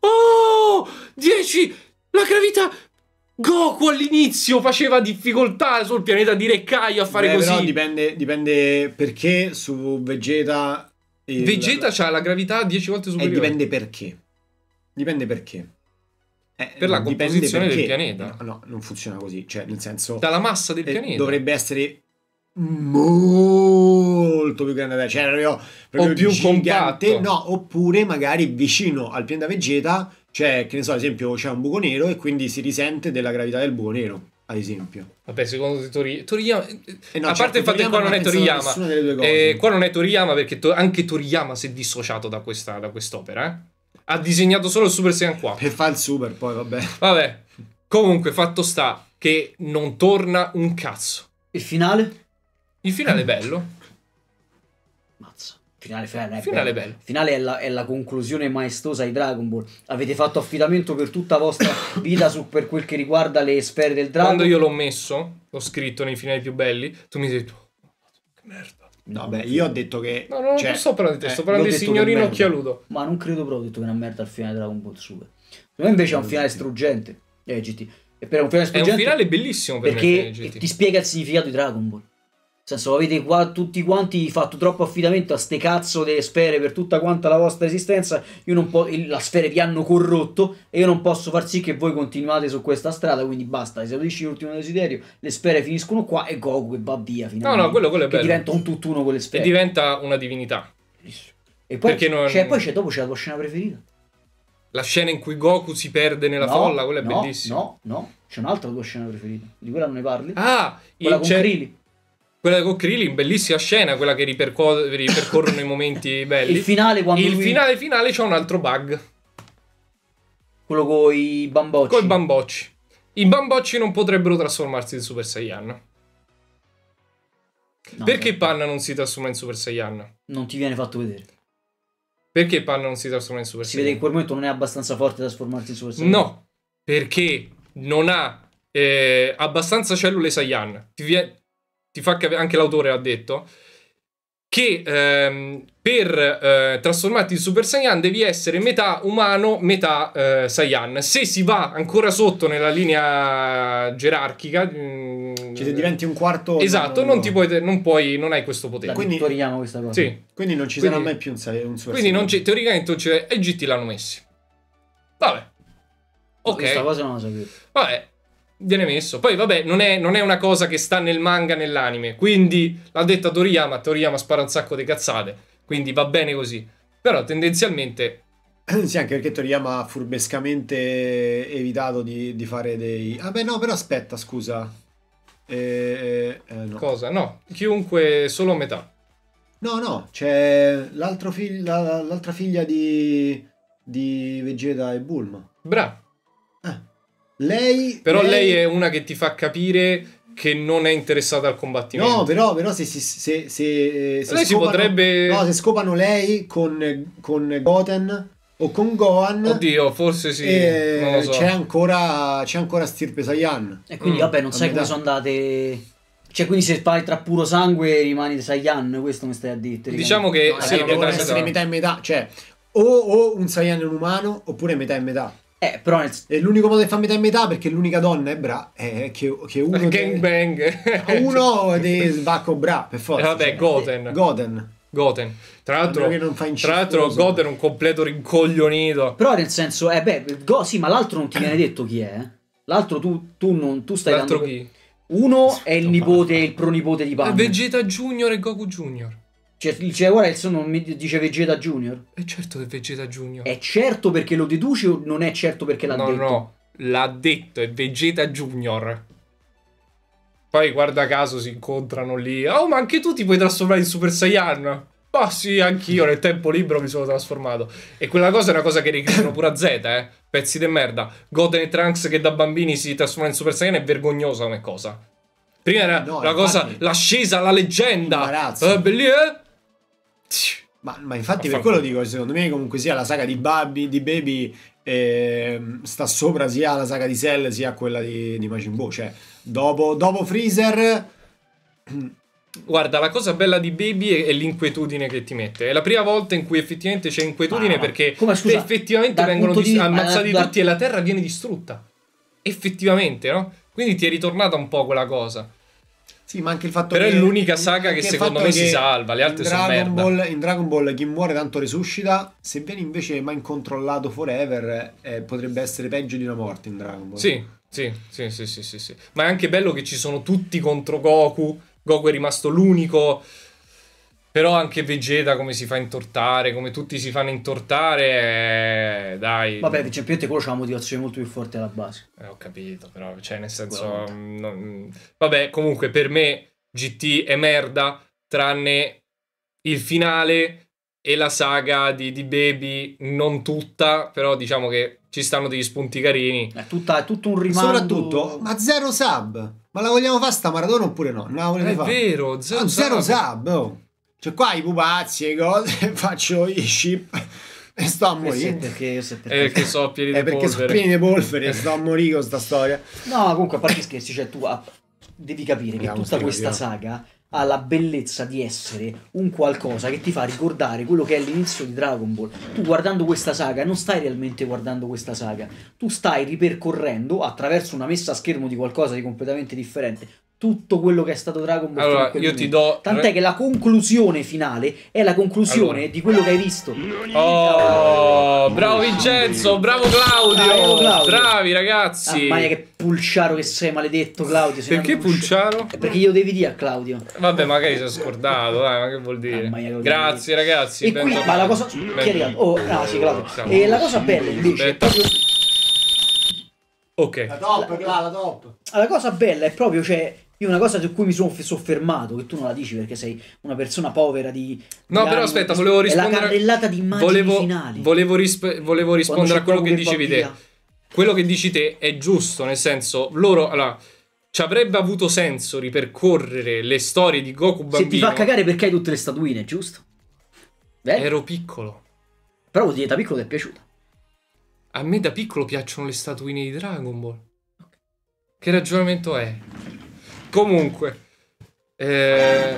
Oh! 10! La gravità! Goku all'inizio faceva difficoltà sul pianeta di Rekkai a fare Beh, così. Però dipende, dipende perché su Vegeta... Il... Vegeta ha la gravità 10 volte superiore. E dipende perché. Dipende perché. Eh, per la composizione perché, del pianeta. No, no, non funziona così, cioè nel senso... Dalla massa del eh, pianeta. Dovrebbe essere molto più grande, cioè proprio, proprio o più gigante, compatto. No, oppure magari vicino al pianeta vegeta, cioè che ne so, ad esempio c'è un buco nero e quindi si risente della gravità del buco nero. Ad esempio, vabbè, secondo te Tori... Toriyama, eh, eh no, a certo, parte il fatto che qua non è Toriyama, eh, qua non è Toriyama perché to... anche Toriyama si è dissociato da, questa, da quest'opera. Eh? ha disegnato solo il Super Saiyan 4. E fa il Super poi, vabbè. Vabbè. Comunque, fatto sta che non torna un cazzo. Il finale? Il finale è bello. Mazza. Finale, finale, è eh, finale bello. bello. Finale è la, è la, conclusione maestosa di Dragon Ball. Avete fatto affidamento per tutta la vostra vita su, per quel che riguarda le sfere del Dragon. Quando io l'ho messo, l'ho scritto nei finali più belli, tu mi hai detto, oh, che merda. No, beh, io ho detto che. No, no, cioè, non sto parlando di te, sto eh, parlando di signorino Chialudo. Ma non credo però ho detto che è una merda al finale Dragon Ball Super. Per me eh, invece è un eh, finale struggente. Eh, un finale struggente. È un finale bellissimo per perché me, ti spiega il significato di Dragon Ball. Nel cioè, senso, avete qua tutti quanti fatto troppo affidamento a ste cazzo delle sfere per tutta quanta la vostra esistenza. Io non po- la sfere vi hanno corrotto e io non posso far sì che voi continuate su questa strada. Quindi basta, esaudisci l'ultimo desiderio, le sfere finiscono qua e Goku che va via. No, no, quello, quello è che bello. diventa un tutt'uno con le sfere. E diventa una divinità. E poi, Perché non... poi c'è, dopo c'è la tua scena preferita. La scena in cui Goku si perde nella no, folla, quella è no, bellissima. No, no, c'è un'altra tua scena preferita. Di quella non ne parli. Ah, quella in, con Krillin quella con Krillin, bellissima scena, quella che ripercor- ripercorrono i momenti belli. Il finale quando Il lui... finale finale c'è un altro bug. Quello con i bambocci. Con i bambocci. I bambocci non potrebbero trasformarsi in Super Saiyan. No, Perché no. Panna non si trasforma in Super Saiyan? Non ti viene fatto vedere. Perché Panna non si trasforma in Super si Saiyan? Si vede che in quel momento non è abbastanza forte da trasformarsi in Super Saiyan. No, perché non ha eh, abbastanza cellule Saiyan. Ti, viene ti fa capire, anche l'autore l'ha detto, che ehm, per eh, trasformarti in Super Saiyan devi essere metà umano, metà eh, Saiyan. Se si va ancora sotto nella linea gerarchica, mm, cioè se diventi un quarto. Esatto, no, no, non, puoi, non, puoi, non, hai questo potere. Quindi Toriyama questa cosa. Sì. Quindi non ci quindi, sarà mai più un, un Super Quindi non c'è, teoricamente non c'è, e GT l'hanno messi. Vabbè. Ok. Questa cosa non la sapevo. Vabbè viene messo. Poi, vabbè, non è, non è, una cosa che sta nel manga, nell'anime. Quindi l'ha detta Toriyama. Toriyama spara un sacco di cazzate. Quindi va bene così. Però tendenzialmente. Sì, anche perché Toriyama ha furbescamente evitato di, di fare dei. Ah, beh, no, però aspetta, scusa. Eh, eh, eh no. Cosa? No, chiunque, solo a metà. No, no, c'è l'altra figlia di, di Vegeta e Bulma. Bravo. Lei, però lei... lei è una che ti fa capire che non è interessata al combattimento. No, però, però se, se, se, se, se scopano, potrebbe... no, se scopano lei con, con Goten o con Gohan. Oddio, forse sì. Eh, so. c'è, ancora, c'è ancora Stirpe Saiyan. E quindi, mm. vabbè, non mm, sai come sono andate. Cioè, quindi se fai tra puro sangue rimani Saiyan, questo mi stai a dire. Diciamo che no, sì, eh, devono metà essere metà e metà, cioè o, o un Saiyan umano oppure metà e metà. Eh, però nel... è l'unico modo di far metà e metà perché l'unica donna è Bra è eh, che, che uno gangbang de... uno de... va con Bra per forza eh, vabbè cioè, Goten Goten Goten tra l'altro, tra l'altro Goten è un completo rincoglionito però nel senso eh beh go, sì ma l'altro non ti viene detto chi è eh. l'altro tu, tu, non, tu stai l'altro dando... chi? uno è il nipote il pronipote di Pan Vegeta Junior e Goku Junior cioè, diceva, guarda, il cioè, suo nome dice Vegeta Junior. È certo che è Vegeta Junior. È certo perché lo deduci o non è certo perché l'ha no, detto? No, no, l'ha detto, è Vegeta Junior. Poi, guarda caso, si incontrano lì. Oh, ma anche tu ti puoi trasformare in Super Saiyan. Ma sì, anch'io nel tempo libero mi sono trasformato. E quella cosa è una cosa che richiamano pure a Z, eh. Pezzi di merda. Goten e Trunks che da bambini si trasformano in Super Saiyan è vergognosa come cosa. Prima era no, la infatti... cosa, l'ascesa, la leggenda. Imbarazzo. razza. eh? Ma, ma infatti per quello dico, secondo me comunque sia la saga di, Barbie, di Baby eh, sta sopra sia la saga di Cell sia quella di, di Majin Buu. Cioè, dopo, dopo Freezer... Guarda, la cosa bella di Baby è, è l'inquietudine che ti mette. È la prima volta in cui effettivamente c'è inquietudine ah, perché come, scusa, effettivamente vengono di, ammazzati da, eh, da, tutti e la Terra viene distrutta. Effettivamente, no? Quindi ti è ritornata un po' quella cosa. Sì, ma anche il fatto Però che... Però è l'unica saga che secondo me che si salva, le altre sono merda. Ball, in Dragon Ball chi muore tanto resuscita. se viene invece mai incontrollato forever eh, potrebbe essere peggio di una morte in Dragon Ball. Sì, sì, sì, sì, sì, sì, sì. Ma è anche bello che ci sono tutti contro Goku, Goku è rimasto l'unico però anche Vegeta come si fa a intortare, come tutti si fanno intortare, eh, dai. Vabbè, Giappiette quello c'ha una motivazione molto più forte alla base. Eh, ho capito, però, cioè, nel senso... Mm, non... Mm. Vabbè, comunque, per me GT è merda, tranne il finale e la saga di, di Baby, non tutta, però diciamo che ci stanno degli spunti carini. È, tutta, è tutto un rimando. Soprattutto, ma zero sub. Ma la vogliamo fare sta maratona oppure no? Non la vogliamo fare. È vero, zero, ah, zero sub oh. Cioè qua i pupazzi e cose, faccio i ship e sto a eh morire. Perché eh, perché so pieni eh, di eh, perché polvere. pieni di polvere e sto a morire con sta storia. No, comunque a parte scherzi, cioè tu a... devi capire Andiamo che tutta questa io. saga ha la bellezza di essere un qualcosa che ti fa ricordare quello che è l'inizio di Dragon Ball. Tu guardando questa saga non stai realmente guardando questa saga, tu stai ripercorrendo attraverso una messa a schermo di qualcosa di completamente differente tutto quello che è stato Dragon Ball. Allora, io ti do. Tant'è che la conclusione finale è la conclusione allora. di quello che hai visto. Oh, bravo Vincenzo, bravo Claudio. Claudio. Bravi ragazzi. Ah, ma che pulciaro che sei, maledetto Claudio. perché pulciaro? Perché io devi dire a Claudio. Vabbè, magari si è scordato, dai, ma che vuol dire? Ah, Grazie ragazzi. E qui, ma la cosa. Chi Oh, ah, sì, Claudio. Siamo e la cosa bella invece è proprio. Ok. La top, la, la top. La cosa bella è proprio, cioè, io una cosa su cui mi sono soffermato, che tu non la dici perché sei una persona povera di... di no, anni, però aspetta, volevo rispondere... È la carrellata di immagini volevo, finali. Volevo, risp- volevo rispondere a quello che dicevi te. Quello che dici te è giusto, nel senso, loro... Allora, ci avrebbe avuto senso ripercorrere le storie di Goku bambino. Se ti fa cagare perché hai tutte le statuine, giusto? Beh. Ero piccolo. Però vuol dire da piccolo ti è piaciuta. A me da piccolo piacciono le statuine di Dragon Ball. Che ragionamento è? Comunque. Eh,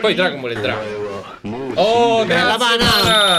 poi Dragon Ball è Dragon. Oh, bella pana!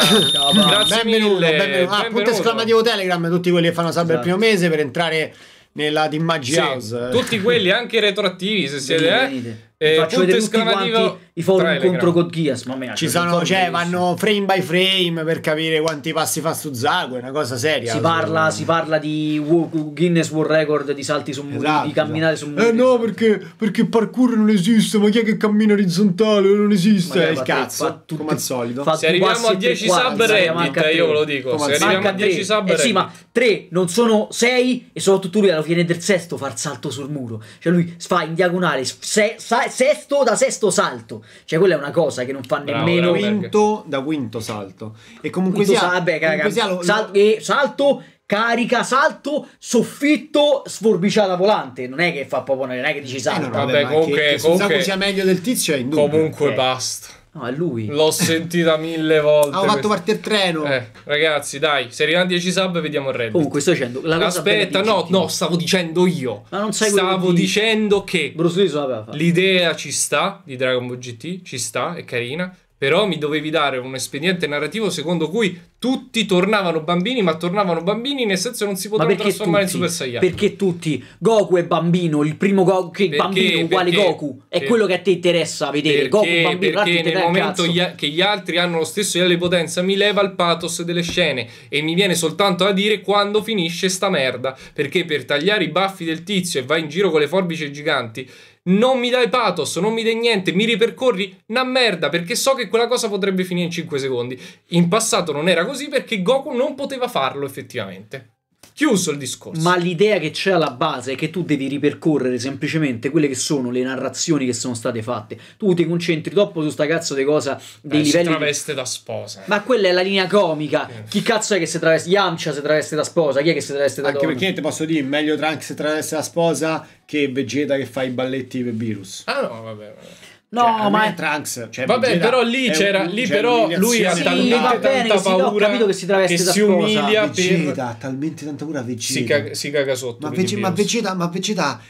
grazie benvenuto, mille. punto Ah, benvenuto. esclamativo Telegram, tutti quelli che fanno salve esatto. il primo mese per entrare nella Dimaggi sì, House. Tutti quelli, anche retroattivi, se siete... Venite, eh, eh punto esclamativo i forum contro God Geass. Mamma mia, ci cioè, sono, cioè, vanno frame by frame per capire quanti passi fa su Zago. È una cosa seria. Si parla, cioè, si parla di Guinness World Record di salti su muri, esatto, di camminare esatto. su eh, muri. Eh no, perché, perché parkour non esiste. Ma chi è che cammina orizzontale? Non esiste. è il cazzo, fa tutti, come al solito. Se arriviamo a 10 sub Reddit, io ve lo dico. Se arriviamo a 10 sub eh, Sì, ma 3 non sono 6 e soprattutto lui alla fine del sesto fa il salto sul muro. Cioè lui fa in diagonale, se, sa, sesto da sesto salto. Cioè, quella è una cosa che non fa Bravo, nemmeno. Quinto, da quinto salto. E comunque quinto sia. Sa, comunque sia lo, sal- lo... Eh, salto carica, salto, soffitto, sforbiciata volante. Non è che fa proprio, non è che dici salto. Eh no, vabbè, vabbè comunque, che, che comunque sia meglio del tizio è indubbio. Comunque eh. basta. No, è lui. L'ho sentita mille volte. Ho fatto questa. parte il treno. Eh, ragazzi, dai, se arrivano 10 sub, vediamo il Reddit. Comunque, sto dicendo. Aspetta, no, no, stavo dicendo io. Ma non sai Stavo dicendo dici. che. Bruce Lee l'idea ci sta di Dragon Ball GT, ci sta, è carina però mi dovevi dare un espediente narrativo secondo cui tutti tornavano bambini, ma tornavano bambini nel senso che non si potevano trasformare tutti? in Super Saiyan. Perché tutti? Goku è bambino, il primo Goku che perché, bambino uguale perché, Goku, è per... quello che a te interessa vedere, perché, Goku bambino, perché nel momento gli, che gli altri hanno lo stesso livello di potenza mi leva il pathos delle scene e mi viene soltanto a dire quando finisce sta merda, perché per tagliare i baffi del tizio e vai in giro con le forbici giganti non mi dai pathos, non mi dai niente, mi ripercorri una merda perché so che quella cosa potrebbe finire in 5 secondi. In passato non era così perché Goku non poteva farlo effettivamente. Chiuso il discorso. Ma l'idea che c'è alla base è che tu devi ripercorrere semplicemente quelle che sono le narrazioni che sono state fatte. Tu ti concentri troppo su sta cazzo di cosa dei eh, livelli. Si traveste da sposa. Ma quella è la linea comica. Eh. Chi cazzo è che si traveste? Yamcha si traveste da sposa. Chi è che si traveste da Anche donna? perché te posso dire, meglio Trunks si traveste da sposa che Vegeta che fa i balletti per virus. Ah no, vabbè, vabbè. No, cioè, ma è Trunks. Cioè, vabbè, però lì c'era. lì, cioè, però lui ha talmente bene, tanta paura. Sì, no, che si che da si umilia Vegeta, per... talmente tanta paura. Vegeta. Si, caga, si caga sotto. Ma, Vegeta, ma Vegeta, ma Vegeta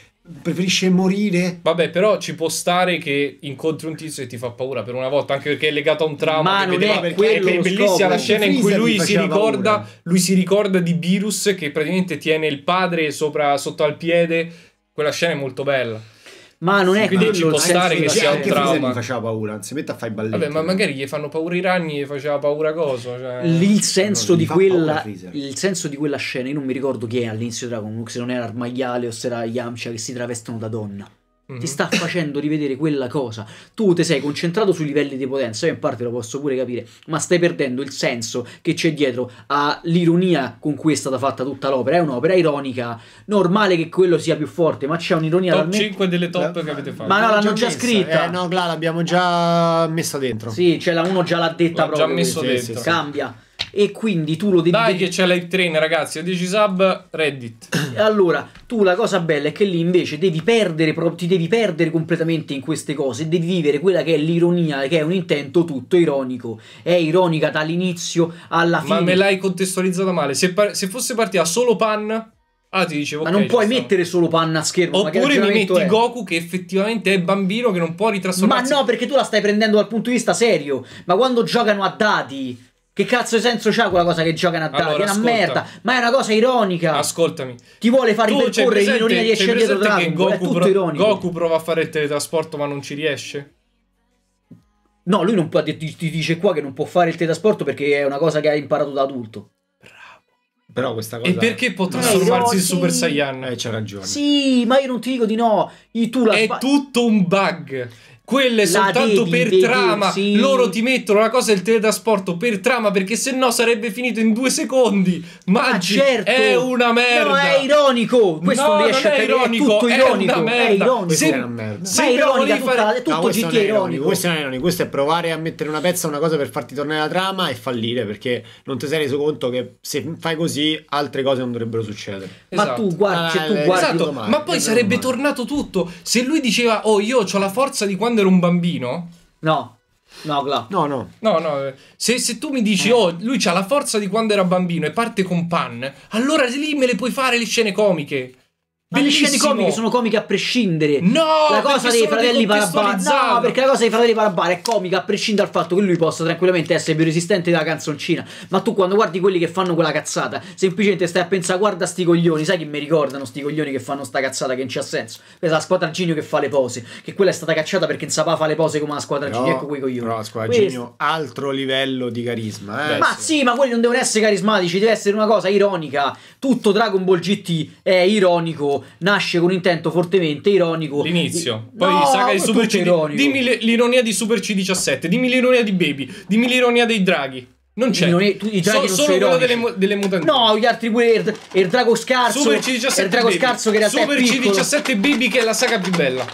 preferisce morire. Vabbè, però ci può stare che incontri un tizio e ti fa paura per una volta, anche perché è legato a un trauma. Ma non vedeva, è, è bellissima scopo. la scena in cui lui si, ricorda, lui si ricorda di Virus che praticamente tiene il padre sopra, sotto al piede. Quella scena è molto bella ma non è quindi quello ci può stare che sia un trauma. faceva paura, non si mette a fare i balletti. Vabbè, ma magari gli fanno paura i ragni e faceva paura cosa. Cioè... il senso, no, di quella, il senso di quella scena, io non mi ricordo chi è all'inizio Dragon Ball, se non era il maiale o se era Yamcha che si travestono da donna. Mm-hmm. Ti mhm. sta facendo rivedere quella cosa. Tu ti sei concentrato sui livelli di potenza, io in parte lo posso pure capire, ma stai perdendo il senso che c'è dietro all'ironia con cui è stata fatta tutta l'opera. È un'opera ironica, normale che quello sia più forte, ma c'è un'ironia top talmente... 5 delle top eh, che avete fatto. Ma no, l'hanno già, già scritta. Eh, no, là, l'abbiamo già messa dentro. Sì, cioè uno già l'ha detta l'ho proprio. Già messo dentro. Cambia e quindi tu lo devi Dai che c'è l'hype train ragazzi, 10 sub Reddit. Allora, tu la cosa bella è che lì invece devi perdere, ti devi perdere completamente in queste cose, devi vivere quella che è l'ironia, che è un intento tutto ironico. È ironica dall'inizio alla fine. Ma me l'hai contestualizzata male. Se, par- se fosse partita solo Pan Ah, ti dicevo. Ma okay, non puoi mettere solo panna a schermo. Oppure mi metti è. Goku che effettivamente è bambino che non può ritrasformarsi. Ma no, perché tu la stai prendendo dal punto di vista serio. Ma quando giocano a dati che cazzo di senso c'ha quella cosa che giocano a Dante? Allora, è una ascolta. merda, ma è una cosa ironica. Ascoltami. Ti vuole far ripercorrere l'ironia di esce dietro Dragon Ball. È tutto ironico. Goku prova a fare il teletrasporto ma non ci riesce. No, lui non può, ti, ti dice qua che non può fare il teletrasporto perché è una cosa che ha imparato da adulto. Però questa cosa. E perché può trasformarsi in sì. Super Saiyan? Eh, c'ha ragione. Sì, ma io non ti dico di no. tu la è tutto un bug quelle la soltanto devi, per devi, trama. Sì. Loro ti mettono la cosa del teletrasporto per trama perché se no sarebbe finito in due secondi. Ma ah, certo. è una merda. No, è ironico. Questo no, riesce a capire. è ironico. È, una è ironico. Se, è una Se è tutto no, ironico. Questo non è ironico. Questo è provare a mettere una pezza a una cosa per farti tornare la trama e fallire perché non ti sei reso conto che se fai così altre cose non dovrebbero succedere. Esatto. Ma tu esatto. guardi, cioè, tu eh, guardi esatto. ma poi sarebbe tornato tutto. Se lui diceva "Oh, io ho la forza di quando quando un bambino. No. No, Gla. No, no. No, no. Eh, se, se tu mi dici, eh. oh, lui ha la forza di quando era bambino e parte con Pan, allora lì me le puoi fare le scene comiche delle scene comiche sono comiche a prescindere. No, la cosa dei fratelli Parabara. No, perché la cosa dei fratelli Parabara è comica a prescindere dal fatto che lui possa tranquillamente essere più resistente della canzoncina. Ma tu quando guardi quelli che fanno quella cazzata, semplicemente stai a pensare, guarda sti coglioni, sai che mi ricordano sti coglioni che fanno sta cazzata che non c'ha senso. Questa la squadraginio che fa le pose, che quella è stata cacciata perché non sapeva fare le pose come la squadraginio. No, ecco quei coglioni. No, la squadraginio Questo... altro livello di carisma, eh. Ma sì, ma quelli non devono essere carismatici, deve essere una cosa ironica. Tutto Dragon Ball GT è ironico nasce con intento fortemente ironico. L'inizio. Poi no, saga di Super C. Ironico. Dimmi l'ironia di Super C17, dimmi l'ironia di Baby, dimmi l'ironia dei draghi. Non c'è. Non è, tu, i draghi so, non solo quello delle, delle mutandine. No, gli altri pure. Il, il drago scarso. Super C17. Il drago baby. scarso che era Super C17 Baby, che è la saga più bella.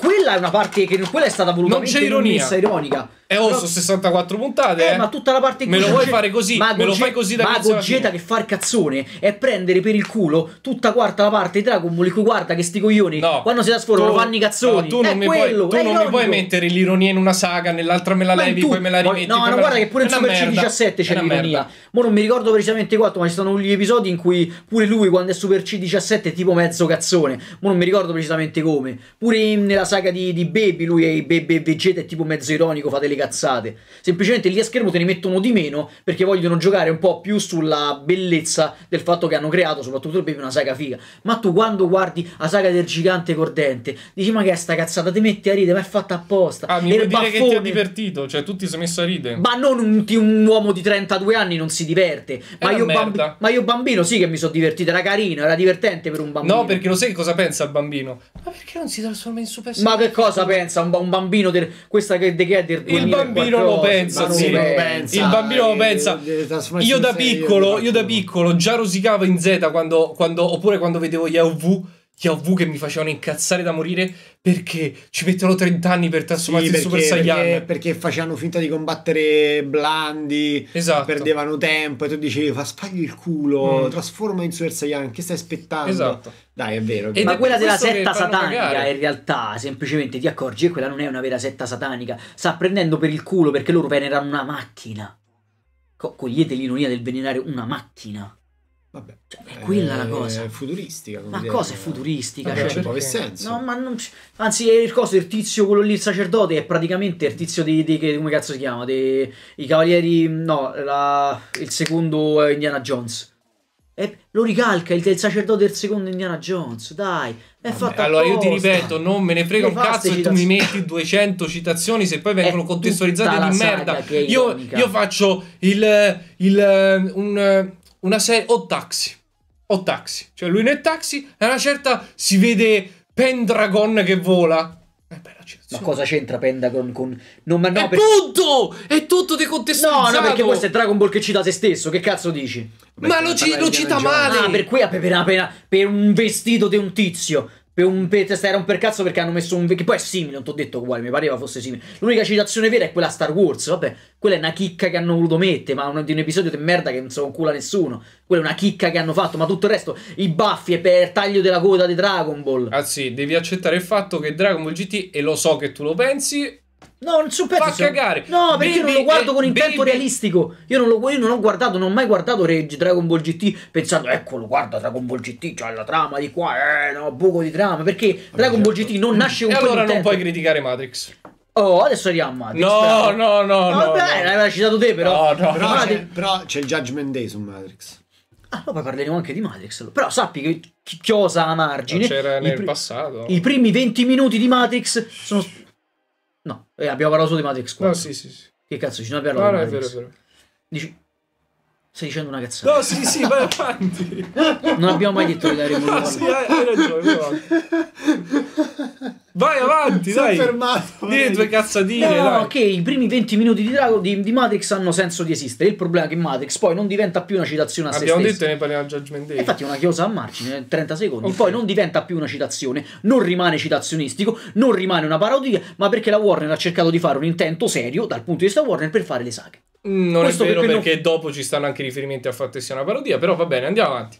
Quella è una parte che. Quella è stata volutamente non c'è ironia. ironica. E ho su 64 puntate. Eh, eh, ma tutta la parte in Me lo vuoi fare così? Mago me lo fai così da Ma Gogeta che fa il cazzone è prendere per il culo tutta quarta la parte di Dragon Ball. Cui guarda che sti coglioni. No, quando si trasformano fanno i cazzoni. No, tu non, mi, quello, puoi, tu non mi puoi mettere l'ironia in una saga, nell'altra me la ma levi, tu, poi me la rimetti. No, no, guarda che pure in Super C17 c'è l'ironia. Mo non mi ricordo precisamente quanto, ma ci sono gli episodi in cui pure lui quando è Super C17 è tipo mezzo cazzone. Mo non mi ricordo precisamente come. Pure nella saga di, Baby, lui è Baby Vegeta è tipo mezzo ironico, fate le delle cazzate. Semplicemente lì a schermo te ne mettono di meno perché vogliono giocare un po' più sulla bellezza del fatto che hanno creato, soprattutto il Baby, una saga figa. Ma tu quando guardi la saga del gigante cordente, dici ma che è sta cazzata, ti metti a ridere, ma è fatta apposta. Ah, mi vuoi dire baffone. che ti ha divertito, cioè tutti si sono messi a ridere. Ma non un, un uomo di 32 anni non si diverte. Ma io, bamb- ma io, bambino sì che mi sono divertito, era carino, era divertente per un bambino. No, perché lo sai cosa pensa il bambino? Ma perché non si trasforma in Super Ma che cosa pensa un, un bambino del, questa che, è del 2000? Il il bambino lo pensa, sì. pensa, il bambino lo eh, pensa. Eh, eh, io da piccolo, io da piccolo già rosicavo in Z quando, quando oppure quando vedevo gli AUV Yavu che mi facevano incazzare da morire perché ci mettono 30 anni per trasformarsi sì, perché, in Super Saiyan. Perché, perché, facevano finta di combattere blandi, esatto. perdevano tempo e tu dicevi fa spagli il culo, mm. trasforma in Super Saiyan, che stai aspettando? Esatto. Dai, è vero. È vero. Ma quella della setta satanica cagare. in realtà semplicemente ti accorgi che quella non è una vera setta satanica, sta prendendo per il culo perché loro venerano una macchina. Co- cogliete l'ironia del venerare una macchina. Vabbè, cioè, è quella eh, è la cosa. futuristica. Ma dire, cosa è futuristica? Vabbè, cioè, non senso. No, ma non... Anzi, il coso, il tizio, quello lì, il sacerdote, è praticamente il tizio di, di come cazzo si chiama? Dei, I cavalieri, no, la, il secondo eh, Indiana Jones. E lo ricalca il, il, sacerdote del secondo Indiana Jones. Dai, è Vabbè, Allora apposta. io ti ripeto, non me ne frega un cazzo se tu mi metti 200 citazioni se poi vengono contestualizzate di merda. Io, io, faccio il, il un, una serie o Taxi o Taxi, cioè lui nel Taxi è una certa si vede Pendragon che vola. Eh beh, ma cosa c'entra Pendragon con non ma no, è per... tutto! È tutto decontestualizzato. No, no, perché questo è Dragon Ball che cita se stesso, che cazzo dici? ma perché lo, ci, lo cita male. Ah, per cui appena, appena per un vestito di un tizio per un Bethesda era un per cazzo perché hanno messo un che poi è simile, non ti ho detto uguale, mi pareva fosse simile. L'unica citazione vera è quella Star Wars, vabbè, quella è una chicca che hanno voluto mettere, ma un, di un episodio di merda che non se culo a nessuno. Quella è una chicca che hanno fatto, ma tutto il resto, i baffi è per il taglio della coda di Dragon Ball. Ah sì, devi accettare il fatto che Dragon Ball GT e lo so che tu lo pensi No, il suo pezzo. Fa cagare. No, perché baby, io non lo guardo con eh, intento baby. realistico. Io non, lo, io non ho guardato, non ho mai guardato Rage Dragon Ball GT pensando, eccolo, guarda Dragon Ball GT, c'ha cioè la trama di qua, eh, no, buco di trama. Perché Vabbè, Dragon certo. Ball GT non nasce un e allora non puoi criticare Matrix. Oh, adesso arriviamo a Matrix. No, no, no. Ah, no vabbè, no. l'aveva citato te, però. No, no. Però, però, c'è, però c'è il Judgment Day su Matrix. Ah, poi parleremo anche di Matrix. Però sappi che chiosa a margine. Non c'era nel pr- passato. I primi 20 minuti di Matrix sono No, eh, abbiamo parlato solo di Matrix 4. No, sì, sì, sì. Che cazzo, ci noi abbiamo parlato no, di Matrix. è vero, è vero. Dici... Stai dicendo una cazzata. No, sì, sì, vai avanti. non abbiamo mai detto che daremo no, sì, hai, hai ragione, vai avanti. Vai avanti, dai. fermato. Dì due cazzatine. No, dai. che i primi 20 minuti di, Drago, di, di, Matrix hanno senso di esistere. Il problema è che Matrix poi non diventa più una citazione a Abbiamo se stessa. Abbiamo detto e ne parliamo a Judgment Day. Infatti è una chiosa a margine, 30 eh, secondi. Okay. Poi non diventa più una citazione, non rimane citazionistico, non rimane una parodia, ma perché la Warner ha cercato di fare un intento serio dal punto di vista Warner per fare le saghe. Mm, non Questo è vero perché, perché non... dopo ci stanno anche riferimenti al fatto che sia una parodia, però va bene, andiamo avanti.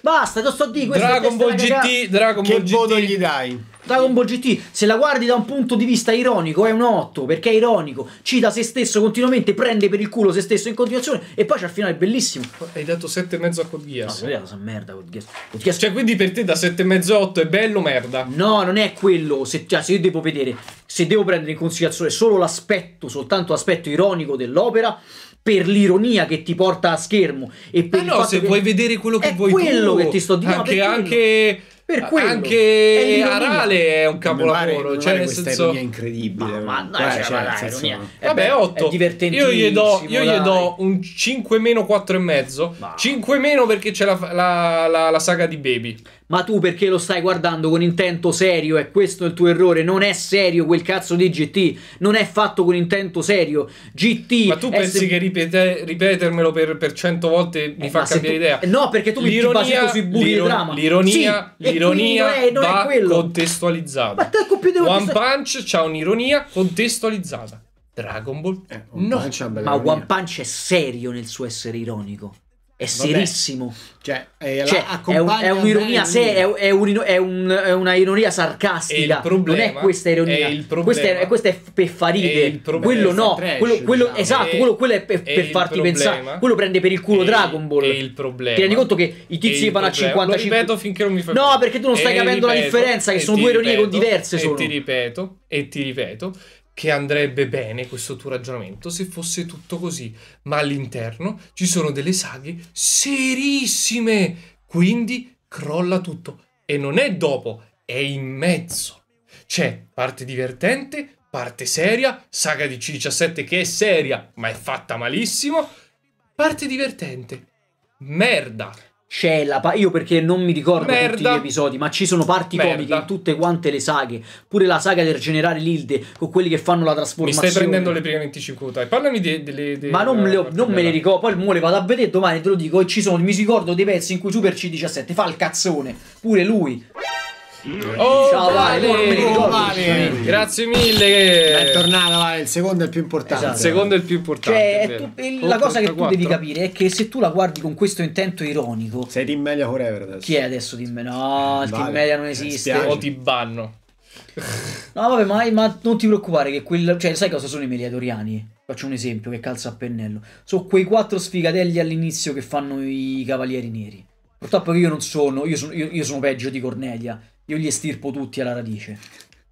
Basta, te lo sto di questo Dragon Ball GT, Dragon Ball GT. Che voto gli dai? Dragon Ball GT, se la guardi da un punto di vista ironico, è un 8 perché è ironico, cita se stesso continuamente, prende per il culo se stesso in continuazione e poi c'è il finale bellissimo. Hai dato 7,5 a Code Geass. No, sono merda Code Geass. Cioè, quindi per te da 7,5 a 8 è bello merda. No, non è quello, se, cioè, se io devo vedere, se devo prendere in considerazione solo l'aspetto, soltanto l'aspetto ironico dell'opera, per l'ironia che ti porta a schermo e per ah no, se vuoi vedere quello che vuoi quello tu. che ti sto dicendo anche, anche per quello. Anche Arale è un capolavoro. Pare, cioè, nel senso. È incredibile. Ma, ma, dai, cioè, ma dai, eh Vabbè, 8. Io gli do, io gli do un 5 meno e mezzo. 5 meno perché c'è la, la, la, la, saga di Baby ma tu perché lo stai guardando con intento serio e questo è il tuo errore, non è serio quel cazzo di GT, non è fatto con intento serio, GT... Ma tu pensi sem- che ripete- ripetermelo per, per, cento volte mi eh, fa cambiare tu- idea? Eh, no, perché tu l'ironia, mi basi sui buchi l'iro- di trama. L'ironia, sì, l'ironia è, va contestualizzata. Ma te computer One contestualizzata. Punch c'ha un'ironia contestualizzata. Dragon Ball? Eh, no, ma One Punch è serio nel suo essere ironico è serissimo. Cioè, eh, cioè è, un, è, un'ironia, se, è, è, un, un, è, una ironia sarcastica. non è questa ironia. Questa, questa, è, per far farire. Quello no. quello, quello, diciamo. esatto, quello, quello, è per, per farti pensare. Quello prende per il culo Dragon Ball. È il problema. Ti rendi conto che i tizi vanno a 55. Lo ripeto finché non mi fai No, perché tu non stai capendo ripeto, la differenza, che sono due ironie ripeto, diverse. E solo. ti ripeto, e ti ripeto che andrebbe bene questo tuo ragionamento se fosse tutto così, ma all'interno ci sono delle saghe serissime, quindi crolla tutto e non è dopo, è in mezzo. C'è parte divertente, parte seria, saga di C17 che è seria, ma è fatta malissimo, parte divertente. Merda, c'è la pa- io perché non mi ricordo Merda. tutti gli episodi, ma ci sono parti Merda. comiche in tutte quante le saghe, pure la saga del generale Lilde con quelli che fanno la trasformazione. Mi stai prendendo le prime 25 dai. Parlami delle de, de, Ma non, le eh, non me le ricordo, poi mo le vado a vedere domani, te lo dico, e ci sono, mi ricordo dei pezzi in cui Super C17 fa il cazzone, pure lui. Oh, Ciao Vale, vale. Oh, grazie mille. È vale. il secondo è il più importante. Esatto. Il secondo è il più importante. Cioè, tu, la cosa che tu devi capire è che se tu la guardi con questo intento ironico, sei Team Media Forever adesso. Chi è adesso Team Media? No, il Team Media non esiste. O ti banno. No, vabbè, ma, ma, non ti preoccupare che quel... Cioè, sai cosa sono i mediatoriani? Faccio un esempio che calza a pennello. Sono quei quattro sfigatelli all'inizio che fanno i cavalieri neri. Purtroppo io non sono io, sono, io, io sono peggio di Cornelia. Io gli estirpo tutti alla radice.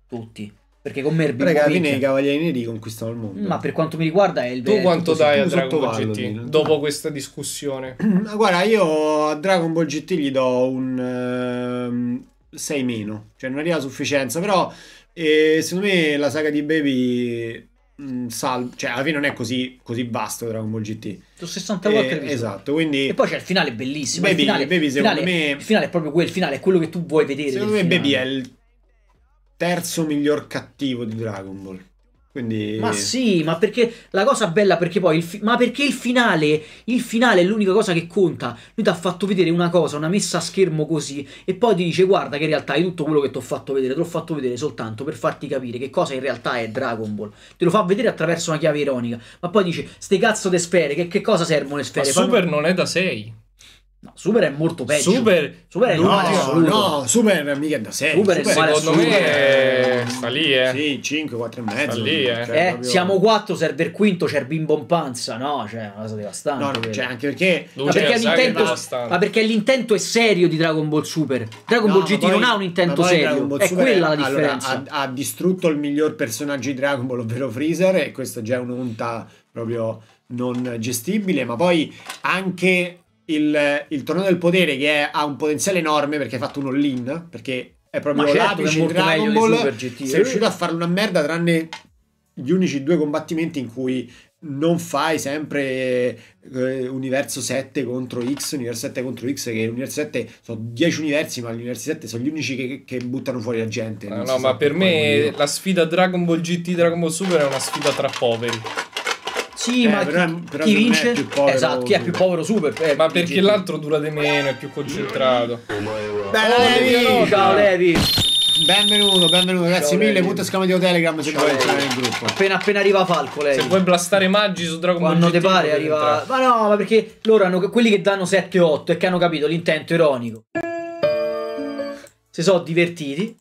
Tutti. Perché con Merby Raga, alla fine i Cavalieri Neri conquistano il mondo. Ma per quanto mi riguarda è il Tu quanto dai a Dragon Ball GT dopo questa discussione? Guarda, io a Dragon Ball GT gli do un 6 ehm, meno, cioè non arriva a sufficienza, però eh, secondo me la saga di Baby mh, mm, cioè alla fine non è così, così vasto Dragon Ball GT. Sono 60 volte eh, Esatto, quindi... E poi c'è il finale bellissimo. Baby, il, finale, baby, finale, me... il finale è proprio quel finale, è quello che tu vuoi vedere. Secondo me finale. Baby è il terzo miglior cattivo di Dragon Ball. Quindi... Ma sì, ma perché la cosa bella perché poi il fi- ma perché il finale, il finale è l'unica cosa che conta. Lui ti ha fatto vedere una cosa, una messa a schermo così e poi ti dice "Guarda che in realtà è tutto quello che ti ho fatto vedere, te l'ho fatto vedere soltanto per farti capire che cosa in realtà è Dragon Ball". Te lo fa vedere attraverso una chiave ironica, ma poi dice "Ste cazzo di sfere, che, che cosa servono le sfere?". Ma Super Fanno... non è da 6. No, Super è molto peggio. Super, Super è no, no, no, Super mica da 6. Super, Super secondo me sta lì, eh. Sì, 5, 4 e mezzo. Lì, eh. Cioè, eh, proprio... Eh, siamo 4, serve il quinto, c'è il bimbo in panza, no? Cioè, una cosa devastante. No, no, cioè, anche perché... Ma perché, l'intento, ma perché l'intento è serio di Dragon Ball Super. Dragon Ball GT poi, non ha un intento serio, è quella è, la differenza. Allora, ha, ha, distrutto il miglior personaggio di Dragon Ball, ovvero Freezer, e questa è già un'onta proprio non gestibile, ma poi anche il, il torneo del potere che è, ha un potenziale enorme perché hai fatto un all-in, perché è proprio certo, l'apice in Dragon Ball, sei riuscito a fare una merda tranne gli unici due combattimenti in cui non fai sempre eh, universo 7 contro X, universo 7 contro X, che universo 7 sono 10 universi, ma gli universi 7 sono gli unici che, che buttano fuori la gente. No, no ma per me la sfida Dragon Ball GT Dragon Ball Super è una sfida tra poveri. Sì, eh, ma però, chi, però chi vince? Povero, esatto, chi è più povero super. Eh, ma perché Gigi. l'altro dura di meno, è più concentrato. Bella oh, Levi! Ciao Levi! Benvenuto, benvenuto, grazie mille. Punto di Telegram se vuoi entrare nel gruppo. Appena, appena arriva Falco, Levi. Se vuoi blastare Maggi su Dragon Ball. Quando te pare arriva. Ma no, ma perché loro hanno. Quelli che danno 7-8 e che hanno capito l'intento ironico. Si sono divertiti.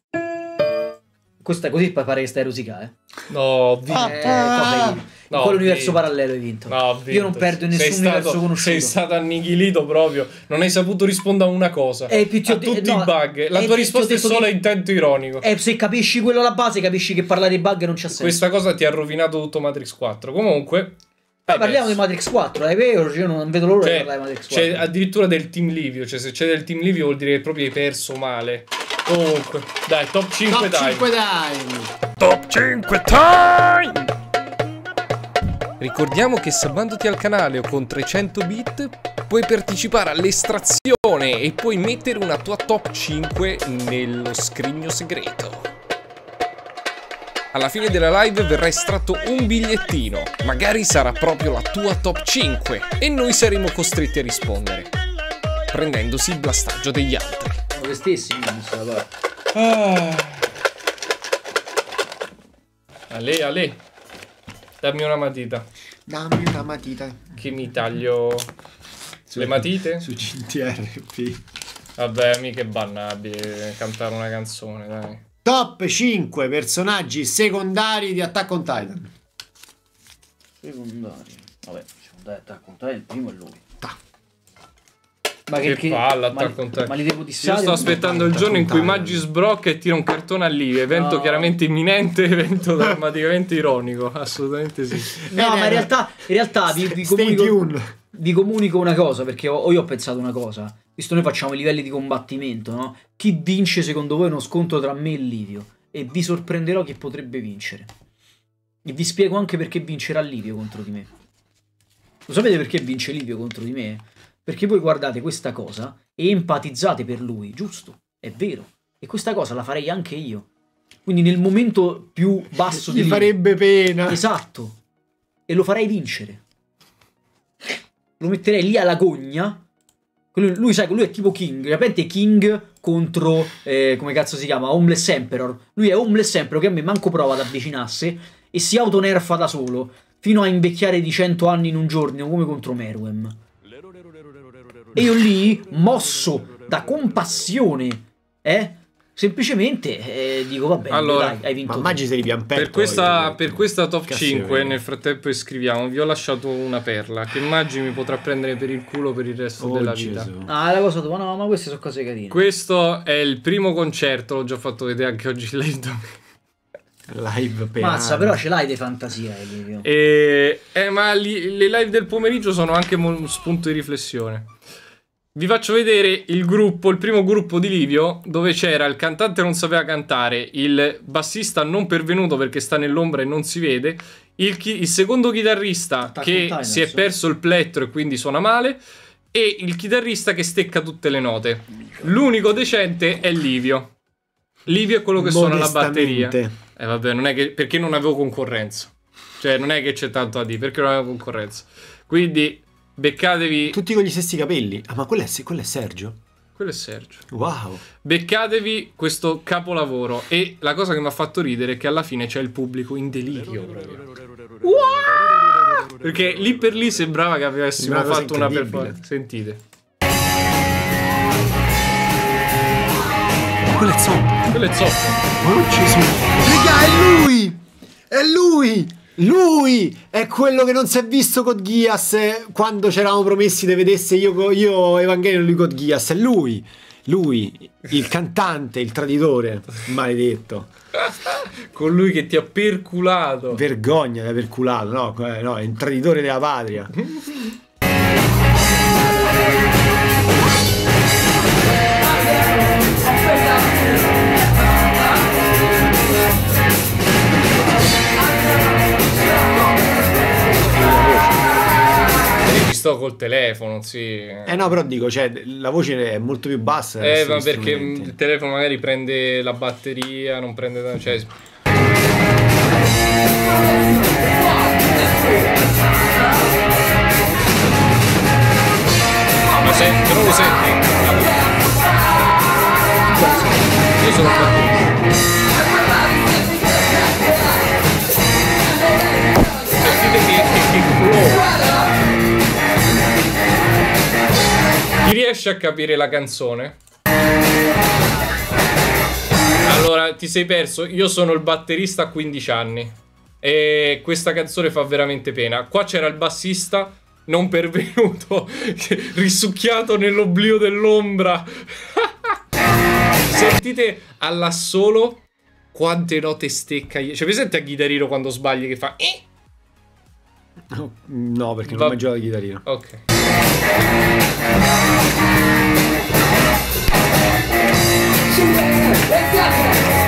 Questa così poi pare che stai rosicando, eh. No, eh, vinto. Ah, eh, ah, in no, quell'universo vinto. parallelo hai vinto. No, vinto. Io non perdo nessun sei universo stato, conosciuto. Sei stato annichilito proprio. Non hai saputo rispondere a una cosa. E eh, più ti ho a tutti no, i bug. La eh, tua risposta è solo di... intento ironico. E se capisci quello alla base, capisci che parlare di bug non c'ha senso. Questa cosa ti ha rovinato tutto Matrix 4. Comunque, Beh, parliamo di Matrix 4, è vero, cioè, io non vedo l'ora di cioè, parlare di Matrix 4. C'è addirittura del Team Livio, cioè se c'è del Team Livio vuol dire che proprio hai perso male. Comunque, dai, top 5 top time. 5 time. Top 5 time. Ricordiamo che sabbandoti al canale o con 300 bit puoi partecipare all'estrazione e puoi mettere una tua top 5 nello scrigno segreto. Alla fine della live verrà estratto un bigliettino, magari sarà proprio la tua top 5 e noi saremo costretti a rispondere, prendendosi il blastaggio degli altri stessi non so, insomma. Ah. Ale, ale. Dammi una matita. Dammi una matita. Che mi taglio su, le matite? Su CTRP. Vabbè, mica è bannabile cantare una canzone, dai. Top 5 personaggi secondari di Attack on Titan. Secondari. Vabbè, secondari Attack on Titan, il primo è lui. Ma che, che palla, ma, li, ma li devo dissare. Io sto aspettando il giorno in cui Maggi sbrocca e tira un cartone a lì. Evento no. chiaramente imminente, evento drammaticamente ironico. Assolutamente sì. No, ma in realtà, in realtà vi, vi, comunico, vi, comunico, una cosa perché ho, io ho pensato una cosa. Visto noi facciamo i livelli di combattimento, no? Chi vince secondo voi uno scontro tra me e Livio? E vi sorprenderò chi potrebbe vincere. E vi spiego anche perché vincerà Livio contro di me. Lo sapete perché vince Livio contro di me? Perché voi guardate questa cosa e empatizzate per lui, giusto? È vero. E questa cosa la farei anche io. Quindi nel momento più basso Gli di... Mi farebbe pena. Esatto. E lo farei vincere. Lo metterei lì alla gogna. Lui, lui sai, lui è tipo King. Di è King contro... Eh, come cazzo si chiama? Homeless Emperor. Lui è Homeless Emperor che a me manco prova ad avvicinarsi E si autonerfa da solo. Fino a invecchiare di 100 anni in un giorno, come contro Merwem. E io lì, mosso da compassione, eh? Semplicemente eh, dico, vabbè, allora, dai, hai vinto. Ma immagini se li abbiamo per questa, per questa top Cassione. 5, nel frattempo iscriviamo, vi ho lasciato una perla che immagini mi potrà prendere per il culo per il resto oh, della Gesù. vita. Ah, la cosa dopo, no, ma queste sono cose carine. Questo è il primo concerto, l'ho già fatto vedere anche oggi live domenica. Live per Mazza, però ce l'hai di fantasia. Eh, eh ma li, le live del pomeriggio sono anche uno spunto di riflessione. Vi faccio vedere il gruppo, il primo gruppo di Livio, dove c'era il cantante non sapeva cantare, il bassista non pervenuto perché sta nell'ombra e non si vede, il, chi- il secondo chitarrista Attack che si è perso il plettro e quindi suona male, e il chitarrista che stecca tutte le note. L'unico decente è Livio. Livio è quello che suona la batteria. E eh, vabbè, non è che, perché non avevo concorrenza. Cioè, non è che c'è tanto a dire, perché non avevo concorrenza. Quindi Beccatevi. Tutti con gli stessi capelli. Ah, ma quello è, quello è Sergio. Quello è Sergio. Wow. Beccatevi questo capolavoro. E la cosa che mi ha fatto ridere è che alla fine c'è il pubblico in delirio. Wow! Perché lì per lì sembrava che avessimo fatto una performance. Sentite. Quello è zoppo. Quello è zoppo. Ma non ci Raga, è lui! È lui! Lui è quello che non si è visto con Ghias eh, quando ci eravamo promessi di vedesse io, io Evangelio lui con Ghias. È lui, lui, il cantante, il traditore, maledetto. Colui che ti ha perculato. Vergogna di aver culato, no, no, è un traditore della patria. sto col telefono, sì. Eh no, però dico, cioè, la voce è molto più bassa. Eh, ma perché il telefono magari prende la batteria, non prende... Cioè... Ma se, però lo senti? Io sono fatto... Sentite che, che, che che, che, flow! Chi riesce a capire la canzone? Allora, ti sei perso? Io sono il batterista a 15 anni e questa canzone fa veramente pena. Qua c'era il bassista non pervenuto, risucchiato nell'oblio dell'ombra. Sentite all'assolo quante note stecca. Io. Cioè, presente a Ghidarino quando sbagli che fa... Eh? No, perché Va... non mai gioca a Ghidarino. Ok. Let's go!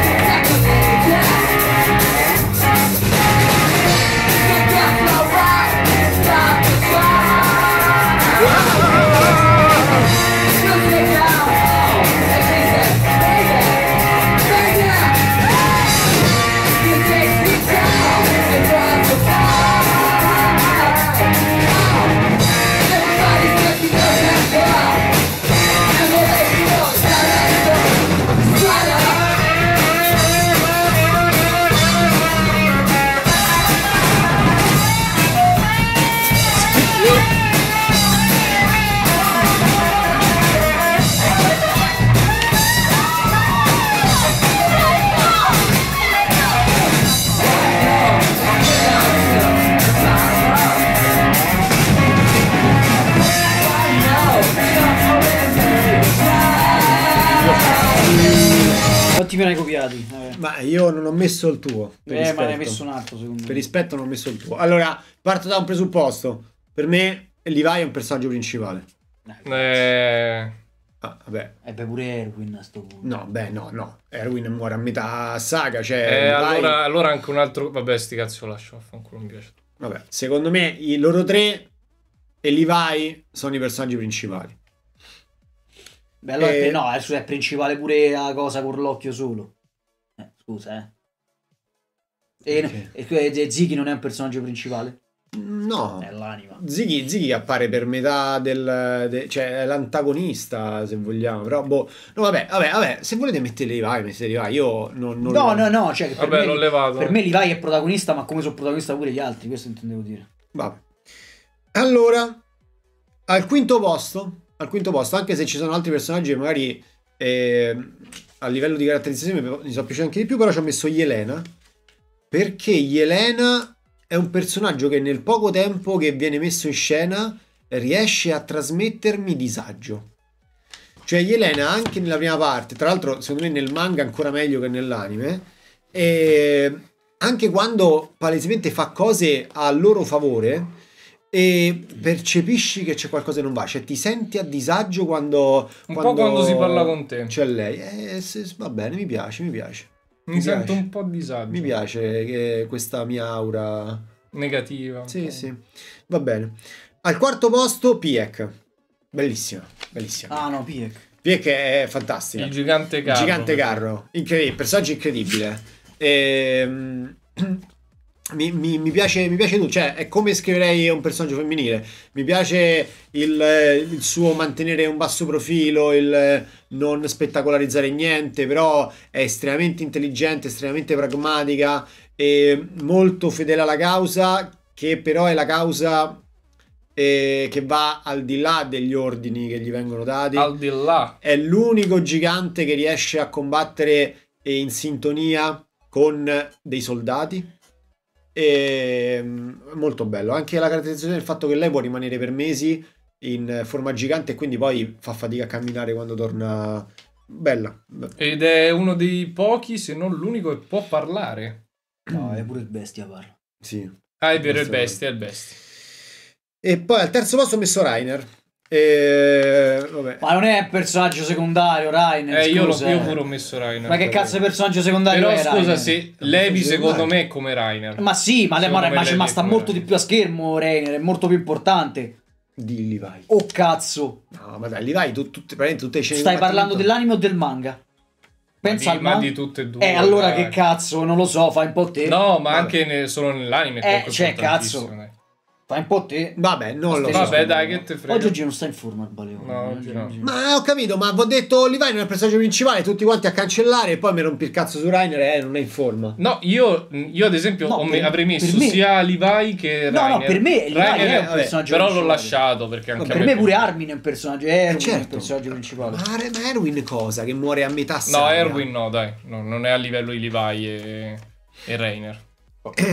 ne hai copiati. Vabbè. Ma io non ho messo il tuo. Eh, rispetto. ma ne hai messo un altro, secondo me. Per rispetto non ho messo il tuo. Allora, parto da un presupposto. Per me Levi è un personaggio principale. Eh... Ah, vabbè. E eh, beh, pure Erwin a sto punto. No, beh, no, no. Erwin muore a metà saga, cioè... Eh, allora, allora, anche un altro... Vabbè, sti cazzo lascio, affanculo, mi piace. Vabbè, secondo me i loro tre e Levi sono i personaggi principali. Beh, allora e... no, adesso è principale pure la cosa con l'occhio solo. Eh, scusa, eh. E, okay. e, Ziggy non è un personaggio principale? No, è l'anima. Ziggy, Ziggy appare per metà del... De, cioè, è l'antagonista, se vogliamo. Però, boh... No, vabbè, vabbè, vabbè. Se volete mettere Levi, mettete Levi. Io non... non no, no, no, cioè... Vabbè, me, l'ho levato. Per me Levi è protagonista, ma come sono protagonista pure gli altri. Questo intendevo dire. Vabbè. Allora, al quinto posto al quinto posto, anche se ci sono altri personaggi che magari eh, a livello di caratterizzazione mi sono piaciuti anche di più, però ci ho messo Yelena, perché Yelena è un personaggio che nel poco tempo che viene messo in scena riesce a trasmettermi disagio. Cioè Yelena anche nella prima parte, tra l'altro secondo me nel manga ancora meglio che nell'anime, ehm, anche quando palesemente fa cose a loro favore, e percepisci che c'è qualcosa che non va, cioè ti senti a disagio quando... Un quando po' quando si parla con te. C'è lei, eh, se, va bene, mi piace, mi piace. Mi, mi sento piace. un po' a disagio. Mi piace questa mia aura... Negativa. Sì, po'. sì, va bene. Al quarto posto Piek, bellissima, bellissima. Ah no, Piek. Piek è fantastica. Il gigante carro. gigante carro, incredibile, personaggio incredibile. Ehm... Mi, mi, mi, piace, mi piace tu, cioè è come scriverei un personaggio femminile. Mi piace il, eh, il suo mantenere un basso profilo, il eh, non spettacolarizzare niente, però è estremamente intelligente, estremamente pragmatica e molto fedele alla causa, che però è la causa eh, che va al di là degli ordini che gli vengono dati. Al di là. È l'unico gigante che riesce a combattere in sintonia con dei soldati e, ehm, molto bello. Anche la caratterizzazione del fatto che lei può rimanere per mesi in forma gigante e quindi poi fa fatica a camminare quando torna. Bella. Ed è uno dei pochi, se non l'unico, che può parlare. No, è pure il bestia parla. Sì. Ah, è vero, il bestia, il bestia. E poi al terzo posto ho messo Rainer. E... Ma non è personaggio secondario Rainer. Eh, io, io eh. pure ho messo Rainer. Ma che cazzo di personaggio secondario Però, scusa, Rainer? se Levi secondo me è come Rainer. Ma sì, ma, le, ma, ma, ma sta molto Rainer. di più a schermo Rainer, è molto più importante. Di Levi. Oh cazzo. No, ma dai, Levi, tu, tu, praticamente tutte scene... Stai parlando dell'anime o del manga? Pensa ma di, al man... ma di tutte e due. Eh, allora dai. che cazzo, non lo so, fai un po' te. No, ma Vabbè. anche ne, solo nell'anime. Eh, cioè, cazzo. Eh. Fai un po' te. Vabbè, non lo so. Vabbè, dai, che te frega. Oggi, oggi non sta in forma il Baleone. No, eh, oggi no. Cioè, ma eh, ho capito, ma ho detto Livai non è il personaggio principale, tutti quanti a cancellare e poi mi rompi il cazzo su Rainer e eh, non è in forma. No, io, io ad esempio no, per, avrei messo me. sia Livai che Rainer. No, no, per me Rainer è, eh, è un personaggio Però l'ho lasciato perché anche no, Per me pure Armin è un personaggio, è certo. è il certo. personaggio principale. Ma, ma Erwin cosa? Che muore a metà No, saga. Erwin no, dai. No, non è a livello di Livai e, e Rainer. Okay.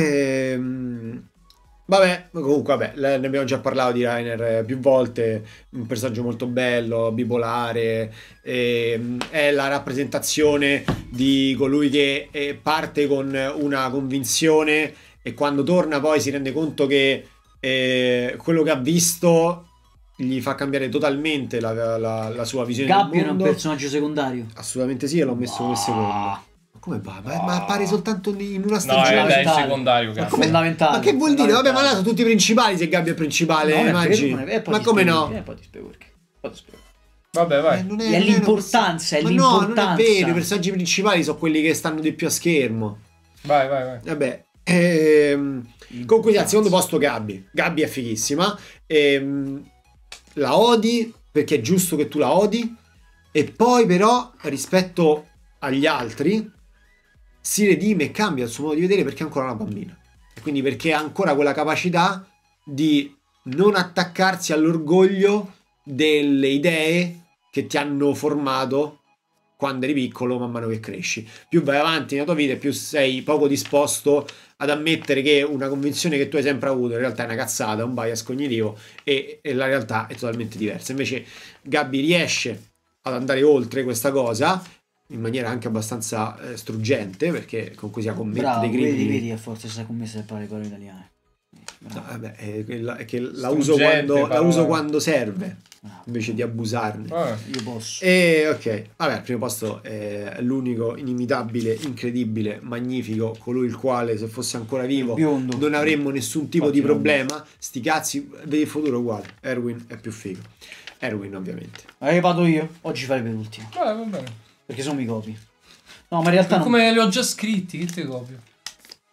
Ehm, Vabbè, comunque, vabbè, ne abbiamo già parlato di Rainer eh, più volte, un personaggio molto bello, bipolare, e, ehm, è la rappresentazione di colui che eh, parte con una convinzione e quando torna poi si rende conto che eh, quello che ha visto gli fa cambiare totalmente la, la, la sua visione Gabbio del mondo. Gabbio è un personaggio secondario? Assolutamente sì, l'ho messo come secondo. Ah. Come va? Ma, ma ah. appare soltanto in una stagione. No, è il secondario, ma, come, ma che vuol dire? Vabbè, ma là sono tutti i principali se Gabbia è principale, no, immagini. È eh, ma come no? E poi ti spiego perché. Vabbè, vai. Eh, è, è l'importanza, è ma No, non è vero, i personaggi principali sono quelli che stanno di più a schermo. Vai, vai, vai. Vabbè. Ehm, comunque, al secondo posto Gabby. Gabby è fighissima. Ehm, la odi perché è giusto che tu la odi. E poi però rispetto agli altri si redime e cambia il suo modo di vedere perché è ancora una bambina. E quindi perché ha ancora quella capacità di non attaccarsi all'orgoglio delle idee che ti hanno formato quando eri piccolo, man mano che cresci. Più vai avanti nella tua vita, più sei poco disposto ad ammettere che una convinzione che tu hai sempre avuto in realtà è una cazzata, un bias cognitivo e, e la realtà è totalmente diversa. Invece Gabby riesce ad andare oltre questa cosa in maniera anche abbastanza eh, struggente perché comunque si ha commesso dei grilli. Vedi, vedi, a forza si è commesso le parole parole italiane. No, vabbè, è che, la, è che la, uso quando, la, uso quando, serve invece di abusarne. Ah, io posso. E ok, vabbè, al primo posto è eh, l'unico inimitabile, incredibile, magnifico, colui il quale se fosse ancora vivo non avremmo nessun tipo di problema. Sti cazzi, vedi il futuro uguale. Erwin è più figo. Erwin ovviamente. Eh, vado io, oggi per l'ultimo. Eh, va bene. Perché sono mi copi. No, ma in realtà no. Come li ho già scritti, che te copio?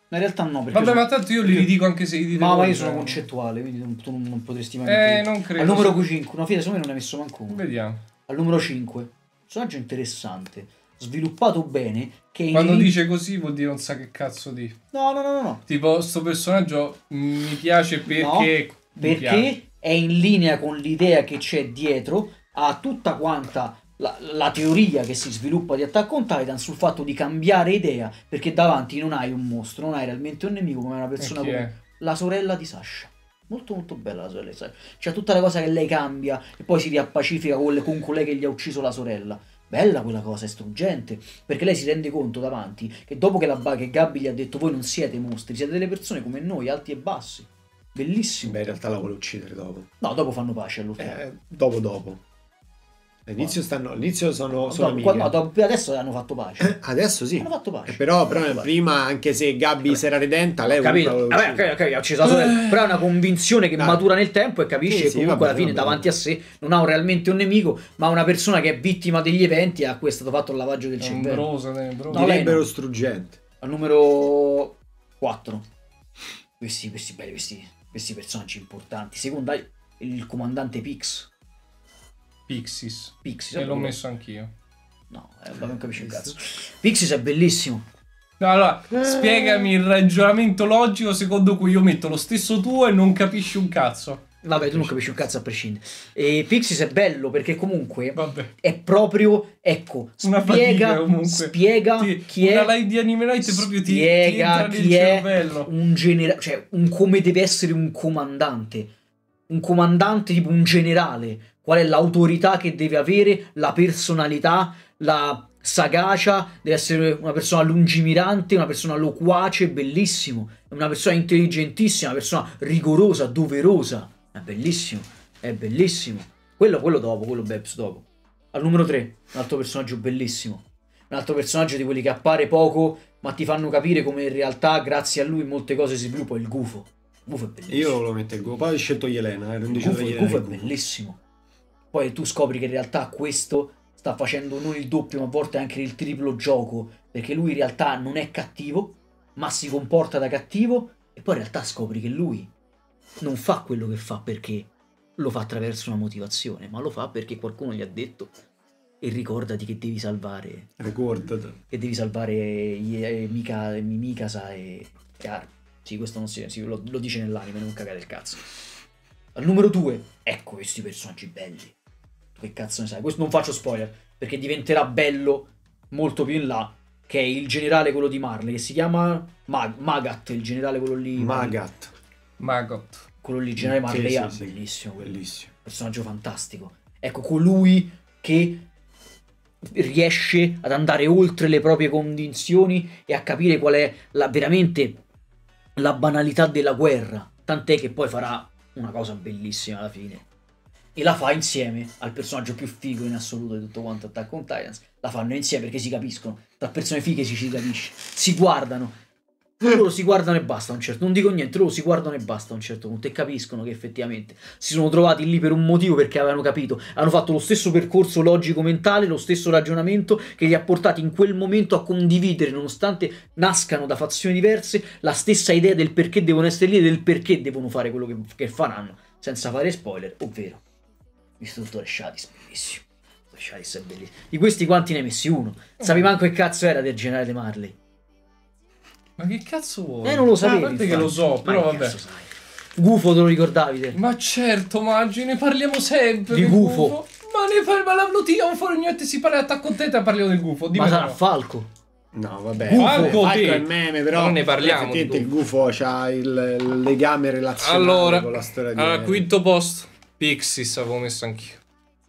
Ma in realtà no, perché... Vabbè, sono... ma tanto io li ridico anche se li dico. Ma, ma io sono eh. concettuale, quindi tu non potresti mai... Eh, mettere... non credo. Al numero so... 5, no, fida, secondo me non ne hai messo manco uno. Vediamo. Al numero 5, personaggio interessante, sviluppato bene, che... Quando indirizzo... dice così vuol dire non sa che cazzo di... No, no, no, no. no. Tipo, sto personaggio mi piace perché... No, perché piace. è in linea con l'idea che c'è dietro a tutta quanta la, la, teoria che si sviluppa di Attack on Titan sul fatto di cambiare idea perché davanti non hai un mostro, non hai realmente un nemico come una persona come la sorella di Sasha. Molto molto bella la sorella di Sasha. C'è tutta la cosa che lei cambia e poi si riappacifica con, le, con colei che gli ha ucciso la sorella. Bella quella cosa, è struggente, perché lei si rende conto davanti che dopo che, la, che Gabby gli ha detto voi non siete mostri, siete delle persone come noi, alti e bassi. Bellissimo. Beh, in realtà la vuole uccidere dopo. No, dopo fanno pace all'ultimo. Eh, dopo dopo. All'inizio, stanno, all'inizio sono, sono dopo, amiche. Dopo, adesso hanno fatto pace. Adesso sì. Hanno fatto pace. Eh, però, però fatto prima, pace. anche se Gabby si era redenta, lei capito. Vabbè, okay, okay, ho ucciso la sorella. Però è una convinzione che no. matura nel tempo e capisce sì, che sì, comunque vabbè, alla fine davanti a sé non ha un, realmente un nemico, ma una persona che è vittima degli eventi a cui è stato fatto il lavaggio del cervello. Un No, Direbbero no. struggente. Al numero 4. Questi, questi questi, questi personaggi importanti. Secondari, il comandante Pix Pixis. Pixis. E l'ho pure. messo anch'io. No, eh, non capisci un cazzo. Pixis è bellissimo. No, allora, spiegami il ragionamento logico secondo cui io metto lo stesso tuo e non capisci un cazzo. Vabbè, tu non capisci un cazzo a prescindere. E Pixis è bello perché comunque Vabbè. è proprio, ecco, una spiega, comunque. spiega ti, chi una è... Una live di Anime Night proprio ti, spiega ti chi è cervello. un generale, cioè un, come deve essere un comandante. Un comandante tipo un generale qual è l'autorità che deve avere, la personalità, la sagacia, deve essere una persona lungimirante, una persona loquace, bellissimo, una persona intelligentissima, una persona rigorosa, doverosa, è bellissimo, è bellissimo. Quello, quello dopo, quello Beps dopo. Al numero 3, un altro personaggio bellissimo. Un altro personaggio di quelli che appare poco, ma ti fanno capire come in realtà, grazie a lui, molte cose si sviluppano. Il gufo. Il gufo è bellissimo. Io lo metto il gufo. Poi ho scelto Yelena. Eh, il, gufo, il gufo è bellissimo poi tu scopri che in realtà questo sta facendo non il doppio ma a volte anche il triplo gioco, perché lui in realtà non è cattivo, ma si comporta da cattivo e poi in realtà scopri che lui non fa quello che fa perché lo fa attraverso una motivazione, ma lo fa perché qualcuno gli ha detto e ricordati che devi salvare ricordati che devi salvare Mika, Mikasa e Chiaro sì questo non si, si lo, lo dice nell'anime non cagate il cazzo al numero 2 ecco questi personaggi belli che cazzo ne sai, questo non faccio spoiler, perché diventerà bello molto più in là, che è il generale quello di Marley, che si chiama Mag- Magat, il generale quello lì... Magat. Magot. Quello lì, il generale Marley, sì, ah, sì, bellissimo, quello. bellissimo. Personaggio fantastico. Ecco, colui che riesce ad andare oltre le proprie condizioni e a capire qual è la, veramente la banalità della guerra. Tant'è che poi farà una cosa bellissima alla fine e la fa insieme al personaggio più figo in assoluto di tutto quanto Attack on Titans. La fanno insieme perché si capiscono. Tra persone fighe si, si capisce. Si guardano. Loro si guardano e basta un certo Non dico niente, loro si guardano e basta a un certo punto e capiscono che effettivamente si sono trovati lì per un motivo perché avevano capito. Hanno fatto lo stesso percorso logico-mentale, lo stesso ragionamento che li ha portati in quel momento a condividere, nonostante nascano da fazioni diverse, la stessa idea del perché devono essere lì e del perché devono fare quello che, che faranno. Senza fare spoiler, ovvero visto tutto Shatis, bellissimo. Shatis è bellissimo. Di questi quanti ne hai messi uno? Sapevi mm. manco che cazzo era del generale Marley. Ma che cazzo vuoi? Eh, non lo ah, sapevi. Ah, infatti. che lo so, però vabbè. Sai? Gufo te lo ricordavi te? Ma certo, Maggi, ne parliamo sempre. Di gufo. gufo. Ma ne parliamo, ma la notia un forniente si parla di attacco te e parliamo del gufo. Dimmi ma sarà no. Falco. No, vabbè. Gufo, Falco, Falco è meme, però non ne parliamo. Effettivamente il gufo ha il legame relazionale allora, con la storia di Allora, quinto posto. Pixis avevo messo anch'io.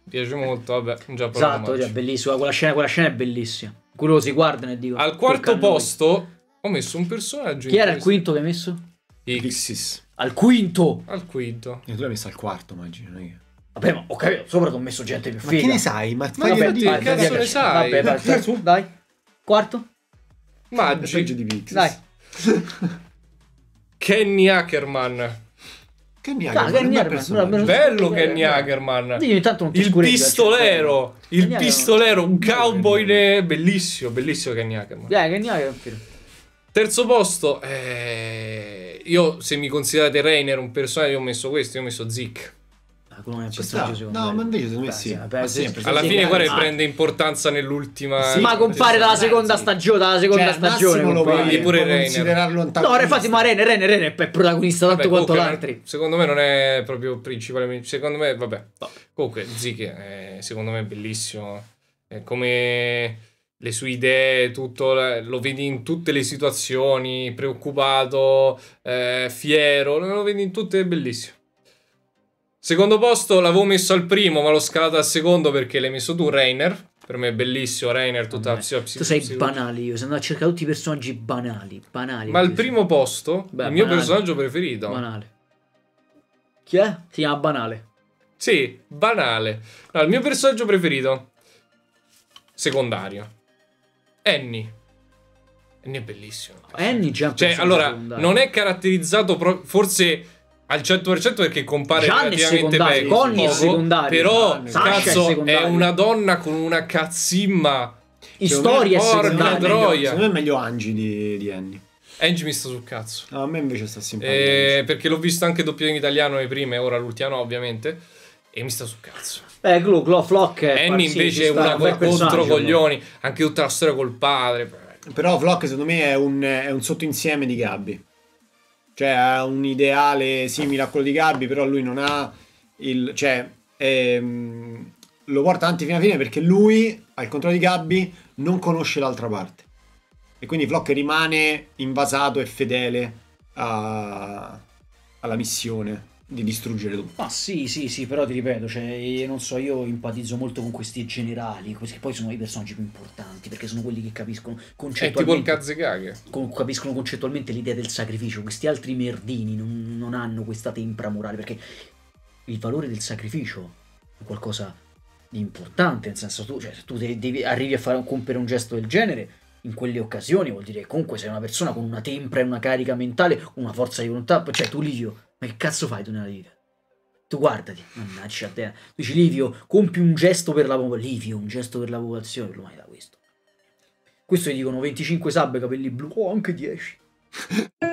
Mi piace molto, vabbè, già Esatto, cioè, bellissima. Quella scena, quella scena è bellissima. Quello si guardano e dico. Al quarto posto ho messo un personaggio. Chi era il quinto che hai messo? Pixis. Al quinto? Al quinto. E tu l'hai messo al quarto, immagino. Io. Vabbè, ma ho capito, sopra ti ho messo gente più figa. Ma che ne sai? Ma, ma vabbè, dire, che cazzo ne sai? Vabbè, vai, vai, su, dai. Quarto? Maggi. Peggio di Pixis. Dai. Kenny Ackerman. Ken Yagerman, ah, bello, bello Ken Yagerman il cioè. pistolero il pistolero un cowboy ne... bellissimo bellissimo Ken Yagerman yeah, Ken Yagerman terzo posto eh... io se mi considerate Rainer un personaggio ho messo questo io ho messo Zeke Ah, come ci sta. No, me... ma invece secondo me sì. sì. Beh, se, sempre, alla fine guarda ma... Ah. prende importanza nell'ultima. Sì, ma compare dalla esatto. seconda stagione, dalla seconda cioè, stagione. Lo puoi pure Reiner. No, infatti, ma Reiner, Reiner, Reiner è protagonista vabbè, tanto quanto l'altri. Secondo me non è proprio principalmente. Secondo me, vabbè. No. Comunque, è, secondo me è bellissimo. È come le sue idee, tutto, lo vedi in tutte le situazioni, preoccupato, eh, fiero, lo vedi in tutte, è bellissimo. Secondo posto l'avevo messo al primo, ma l'ho scalato al secondo perché l'hai messo tu, Rainer. Per me è bellissimo, Rainer, tutta la eh, psicologia. Tu sei banale, io sono andato a cercare tutti i personaggi banali, banali. Ma al primo posto, Beh, il mio personaggio preferito. Banale. Chi è? Si chiama Banale. Sì, banale. No, il mio personaggio preferito, secondario, Annie. Annie è bellissimo. Annie già Cioè, allora, secondario. non è caratterizzato, forse al 100% perché compare Gian relativamente meglio. Connie è secondario. Però, Sasha cazzo, è, è, una donna con una cazzimma. In cioè, storia Porca Secondo me è meglio Angie di, di Annie. Angie mi sta sul cazzo. No, a me invece sta simpatico. Eh, perché l'ho visto anche doppio in italiano le prime, ora l'ultima ovviamente. E mi sta sul cazzo. Beh, Glu, Glo, Flock. Annie invece è una co- contro coglioni. Anche tutta la storia col padre. Però Flock secondo me è un, è un sottoinsieme di Gabby cioè ha un ideale simile a quello di Gabby, però lui non ha il... Cioè, ehm, lo porta avanti fino alla fine perché lui, al contrario di Gabby, non conosce l'altra parte. E quindi Flock rimane invasato e fedele a, alla missione di distruggere tutto. Ma sì, sì, sì, però ti ripeto, cioè, eh, non so, io empatizzo molto con questi generali, che poi sono i personaggi più importanti, perché sono quelli che capiscono concettualmente... È tipo il capiscono concettualmente l'idea del sacrificio, questi altri merdini non, non hanno questa tempra morale, perché il valore del sacrificio è qualcosa di importante, nel senso tu, cioè, tu devi, arrivi a fare, compiere un gesto del genere, in quelle occasioni vuol dire che comunque sei una persona con una tempra e una carica mentale, una forza di volontà, cioè tu io ma che cazzo fai tu nella vita? Tu guardati, mannaggia te. Tu dici Livio, compi un gesto per la popolazione. Livio, un gesto per la popolazione, l'umanità questo. Questo gli dicono 25 sub, capelli blu, oh, anche 10.